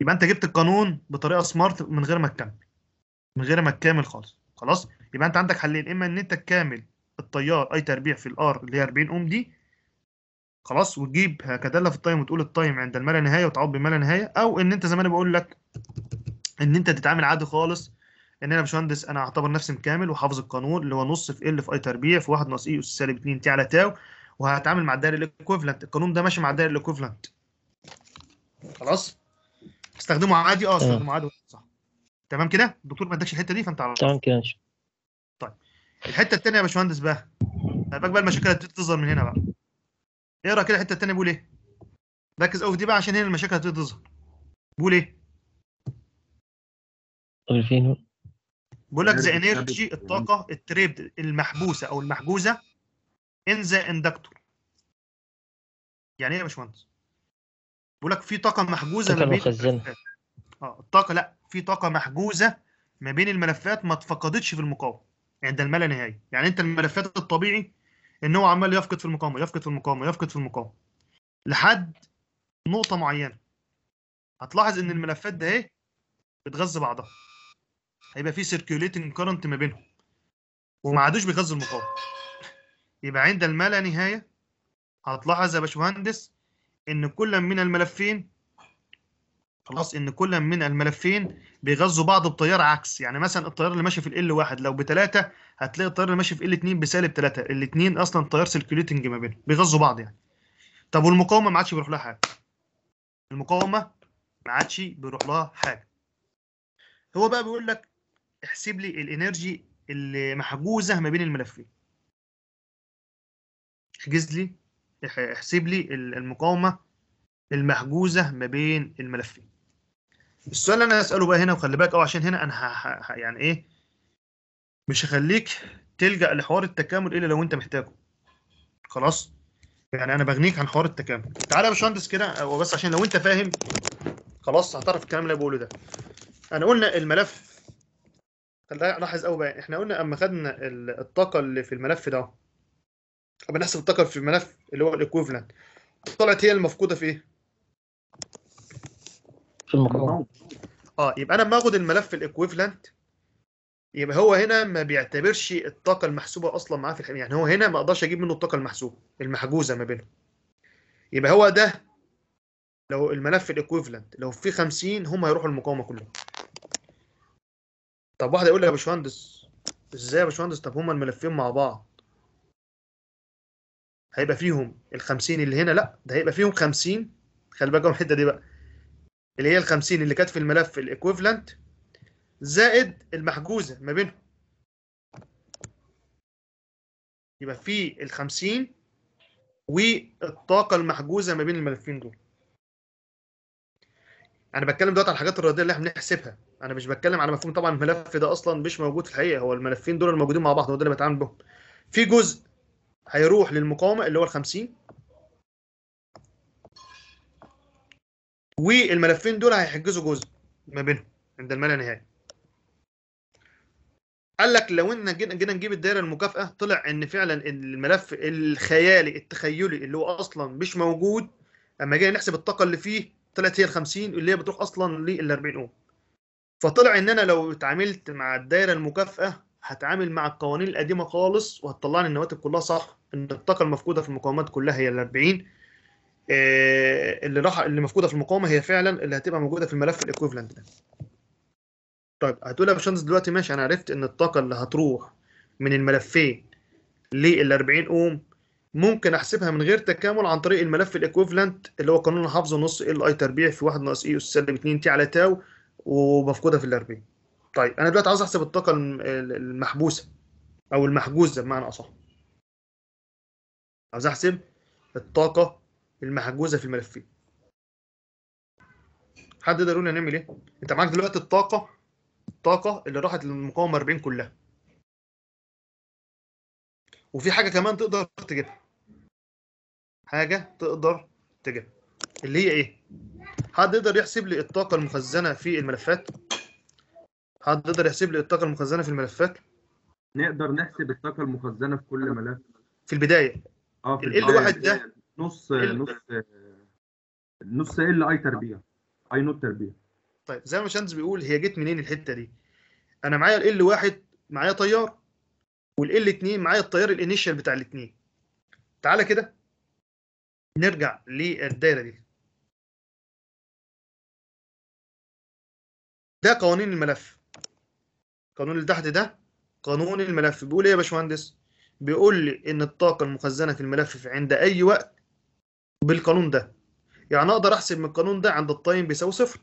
يبقى انت جبت القانون بطريقه سمارت من غير ما تكمل من غير ما تكامل خالص خلاص يبقى انت عندك حلين اما ان انت تكامل التيار اي تربيع في الار اللي هي 40 اوم دي خلاص وتجيب كداله في التايم وتقول التايم عند الما لا نهايه وتعوض بما لا نهايه او ان انت زي ما انا بقول لك ان انت تتعامل عادي خالص ان انا يا باشمهندس انا هعتبر نفسي مكامل وحافظ القانون اللي هو نص في ال في اي تربيع في 1 ناقص اي اس سالب 2 تي على تاو وهتعامل مع الدائره الايكوفلنت القانون ده ماشي مع الدائره الايكوفلنت خلاص استخدمه عادي اه استخدمه عادي صح تمام كده الدكتور ما ادكش الحته دي فانت عرفت تمام كده طيب الحته الثانيه يا باشمهندس بقى بالك بقى المشاكل هتبتدي تظهر من هنا بقى اقرا إيه كده الحته الثانيه بيقول ايه ركز قوي في دي بقى عشان هنا المشاكل هتبتدي تظهر بيقول ايه طب فين بيقول لك ذا انرجي الطاقه التريبد المحبوسه او المحجوزه ان ذا اندكتور يعني ايه يا باشمهندس؟ بيقول لك في طاقه محجوزه ما بين اه الطاقه لا في طاقه محجوزه ما بين الملفات ما اتفقدتش في المقاومه عند يعني الملا نهايه يعني انت الملفات الطبيعي ان هو عمال يفقد في المقاومه يفقد في المقاومه يفقد في المقاومه لحد نقطه معينه هتلاحظ ان الملفات ده ايه بتغذي بعضها هيبقى في سيركيوليتنج كرنت ما بينهم وما عادوش بيغذوا المقاومه يبقى عند الما لا نهايه هتلاحظ يا باشمهندس ان كل من الملفين خلاص ان كل من الملفين بيغذوا بعض بتيار عكس يعني مثلا التيار اللي ماشي في ال 1 لو بثلاثه هتلاقي التيار اللي ماشي في ال 2 بسالب 3 الاثنين اصلا تيار سيركيوليتنج ما بينهم بيغذوا بعض يعني طب والمقاومه ما عادش بيروح لها حاجه المقاومه ما عادش بيروح لها حاجه هو بقى بيقول لك احسب لي الانرجي اللي محجوزه ما بين الملفين احجز لي احسب لي المقاومه المحجوزه ما بين الملفين السؤال اللي انا هساله بقى هنا وخلي بالك اه عشان هنا انا يعني ايه مش هخليك تلجا لحوار التكامل الا لو انت محتاجه خلاص يعني انا بغنيك عن حوار التكامل تعالى يا باشمهندس كده هو بس عشان لو انت فاهم خلاص هتعرف الكلام اللي بقوله ده انا قلنا الملف لاحظ قوي بقى احنا قلنا اما خدنا الطاقه اللي في الملف ده اما نحسب الطاقه في الملف اللي هو الايكوفلنت طلعت هي المفقوده في ايه؟ في المقاومه اه يبقى انا لما اخد الملف الايكوفلنت يبقى هو هنا ما بيعتبرش الطاقه المحسوبه اصلا معاه في الحقيقة. يعني هو هنا ما اقدرش اجيب منه الطاقه المحسوبه المحجوزه ما بينهم يبقى هو ده لو الملف الايكوفلنت لو في 50 هم هيروحوا المقاومه كلهم طب واحد يقول لي يا باشمهندس ازاي يا باشمهندس طب هما الملفين مع بعض هيبقى فيهم ال 50 اللي هنا لا ده هيبقى فيهم 50 خلي بالك الحته دي بقى اللي هي ال 50 اللي كانت في الملف الايكوفلنت زائد المحجوزه ما بينهم يبقى في ال 50 والطاقه المحجوزه ما بين الملفين دول انا بتكلم دلوقتي على الحاجات الرياضيه اللي احنا بنحسبها انا مش بتكلم على مفهوم طبعا الملف ده اصلا مش موجود في الحقيقه هو الملفين دول الموجودين مع بعض هو ده اللي بتعامل بهم في جزء هيروح للمقاومه اللي هو ال 50 والملفين دول هيحجزوا جزء ما بينهم عند المال نهائي قال لك لو ان جينا, جينا نجيب الدائره المكافاه طلع ان فعلا الملف الخيالي التخيلي اللي هو اصلا مش موجود اما جينا نحسب الطاقه اللي فيه طلعت هي ال 50 اللي هي بتروح اصلا لل 40 اوم فطلع ان انا لو اتعاملت مع الدايره المكافئه هتعامل مع القوانين القديمه خالص وهتطلعني النواتب كلها صح ان الطاقه المفقوده في المقاومات كلها هي ال 40 آه، اللي راح اللي مفقوده في المقاومه هي فعلا اللي هتبقى موجوده في الملف الايكوفلنت ده طيب هتقول يا باشمهندس دلوقتي ماشي انا عرفت ان الطاقه اللي هتروح من الملفين لل 40 اوم ممكن احسبها من غير تكامل عن طريق الملف الايكوفلنت اللي هو قانون حافظه نص ال اي تربيع في 1 ناقص اي اس سالب 2 تي على تاو ومفقوده في ال 40 طيب انا دلوقتي عاوز احسب الطاقه المحبوسه او المحجوزه بمعنى اصح عاوز احسب الطاقه المحجوزه في الملفين حد يقدر يقول هنعمل ايه انت معاك دلوقتي الطاقه الطاقه اللي راحت للمقاومه 40 كلها وفي حاجه كمان تقدر تجيبها حاجه تقدر تجيبها اللي هي ايه حد يقدر يحسب لي الطاقه المخزنه في الملفات حد يقدر يحسب لي الطاقه المخزنه في الملفات نقدر نحسب الطاقه المخزنه في كل ملف في البدايه اه في ال واحد ده نص نص نص ال اي تربيع اي نوت تربيع طيب زي ما شانز بيقول هي جت منين الحته دي انا معايا ال ال واحد معايا طيار والال 2 معايا التيار الانيشال بتاع الاثنين تعالى كده نرجع للدايره دي ده قوانين الملف القانون اللي تحت ده قانون الملف بيقول ايه يا باشمهندس بيقول لي ان الطاقه المخزنه في الملف في عند اي وقت بالقانون ده يعني اقدر احسب من القانون ده عند التايم بيساوي صفر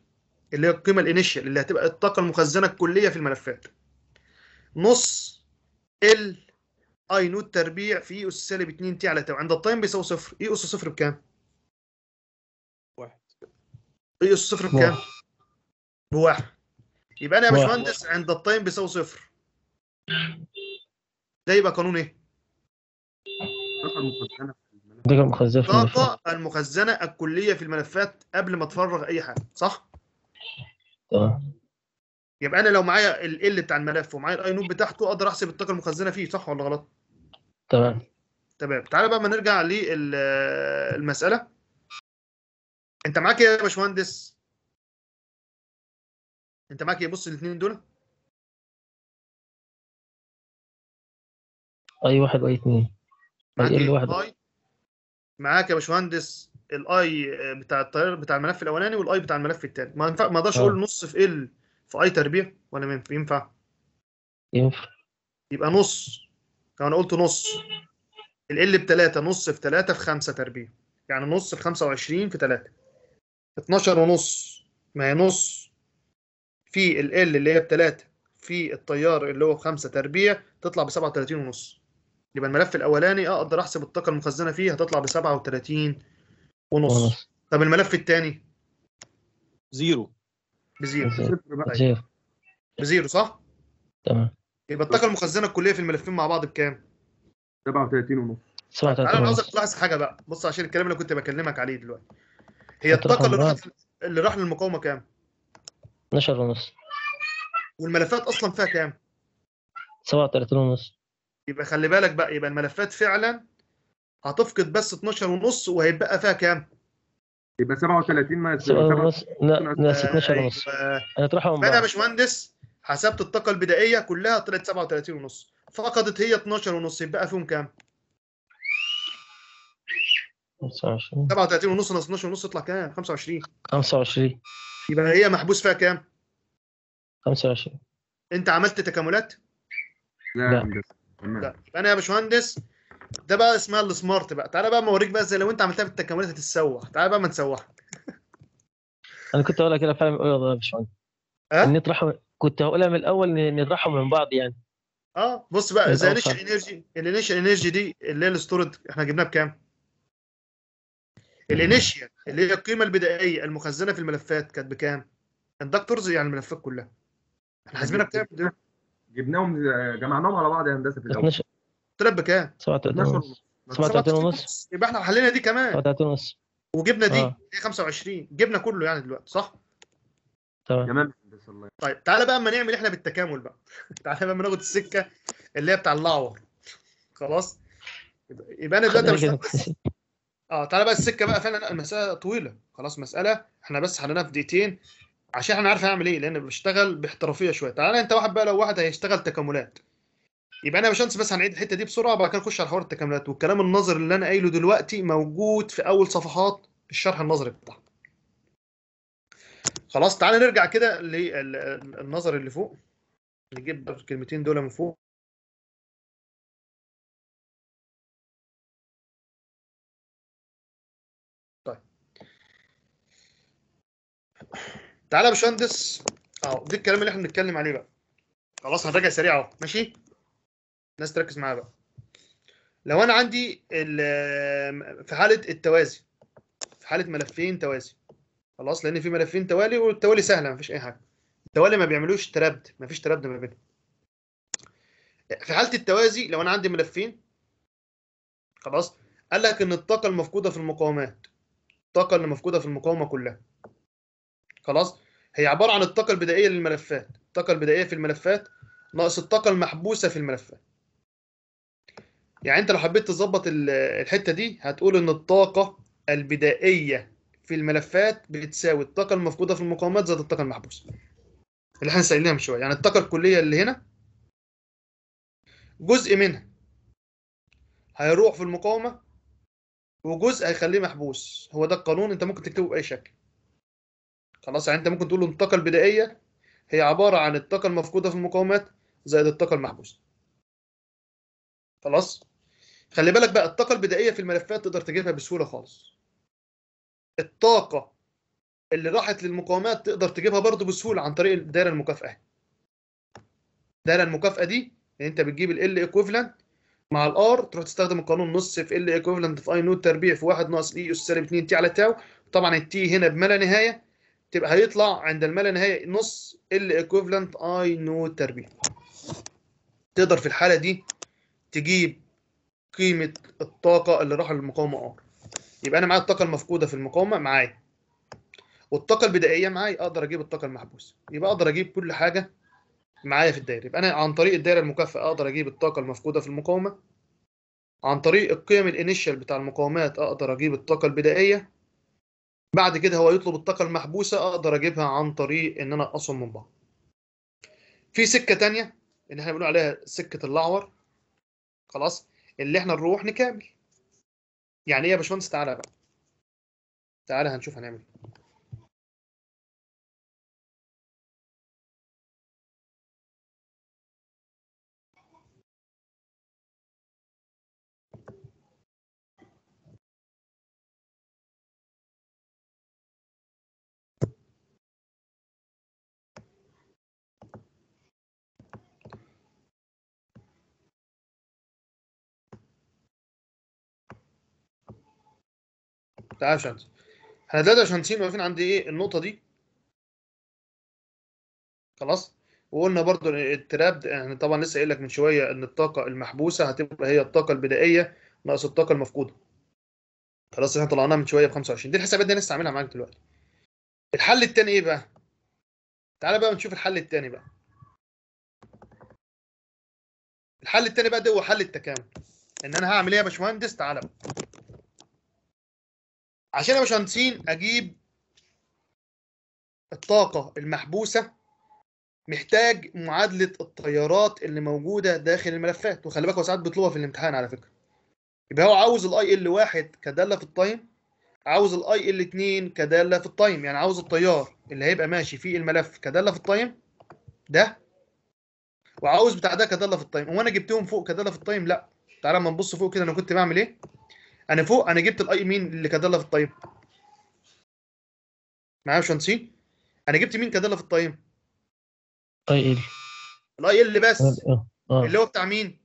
اللي هي القيمه الانيشال اللي هتبقى الطاقه المخزنه الكليه في الملفات نص ال اي نوت تربيع في e اس سالب 2 تي على تاو عند التايم بيساوي صفر اي e اس صفر بكام؟ واحد اي e اس صفر بكام؟ بواحد يبقى انا يا باشمهندس عند التايم بيساوي صفر ده يبقى قانون ايه؟ الطاقة المخزنة الطاقة المخزنة الكلية في الملفات قبل ما تفرغ أي حاجة صح؟ تمام يبقى أنا لو معايا ال بتاع الملف ومعايا الأي نوت بتاعته أقدر أحسب الطاقة المخزنة فيه صح ولا غلط؟ تمام تمام تعالى بقى ما نرجع للمسألة أنت معاك إيه يا باشمهندس؟ انت معاك ايه؟ بص الاثنين دول اي واحد واي اثنين معاك واحد معاك يا باشمهندس الاي آه، بتاع التيار بتاع الملف الاولاني والاي بتاع الملف الثاني ما ينفع ما اقدرش آه. اقول نص في ال في اي تربيع ولا ينفع؟ ينفع يبقى نص لو انا قلت نص ال ب 3 نص في 3 في 5 تربيع يعني نص في 25 في 3 12 ونص ما هي نص في ال L اللي هي بثلاثة في التيار اللي هو خمسة تربيع تطلع ب 37 ونص يبقى الملف الأولاني أقدر أحسب الطاقة المخزنة فيه هتطلع ب 37 ونص طب الملف الثاني زيرو بزيرو بزيرو بزيرو صح؟ تمام يبقى الطاقة المخزنة الكلية في الملفين مع بعض بكام؟ 37 ونص 37 انا عاوزك تلاحظ حاجه بقى بص عشان الكلام اللي كنت بكلمك عليه دلوقتي هي الطاقه اللي راحت اللي راح للمقاومه كام؟ 12 ونص والملفات اصلا فيها كام 37 ونص يبقى خلي بالك بقى يبقى الملفات فعلا هتفقد بس 12 ونص وهيبقى فيها كام يبقى 37 ما ونص لا 12 ونص هتروحوا انا يا باشمهندس حسبت الطاقه البدائيه كلها طلعت 37 ونص فقدت هي 12 ونص يبقى فيهم كام 25 37 ونص ناقص 12 ونص يطلع كام 25 25 يبقى هي محبوس فيها كام 25 انت عملت تكاملات لا لا, لا. انا يا باشمهندس ده بقى اسمها السمارت بقى تعالى بقى ما اوريك بقى ازاي لو انت عملتها بالتكاملات هتتسوح تعالى بقى ما نسوحك انا كنت لك كده فعلا يا باشمهندس أه؟ نطرحه كنت هقولها من الاول نطرحهم من بعض يعني اه بص بقى زي انيشال انرجي الانيشال انرجي دي اللي هي الستورد احنا جبناها بكام؟ الانيشيال اللي هي القيمه البدائيه المخزنه في الملفات كانت بكام؟ اندكتورز يعني الملفات كلها احنا حاسبينها بكام جبناهم آه، جمعناهم على بعض يا هندسه في الاول طلعت بكام؟ 37 ونص 37 ونص يبقى احنا حلينا دي كمان 37 ونص وجبنا دي آه. 25 جبنا كله يعني دلوقتي صح؟ تمام طيب تعالى بقى اما نعمل احنا بالتكامل بقى تعالى بقى اما ناخد السكه اللي هي بتاع اللعور خلاص يبقى انا دلوقتي اه تعالى بقى السكه بقى فعلا المساله طويله خلاص مساله احنا بس حليناها في دقيقتين عشان احنا عارف هنعمل ايه لان بشتغل باحترافيه شويه تعالى انت واحد بقى لو واحد هيشتغل تكاملات يبقى انا يا بس هنعيد الحته دي بسرعه وبعد كده نخش على حوار التكاملات والكلام النظري اللي انا قايله دلوقتي موجود في اول صفحات الشرح النظري بتاعها خلاص تعالى نرجع كده للنظر اللي فوق نجيب الكلمتين دول من فوق تعالى يا باشمهندس اهو ده الكلام اللي احنا بنتكلم عليه بقى خلاص هنراجع سريع اهو ماشي الناس تركز معايا بقى لو انا عندي في حاله التوازي في حاله ملفين توازي خلاص لان في ملفين توالي والتوالي سهله مفيش اي حاجه التوالي ما بيعملوش ترابد مفيش ترابد ما بينهم في حاله التوازي لو انا عندي ملفين خلاص قال لك ان الطاقه المفقوده في المقاومات الطاقه اللي مفقوده في المقاومه كلها خلاص هي عباره عن الطاقه البدائيه للملفات الطاقه البدائيه في الملفات ناقص الطاقه المحبوسه في الملفات يعني انت لو حبيت تظبط الحته دي هتقول ان الطاقه البدائيه في الملفات بتساوي الطاقه المفقوده في المقاومات زائد الطاقه المحبوسه اللي احنا سالناها من شويه يعني الطاقه الكليه اللي هنا جزء منها هيروح في المقاومه وجزء هيخليه محبوس هو ده القانون انت ممكن تكتبه باي شكل خلاص يعني انت ممكن تقول الطاقه البدائيه هي عباره عن الطاقه المفقوده في المقاومات زائد الطاقه المحبوسه خلاص خلي بالك بقى الطاقه البدائيه في الملفات تقدر تجيبها بسهوله خالص الطاقه اللي راحت للمقاومات تقدر تجيبها برضه بسهوله عن طريق الدايره المكافاه دايره المكافاه دي يعني انت بتجيب ال ايكويفالنت مع الار تروح تستخدم القانون نص في ال ايكويفالنت في اي نود تربيع في 1 ناقص اي اس سالب 2 تي على تاو طبعا التي هنا بما لا نهايه تبقى هيطلع عند الملا نهاية نص ال ايكوفلنت اي نود تربيع تقدر في الحالة دي تجيب قيمة الطاقة اللي راح للمقاومة ار يبقى أنا معايا الطاقة المفقودة في المقاومة معايا والطاقة البدائية معايا أقدر أجيب الطاقة المحبوسة يبقى أقدر أجيب كل حاجة معايا في الدايرة يبقى أنا عن طريق الدايرة المكافئة أقدر أجيب الطاقة المفقودة في المقاومة عن طريق القيم الانيشال بتاع المقاومات أقدر أجيب الطاقة البدائية بعد كده هو يطلب الطاقة المحبوسة أقدر أجيبها عن طريق إن أنا أصم من بعض. في سكة تانية اللي احنا بنقول عليها سكة اللعور خلاص اللي احنا نروح نكامل. يعني إيه يا باشمهندس تعالى بقى. تعالى هنشوف هنعمل إيه. تعال يا شمس احنا دلوقتي يا شمسين واقفين عند ايه النقطه دي خلاص وقلنا برضو التراب يعني طبعا لسه قايل لك من شويه ان الطاقه المحبوسه هتبقى هي الطاقه البدائيه ناقص الطاقه المفقوده خلاص احنا طلعناها من شويه ب 25 دي الحسابات دي لسه عاملها معاك دلوقتي الحل الثاني ايه بقى تعالى بقى نشوف الحل الثاني بقى الحل الثاني بقى ده هو حل التكامل ان انا هعمل ايه يا باشمهندس تعالى بقى عشان يا باشمهندسين اجيب الطاقه المحبوسه محتاج معادله التيارات اللي موجوده داخل الملفات وخلي بالك هو ساعات بيطلبها في الامتحان على فكره يبقى هو عاوز الاي ال 1 كداله في التايم عاوز الاي ال 2 كداله في التايم يعني عاوز التيار اللي هيبقى ماشي في الملف كداله في التايم ده وعاوز بتاع ده كداله في التايم هو انا جبتهم فوق كداله في التايم لا تعالى اما نبص فوق كده انا كنت بعمل ايه انا فوق انا جبت الاي مين اللي كدالة في الطيب معايا سي انا جبت مين كدالة في الطيب اي ال الاي ال بس آه. آه. اللي هو بتاع مين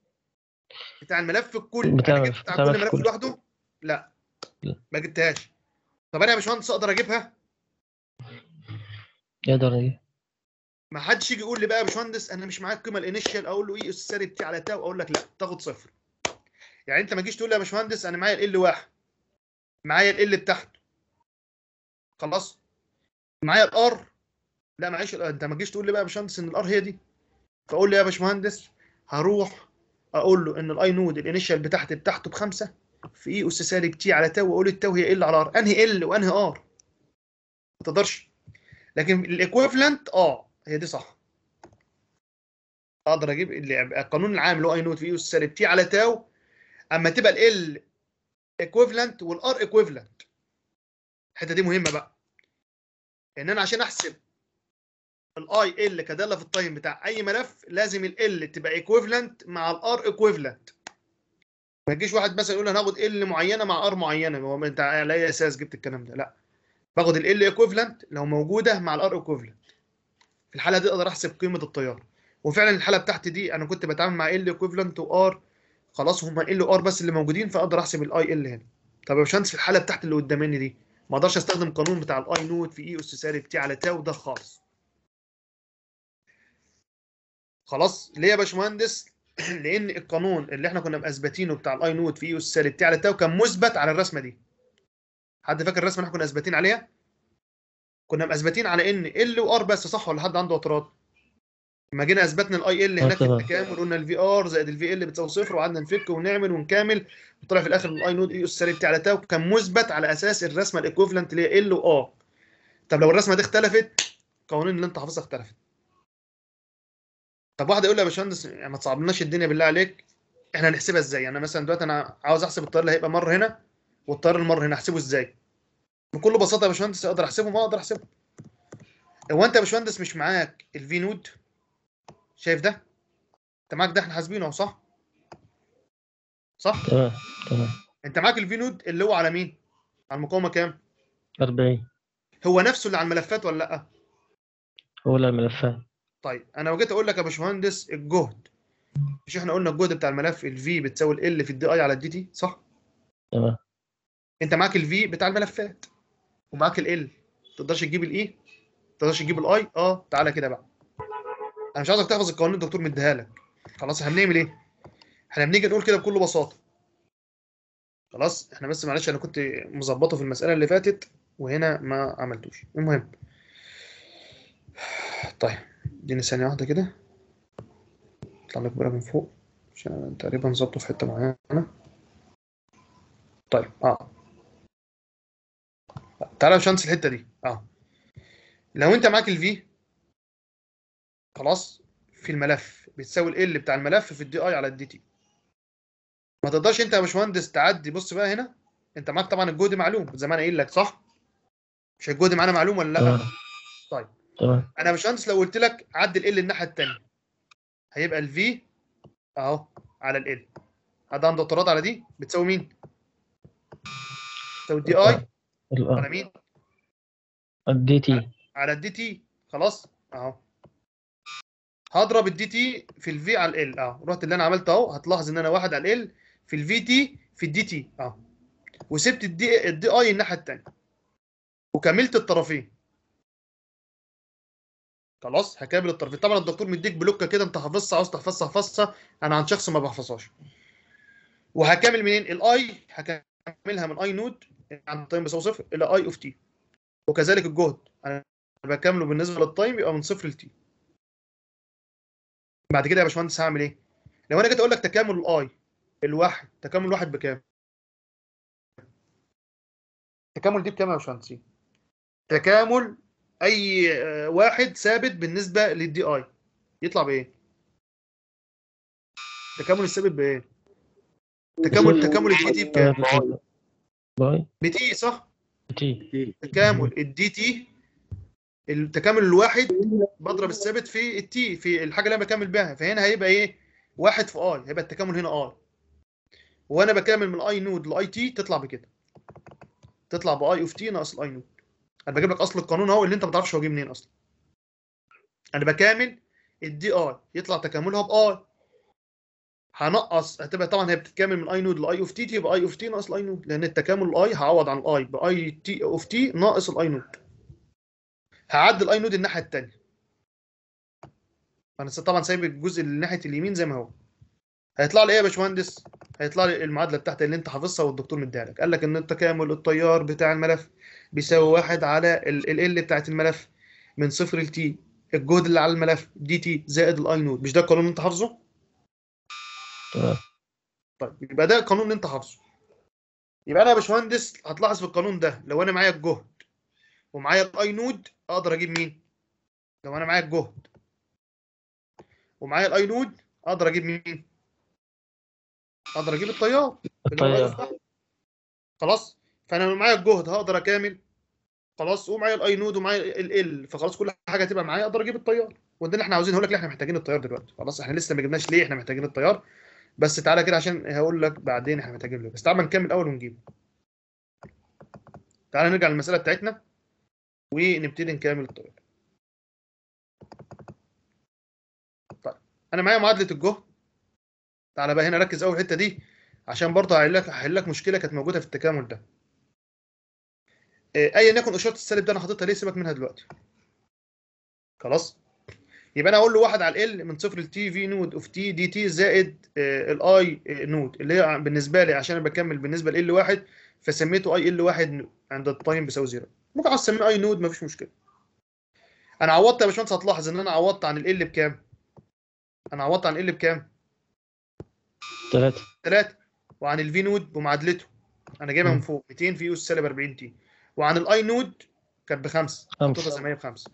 بتاع الملف الكل بتاع, أنا جبت بتاع, بتاع كل ملف لوحده لا ما جبتهاش طب انا يا باشمهندس اقدر اجيبها يقدر ايه ما حدش يجي يقول لي بقى يا باشمهندس انا مش معاك قيمه الانيشال اقول له ايه السالب تي على تاو اقول لك لا تاخد صفر يعني انت ما تجيش تقول لي يا باشمهندس انا معايا ال واحد معايا ال اللي بتاعته خلاص معايا الار لا معيش انت ما تجيش تقول لي بقى يا باشمهندس ان الار هي دي فاقول لي يا باشمهندس هروح اقول له ان الاي نود الانيشال بتاعتي بتاعته بخمسه في اي e اس سالب تي على تاو واقول التاو هي ال على ار انهي ال وانهي ار ما تقدرش لكن الايكويفلنت اه هي دي صح اقدر اجيب القانون العام اللي هو اي نود في اي e اس سالب تي على تاو اما تبقى ال ايكويفالنت والار ايكويفالنت الحته دي مهمه بقى ان انا عشان احسب الاي ال كداله في التايم بتاع اي ملف لازم ال تبقى ايكويفالنت مع الار ايكويفالنت ما يجيش واحد مثلا يقول انا هاخد ال معينه مع ار معينه هو انت على اي اساس جبت الكلام ده لا باخد ال ال ايكويفالنت لو موجوده مع الار ايكويفالنت في الحاله دي اقدر احسب قيمه التيار وفعلا الحاله بتاعتي دي انا كنت بتعامل مع ال ايكويفالنت وار خلاص هما ال ار بس اللي موجودين فاقدر احسب الاي ال هنا طب يا باشمهندس في الحاله بتاعت اللي قداماني دي ما اقدرش استخدم قانون بتاع الاي نوت في اي اس سالب تي على تاو ده خالص خلاص ليه يا باشمهندس لان القانون اللي احنا كنا مثبتينه بتاع الاي نوت في اي اس سالب تي على تاو كان مثبت على الرسمه دي حد فاكر الرسمه اللي احنا كنا مثبتين عليها كنا مثبتين على ان ال وار بس صح ولا حد عنده اعتراض لما جينا اثبتنا الاي ال هناك في التكامل قلنا الفي ار زائد الفي ال بتساوي صفر وقعدنا نفك ونعمل ونكامل وطلع في الاخر الاي نود اي اس سالب تي على تاو كان مثبت على اساس الرسمه الايكوفلنت اللي هي ال وار طب لو الرسمه دي اختلفت القوانين اللي انت حافظها اختلفت طب واحد يقول لي يا باشمهندس يعني ما تصعبناش الدنيا بالله عليك احنا هنحسبها ازاي يعني انا مثلا دلوقتي انا عاوز احسب الطيار اللي هيبقى مر هنا والطيار اللي مر هنا احسبه ازاي بكل بساطه يا باشمهندس اقدر احسبه ما اقدر احسبه هو انت يا باشمهندس مش معاك الفي نود شايف ده انت معاك ده احنا حاسبينه اهو صح صح تمام تمام انت معاك الفي نود اللي هو على مين على المقاومه كام 40 هو نفسه اللي على الملفات ولا لا هو اللي على الملفات طيب انا لو جيت اقول لك يا باشمهندس الجهد مش احنا قلنا الجهد بتاع الملف الفي بتساوي ال في الدي اي على الدي تي صح تمام انت معاك الفي بتاع الملفات ومعاك ال ما تقدرش تجيب الاي e؟ ما تقدرش تجيب الاي اه تعالى كده بقى انا مش عايزك تحفظ القوانين الدكتور مديها لك خلاص احنا بنعمل ايه احنا بنيجي نقول كده بكل بساطه خلاص احنا بس معلش انا كنت مظبطه في المساله اللي فاتت وهنا ما عملتوش المهم طيب اديني ثانيه واحده كده اطلع لك بره من فوق عشان انا تقريبا ظبطه في حته معينه طيب اه تعالى يا باشمهندس الحته دي اه لو انت معاك الفي خلاص في الملف بتساوي ال بتاع الملف في الدي اي على الدي تي ما تقدرش انت يا باشمهندس تعدي بص بقى هنا انت معاك طبعا الجهد معلوم زي ما انا قايل لك صح مش الجهد معانا معلوم ولا لا آه. طيب طيب انا يا باشمهندس لو قلت لك عدي ال الناحيه الثانيه هيبقى الفي اهو على ال ال هذا عنده اعتراض على دي بتساوي مين؟ بتساوي الدي اي آه. على آه. مين؟ الدي تي على الدي تي خلاص اهو هضرب الدي تي في الفي على ال اه رحت اللي انا عملته اهو هتلاحظ ان انا واحد على ال في الفي تي في الدي تي اه وسبت الدي الدي اي الناحيه الثانيه وكملت الطرفين خلاص هكمل الطرفين طبعا الدكتور مديك بلوكه كده انت حافظها عاوز تحفظها حفظها انا عن شخص ما بحفظهاش وهكمل منين الاي هكملها من اي نود عن تايم بيساوي صفر الى اي اوف تي وكذلك الجهد انا بكمله بالنسبه للتايم يبقى من صفر لتي بعد كده يا باشمهندس هعمل ايه؟ لو انا جيت اقول لك تكامل الاي الواحد تكامل الواحد بكام؟ تكامل دي بكام يا باشمهندس؟ تكامل اي آه، واحد ثابت بالنسبه للدي اي يطلع بايه؟ تكامل الثابت بايه؟ تكامل تكامل الدي تي بكام؟ باي بي تي صح؟ تي تكامل الدي تي التكامل الواحد بضرب الثابت في التي في الحاجه اللي انا بكمل بها فهنا هيبقى ايه واحد في اي هيبقى التكامل هنا اي وانا بكمل من اي نود لاي تي تطلع بكده تطلع باي اوف تي ناقص الاي نود انا بجيب لك اصل القانون اهو اللي انت ما تعرفش هو جه منين اصلا انا بكامل الدي اي يطلع تكاملها باي هنقص هتبقى طبعا هي بتتكامل من اي نود لاي اوف تي تي يبقى اي اوف تي ناقص الاي نود لان التكامل الاي هعوض عن الاي باي تي اوف تي ناقص الاي نود هعدي الاي نود الناحيه الثانيه فانا طبعا سايب الجزء اللي ناحيه اليمين زي ما هو هيطلع لي ايه يا باشمهندس هيطلع لي المعادله بتاعتي اللي انت حافظها والدكتور مديها لك قال لك ان التكامل التيار بتاع الملف بيساوي واحد على ال ال بتاعت الملف من صفر لتي الجهد اللي على الملف دي تي زائد الاي نود مش ده القانون اللي انت حافظه تمام طيب يبقى ده القانون اللي انت حافظه يبقى انا يا باشمهندس هتلاحظ في القانون ده لو انا معايا الجهد ومعايا الاي نود اقدر اجيب مين لو انا معايا الجهد ومعايا الاي نود اقدر اجيب مين اقدر اجيب الطيار التيار خلاص فانا لو معايا الجهد هقدر اكامل خلاص ومعايا الاي نود ومعايا ال ال فخلاص كل حاجه هتبقى معايا اقدر اجيب الطيار وده اللي احنا عاوزين هقول لك احنا محتاجين الطيار دلوقتي خلاص احنا لسه ما جبناش ليه احنا محتاجين الطيار بس تعالى كده عشان هقول لك بعدين احنا محتاجين له بس تعالى نكمل الاول ونجيبه تعالى نرجع للمساله بتاعتنا ونبتدي نكمل الطريق طيب انا معايا معادله الجهد تعالى بقى هنا ركز اول الحته دي عشان برضه هحل لك هحل لك مشكله كانت موجوده في التكامل ده آه، ايا يكن اشاره السالب ده انا حاططها ليه سيبك منها دلوقتي خلاص يبقى انا اقول له واحد على ال من صفر لتي في نود اوف تي دي تي زائد آه، الاي آه، نود اللي هي بالنسبه لي عشان انا بكمل بالنسبه ل ال واحد فسميته اي ال واحد عند التايم بيساوي زيرو ممكن عاوز تسميه اي نود مفيش مشكله انا عوضت يا باشمهندس هتلاحظ ان انا عوضت عن ال بكام انا عوضت عن ال بكام 3 3 وعن الفي نود بمعادلته انا جايبها من فوق 200 في اس سالب 40 تي وعن الاي نود كانت بخمسه خمسه زمان بخمسه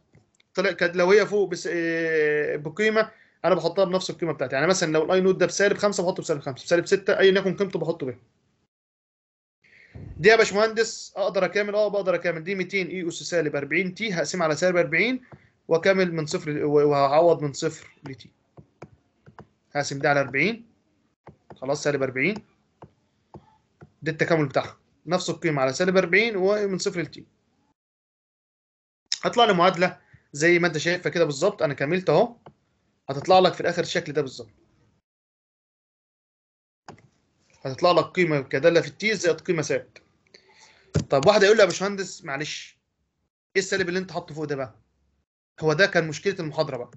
طلع كانت لو هي فوق بس آه، بقيمه انا بحطها بنفس القيمه بتاعتي يعني مثلا لو الاي نود ده بسالب 5 بحطه بسالب 5 بسالب 6 ايا نكون قيمته بحطه بيها دي يا باشمهندس اقدر اكمل اه بقدر اكمل دي 200 اي اس سالب 40 تي هقسمها على سالب 40 واكمل من صفر وهعوض من صفر لتي هقسم ده على 40 خلاص سالب 40 ده التكامل بتاعها نفس القيمه على سالب 40 ومن صفر لتي هطلع لي معادله زي ما انت شايفها كده بالظبط انا كملت اهو هتطلع لك في الاخر الشكل ده بالظبط هتطلع لك قيمه كداله في التي زائد قيمه ثابت طب واحد هيقول لي يا باشمهندس معلش ايه السالب اللي انت حاطه فوق ده بقى هو ده كان مشكله المحاضره بقى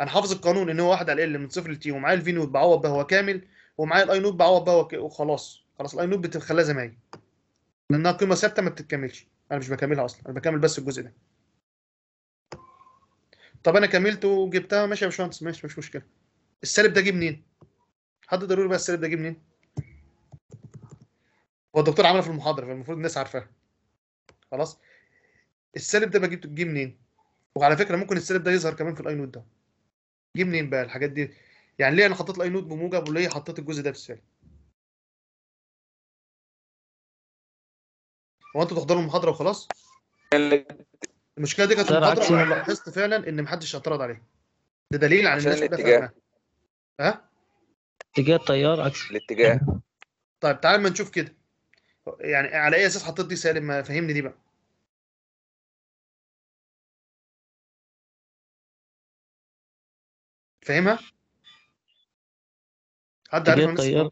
انا حافظ القانون ان هو واحد على إيه، ال من صفر لتي ومعايا الفي نوت بعوض بقى هو كامل ومعايا الاي نوت بعوض بها وخلاص خلاص الاي نوت بتخليها زي ما هي لانها قيمه ثابته ما بتتكملش انا مش بكملها اصلا انا بكمل بس الجزء ده طب انا كملت وجبتها ماشي يا باشمهندس ماشي مش مشكله السالب ده جه منين حد ضروري بقى السالب ده جه منين هو الدكتور عملها في المحاضره فالمفروض الناس عارفاها خلاص السالب ده بجيب جه منين وعلى فكره ممكن السالب ده يظهر كمان في الاي نوت ده جه منين بقى الحاجات دي يعني ليه انا حطيت الاي نوت بموجب وليه حطيت الجزء ده بالسالب هو انتوا تحضروا المحاضره وخلاص المشكله دي كانت المحاضره انا لاحظت فعلا ان محدش اعترض عليها ده دليل على ان الناس ها اتجاه التيار عكس الاتجاه طيب تعال ما نشوف كده يعني على اي اساس حطيت دي سالم ما فهمني دي بقى فاهمها حد عارف الطيار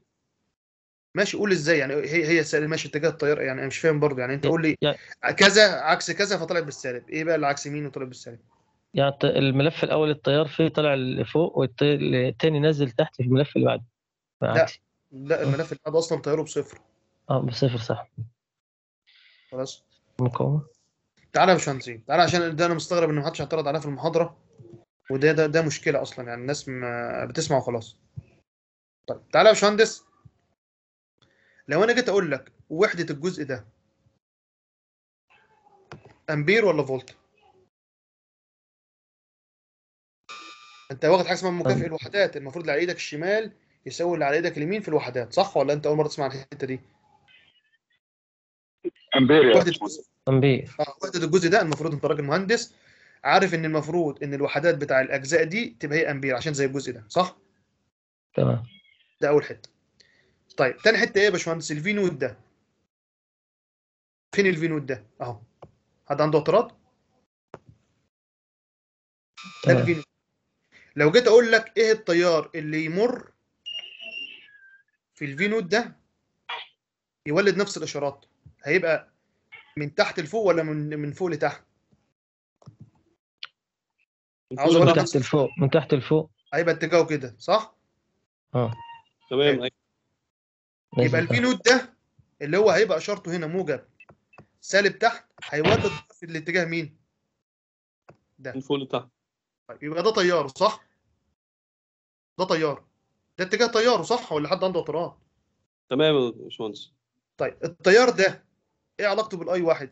ماشي قول ازاي يعني هي هي السالب ماشي اتجاه التيار يعني انا مش فاهم برضه يعني انت قول لي كذا عكس كذا فطلع بالسالب ايه بقى اللي عكس مين وطلع بالسالب يعني الملف الاول التيار فيه طلع لفوق والتاني نزل تحت في الملف اللي بعده لا لا الملف اللي بعده اصلا تياره بصفر اه بصفر صح خلاص مقاومه تعالى يا باشمهندس تعالى عشان ده انا مستغرب ان محدش اعترض عليها في المحاضره وده ده ده مشكله اصلا يعني الناس بتسمع وخلاص طيب تعالى يا باشمهندس لو انا جيت اقول لك وحده الجزء ده امبير ولا فولت انت واخد حاجه اسمها مكافئ الوحدات المفروض اللي على ايدك الشمال يساوي اللي على ايدك اليمين في الوحدات صح ولا انت اول مره تسمع الحته دي امبير وحده الجزء امبير اه وحده الجزء ده المفروض انت راجل مهندس عارف ان المفروض ان الوحدات بتاع الاجزاء دي تبقى هي امبير عشان زي الجزء ده صح؟ تمام ده اول حته طيب تاني حته ايه يا باشمهندس الفي ده فين الفي ده اهو حد عنده اعتراض؟ ده الفي لو جيت اقول لك ايه التيار اللي يمر في الفي ده يولد نفس الاشارات هيبقى من تحت لفوق ولا من من فوق لتحت؟ عاوز من تحت لفوق من تحت لفوق هيبقى اتجاهه كده صح؟ اه تمام أيوة. يبقى البي نوت ده اللي هو هيبقى اشارته هنا موجب سالب تحت هيودي في الاتجاه مين؟ ده من فوق لتحت طيب، يبقى ده طياره صح؟ ده طياره ده اتجاه طياره صح ولا حد عنده اعتراض؟ تمام يا باشمهندس طيب التيار ده ايه علاقته بالاي واحد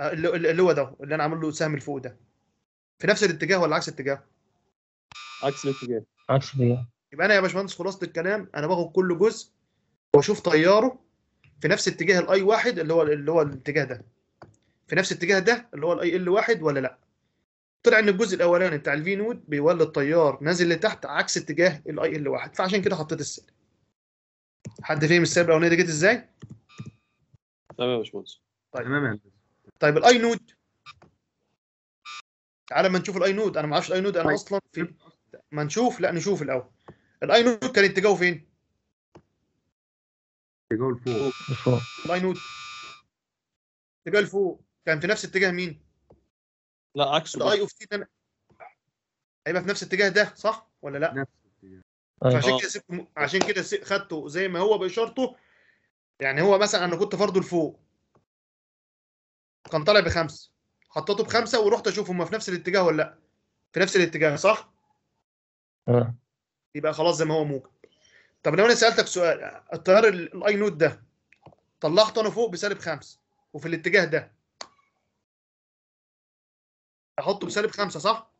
آه، اللي هو ده اللي انا عامل له سهم لفوق ده في نفس الاتجاه ولا عكس الاتجاه عكس الاتجاه عكس الاتجاه يبقى انا يا باشمهندس خلاصه الكلام انا باخد كل جزء واشوف تياره في نفس اتجاه الاي واحد اللي هو اللي هو الاتجاه ده في نفس الاتجاه ده اللي هو الاي ال واحد ولا لا طلع ان الجزء الاولاني بتاع الفي نود بيولد تيار نازل لتحت عكس اتجاه الاي ال واحد فعشان كده حطيت السالب. حد فهم السالب الاولانيه دي جت ازاي تمام يا باشمهندس طيب تمام يا هندسه طيب الاي نود تعالى ما نشوف الاي نود انا ما اعرفش الاي نود انا طيب. اصلا في ما نشوف لا نشوف الاول الاي نود كان اتجاهه فين؟ اتجاهه لفوق الاي نود اتجاه لفوق كان في نفس اتجاه مين؟ لا عكسه الاي اوف تي ده هيبقى في نفس اتجاه ده صح ولا لا؟ نفس الاتجاه أيوة. عشان كده سبته عشان كده خدته زي ما هو باشارته يعني هو مثلا انا كنت فرضه لفوق كان طالع بخمسه حطيته بخمسه ورحت اشوف هم في نفس الاتجاه ولا لا في نفس الاتجاه صح؟ اه يبقى خلاص زي ما هو موجب طب لو انا سالتك سؤال التيار الاي نوت ده طلعته انا فوق بسالب خمسه وفي الاتجاه ده احطه بسالب خمسه صح؟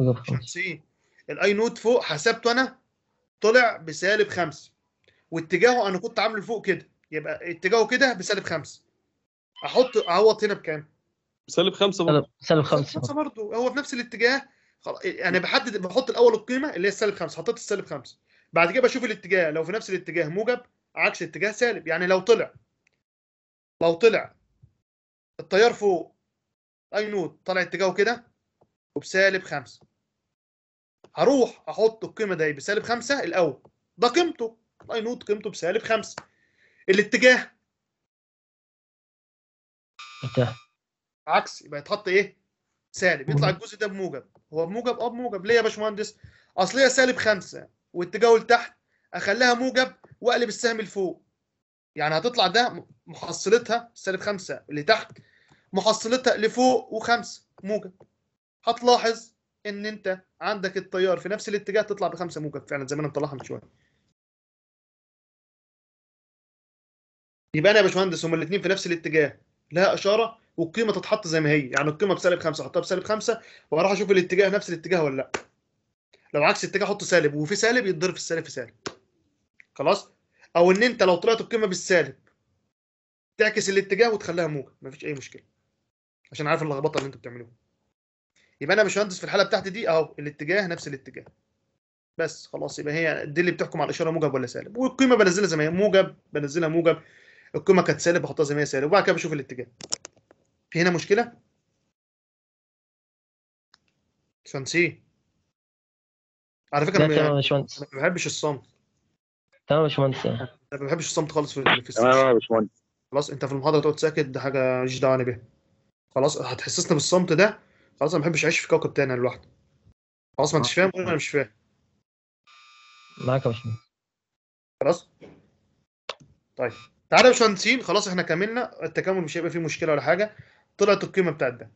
خمسين الاي نوت فوق حسبته انا طلع بسالب 5 واتجاهه انا كنت عامله لفوق كده يبقى اتجاهه كده بسالب 5 احط اعوض هنا بكام؟ بسالب 5 برضه سالب 5 برضه هو في نفس الاتجاه انا يعني بحدد بحط الاول القيمه اللي هي السالب 5 حطيت السالب 5 بعد كده بشوف الاتجاه لو في نفس الاتجاه موجب عكس الاتجاه سالب يعني لو طلع لو طلع التيار فوق اي نوت طالع اتجاهه كده وبسالب 5 هروح احط القيمه دي بسالب 5 الاول ده قيمته اي نوت قيمته بسالب 5 الاتجاه اتجاه عكس يبقى يتحط ايه سالب يطلع الجزء ده بموجب هو بموجب اه بموجب ليه يا باشمهندس اصل هي سالب 5 واتجاهه لتحت اخليها موجب واقلب السهم لفوق يعني هتطلع ده محصلتها سالب 5 اللي تحت محصلتها لفوق و5 موجب هتلاحظ ان انت عندك التيار في نفس الاتجاه تطلع بخمسه موجب فعلا زي ما انا مطلعها من شويه يبقى انا يا باشمهندس هما الاثنين في نفس الاتجاه لها اشاره والقيمه تتحط زي ما هي يعني القيمه بسالب خمسه احطها بسالب خمسه واروح اشوف الاتجاه نفس الاتجاه ولا لا لو عكس الاتجاه احط سالب وفي سالب يتضرب في السالب في سالب خلاص او ان انت لو طلعت القيمه بالسالب تعكس الاتجاه وتخليها موجب مفيش اي مشكله عشان عارف اللخبطه اللي انتوا بتعملوها يبقى انا يا باشمهندس في الحاله بتاعتي دي اهو الاتجاه نفس الاتجاه بس خلاص يبقى هي دي اللي بتحكم على الاشاره موجب ولا سالب والقيمه بنزلها زي ما هي موجب بنزلها موجب القيمه كانت سالب بحطها زي ما هي سالب وبعد كده بشوف الاتجاه في هنا مشكله سانسي على فكره انا ما بحبش الصمت تمام يا باشمهندس انا ما بحبش الصمت خالص في في تمام يا باشمهندس خلاص انت في المحاضره تقعد ساكت ده حاجه ماليش دعوه بيها خلاص هتحسسنا بالصمت ده خلاص انا ما بحبش اعيش في كوكب تاني انا لوحدي خلاص ما انتش فاهم انا مش فاهم معاك يا باشمهندس خلاص طيب تعالى يا باشمهندسين خلاص احنا كملنا التكامل مش هيبقى فيه مشكله ولا حاجه طلعت القيمه بتاعت ده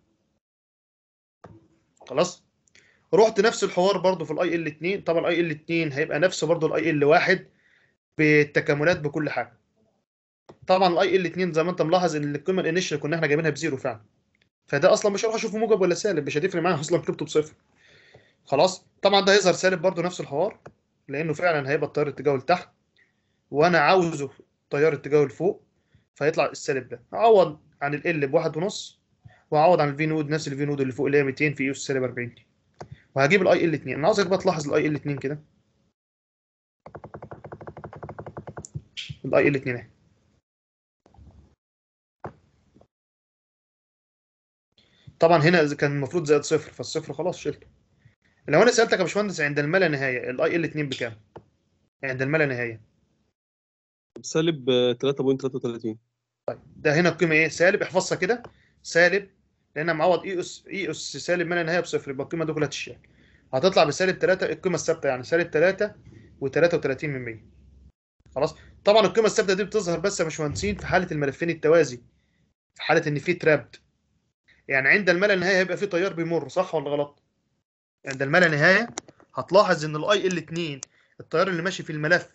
خلاص رحت نفس الحوار برضو في الاي ال 2 طبعا الاي ال 2 هيبقى نفسه برضو الاي ال 1 بالتكاملات بكل حاجه طبعا الاي ال 2 زي ما انت ملاحظ ان القيمه الانيشال كنا احنا جايبينها بزيرو فعلا فده اصلا مش هروح اشوفه موجب ولا سالب مش هتفرق معايا اصلا كريبتو بصفر خلاص طبعا ده هيظهر سالب برضو نفس الحوار لانه فعلا هيبقى التيار اتجاهه لتحت وانا عاوزه التيار اتجاهه لفوق فيطلع السالب ده اعوض عن ال بواحد ونص واعوض عن الفي نود نفس الفي نود اللي فوق اللي هي 200 في اس سالب 40 دي وهجيب الاي ال 2 انا عاوزك بقى تلاحظ الاي ال 2 كده الاي ال 2 اهي طبعا هنا كان المفروض زائد صفر فالصفر خلاص شلته لو انا سالتك يا باشمهندس عند الملا نهايه الاي ال 2 بكام؟ عند الملا نهايه سالب 3.33 طيب ده هنا القيمه ايه؟ سالب احفظها كده سالب لان معوض اي e اس اي e اس سالب ملا نهايه بصفر يبقى القيمه دي كلها تشيل هتطلع بسالب 3 القيمه الثابته يعني سالب 3 و33 من 100 خلاص طبعا القيمه الثابته دي بتظهر بس يا باشمهندسين في حاله الملفين التوازي في حاله ان في ترابد يعني عند الملا النهايه هيبقى في تيار بيمر صح ولا غلط عند الملا نهايه هتلاحظ ان الاي ال 2 التيار اللي ماشي في الملف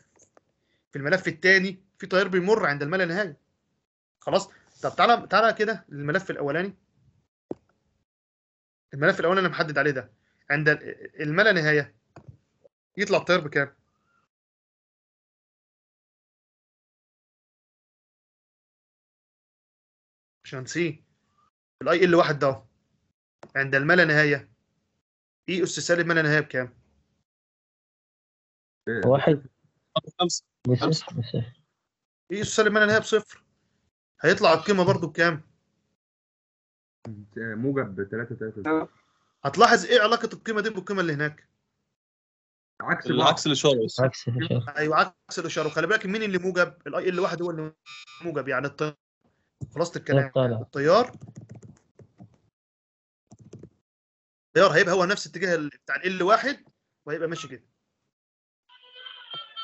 في الملف الثاني في تيار بيمر عند الملا نهايه خلاص طب تعالى تعالى كده للملف الاولاني الملف الاولاني انا محدد عليه ده عند الملا نهايه يطلع التيار بكام مش سي الاي ال واحد ده عند الما نهايه اي اس سالب ما لا نهايه بكام؟ واحد خمسة خمسه اي اس سالب ما لا نهايه بصفر هيطلع القيمه برضو بكام؟ موجب 3 3 هتلاحظ ايه علاقه القيمه دي بالقيمه اللي هناك؟ عكس العكس الاشاره عكس الاشاره ايوه عكس الاشاره وخلي بالك مين اللي موجب؟ الاي ال واحد هو اللي موجب يعني الطيار خلاصه الكلام الطيار التيار هيبقى هو نفس اتجاه بتاع ال واحد وهيبقى ماشي كده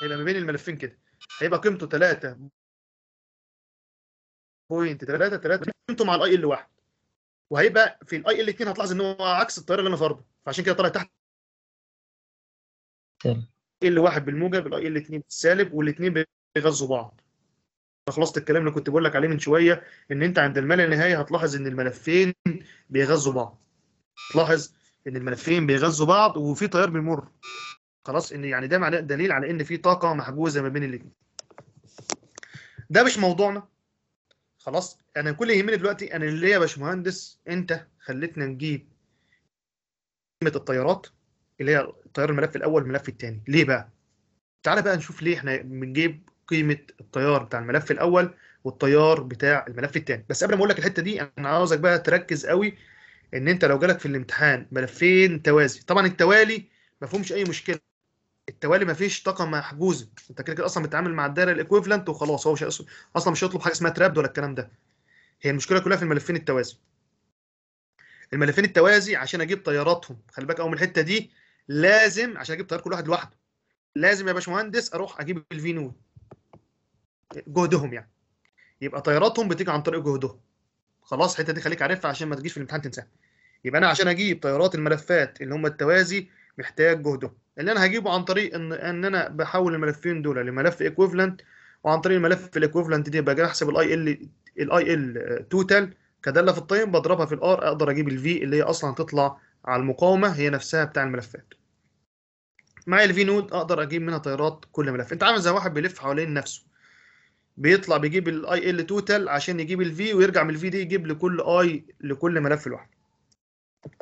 هيبقى ما بين الملفين كده هيبقى قيمته 3 بوينت 3 3 قيمته مع الاي ال واحد وهيبقى في الاي ال 2 هتلاحظ ان هو عكس التيار اللي انا فرضه فعشان كده طلع تحت ال واحد بالموجب الاي ال 2 بالسالب والاثنين بيغذوا بعض خلصت الكلام اللي كنت بقول لك عليه من شويه ان انت عند الما النهائي هتلاحظ ان الملفين بيغذوا بعض تلاحظ ان الملفين بيغذوا بعض وفي تيار بيمر خلاص ان يعني ده معناه دليل على ان في طاقه محجوزه ما بين الاثنين ده مش موضوعنا خلاص انا كل اللي يهمني دلوقتي انا اللي يا باشمهندس انت خلتنا نجيب قيمه التيارات اللي هي تيار الملف الاول والملف الثاني ليه بقى تعالى بقى نشوف ليه احنا بنجيب قيمه التيار بتاع الملف الاول والتيار بتاع الملف الثاني بس قبل ما اقول لك الحته دي انا عاوزك بقى تركز قوي ان انت لو جالك في الامتحان ملفين توازي طبعا التوالي ما فيهمش اي مشكله التوالي ما فيش طاقه محجوزه انت كده كده اصلا بتتعامل مع الدايره الايكويفلنت وخلاص هو مش اصلا مش هيطلب حاجه اسمها ترابد ولا الكلام ده هي المشكله كلها في الملفين التوازي الملفين التوازي عشان اجيب طياراتهم خلي بالك اول من الحته دي لازم عشان اجيب طيار كل واحد لوحده لازم يا باشمهندس اروح اجيب الفينول نود جهدهم يعني يبقى طياراتهم بتيجي عن طريق جهدهم خلاص الحته دي خليك عارفها عشان ما تجيش في الامتحان تنساها يبقى انا عشان اجيب تيارات الملفات اللي هم التوازي محتاج جهده اللي انا هجيبه عن طريق ان ان انا بحول الملفين دول لملف ايكويفالنت وعن طريق الملف الايكويفالنت دي بقى احسب الاي ال الاي ال توتال كداله في الطين بضربها في الار اقدر اجيب الفي اللي هي اصلا هتطلع على المقاومه هي نفسها بتاع الملفات معايا الفي نود اقدر اجيب منها تيارات كل ملف انت عامل زي واحد بيلف حوالين نفسه بيطلع بيجيب الاي ال توتال عشان يجيب الفي ويرجع من الفي دي يجيب لكل اي لكل ملف لوحده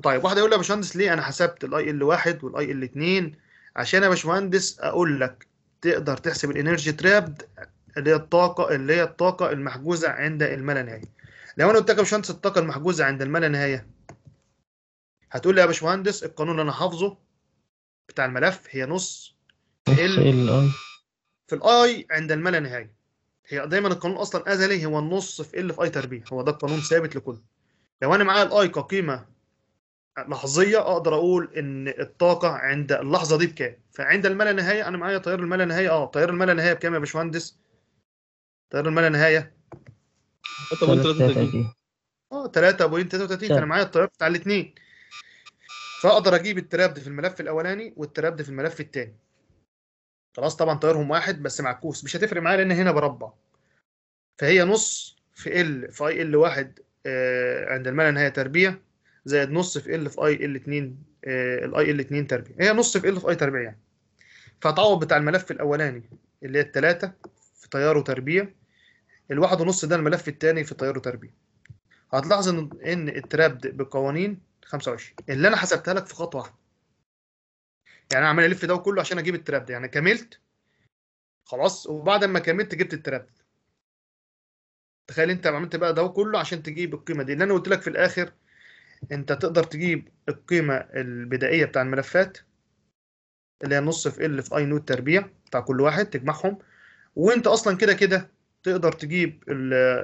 طيب واحد يقول لي يا باشمهندس ليه انا حسبت الاي ال 1 والاي ال 2 عشان يا باشمهندس اقول لك تقدر تحسب الانرجي ترابد اللي هي الطاقه اللي هي الطاقه المحجوزه عند الملا نهايه لو انا قلت لك يا باشمهندس الطاقه المحجوزه عند الملا نهايه هتقول لي يا باشمهندس القانون اللي انا حافظه بتاع الملف هي نص ال في الاي عند الملا نهايه هي دايما القانون اصلا ازلي هو النص في ال في اي تربيع هو ده القانون ثابت لكل لو انا معايا الاي كقيمه لحظيه اقدر اقول ان الطاقه عند اللحظه دي بكام فعند الملا نهايه انا معايا تيار الملا نهايه اه تيار الملا نهايه بكام يا باشمهندس تيار الملا نهايه 33 اه 3.33 فانا معايا التيار بتاع الاثنين فاقدر اجيب التراب ده في الملف الاولاني والتراب ده في الملف الثاني خلاص طبعا تيارهم واحد بس معكوس مش هتفرق معايا لان هنا بربع فهي نص في ال في اي ال واحد آه عند الملا نهايه تربيع زائد نص في ال في اي ال 2 الاي آه، ال 2 تربيع هي نص في ال في اي تربيع يعني فتعوض بتاع الملف الاولاني اللي هي الثلاثه في تيار وتربيع الواحد ونص ده الملف الثاني في تيار وتربيع هتلاحظ ان ان الترابد بقوانين 25 اللي انا حسبتها لك في خطوه واحده يعني انا عمال الف ده كله عشان اجيب الترابد يعني كملت خلاص وبعد ما كملت جبت الترابد تخيل انت عملت بقى ده كله عشان تجيب القيمه دي اللي انا قلت لك في الاخر انت تقدر تجيب القيمه البدائيه بتاع الملفات اللي هي نص في ال في اي نود تربيع بتاع كل واحد تجمعهم وانت اصلا كده كده تقدر تجيب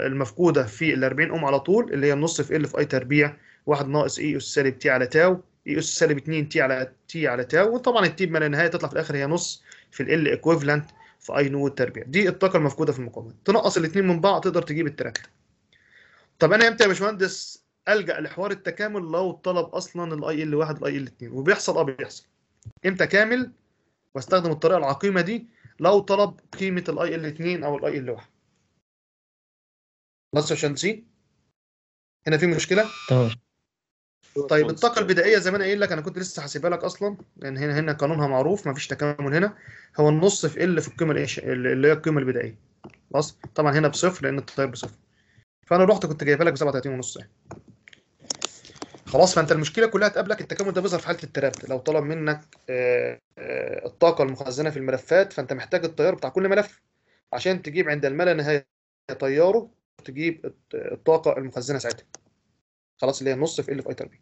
المفقوده في ال 40 اوم على طول اللي هي نص في ال في اي تربيع 1 ناقص اي e اس سالب تي على تاو اي e اس سالب 2 تي على تي على تاو وطبعا التي بما لا نهايه تطلع في الاخر هي نص في ال ايكويفالنت في اي نود تربيع دي الطاقه المفقوده في المقاومه تنقص الاثنين من بعض تقدر تجيب التراكت طب انا امتى يا باشمهندس الجا لحوار التكامل لو طلب اصلا الاي ال 1 الاي ال 2 وبيحصل اه بيحصل امتى كامل واستخدم الطريقه العقيمه دي لو طلب قيمه الاي ال 2 او الاي ال 1 خلاص عشان سي هنا في مشكله تمام طيب الطاقة البدائية زي ما أنا قايل لك أنا كنت لسه حاسبها لك أصلا لان هنا هنا قانونها معروف مفيش تكامل هنا هو النص في ال في القيمة اللي هي القيمة البدائية خلاص طبعا هنا بصفر لأن التيار بصفر فأنا رحت كنت جايبها لك ب 37 ونص يعني خلاص فانت المشكله كلها تقابلك التكامل ده بيظهر في حاله الترابت لو طلب منك آه، آه، الطاقه المخزنه في الملفات فانت محتاج التيار بتاع كل ملف عشان تجيب عند الملا نهايه تياره تجيب الطاقه المخزنه ساعتها خلاص اللي هي نص في ال في اي تربي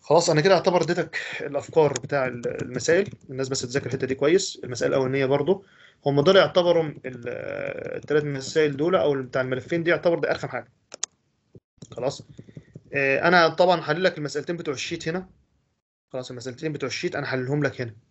خلاص انا كده اعتبر اديتك الافكار بتاع المسائل الناس بس تذاكر الحته دي كويس المسائل الاولانيه برضو هم دول يعتبروا الثلاث مسائل دول او بتاع الملفين دي يعتبر ده ارخم حاجه خلاص آه، انا طبعا هحلل لك المسالتين بتوع الشيت هنا خلاص المسالتين بتوع الشيت انا هحللهم لك هنا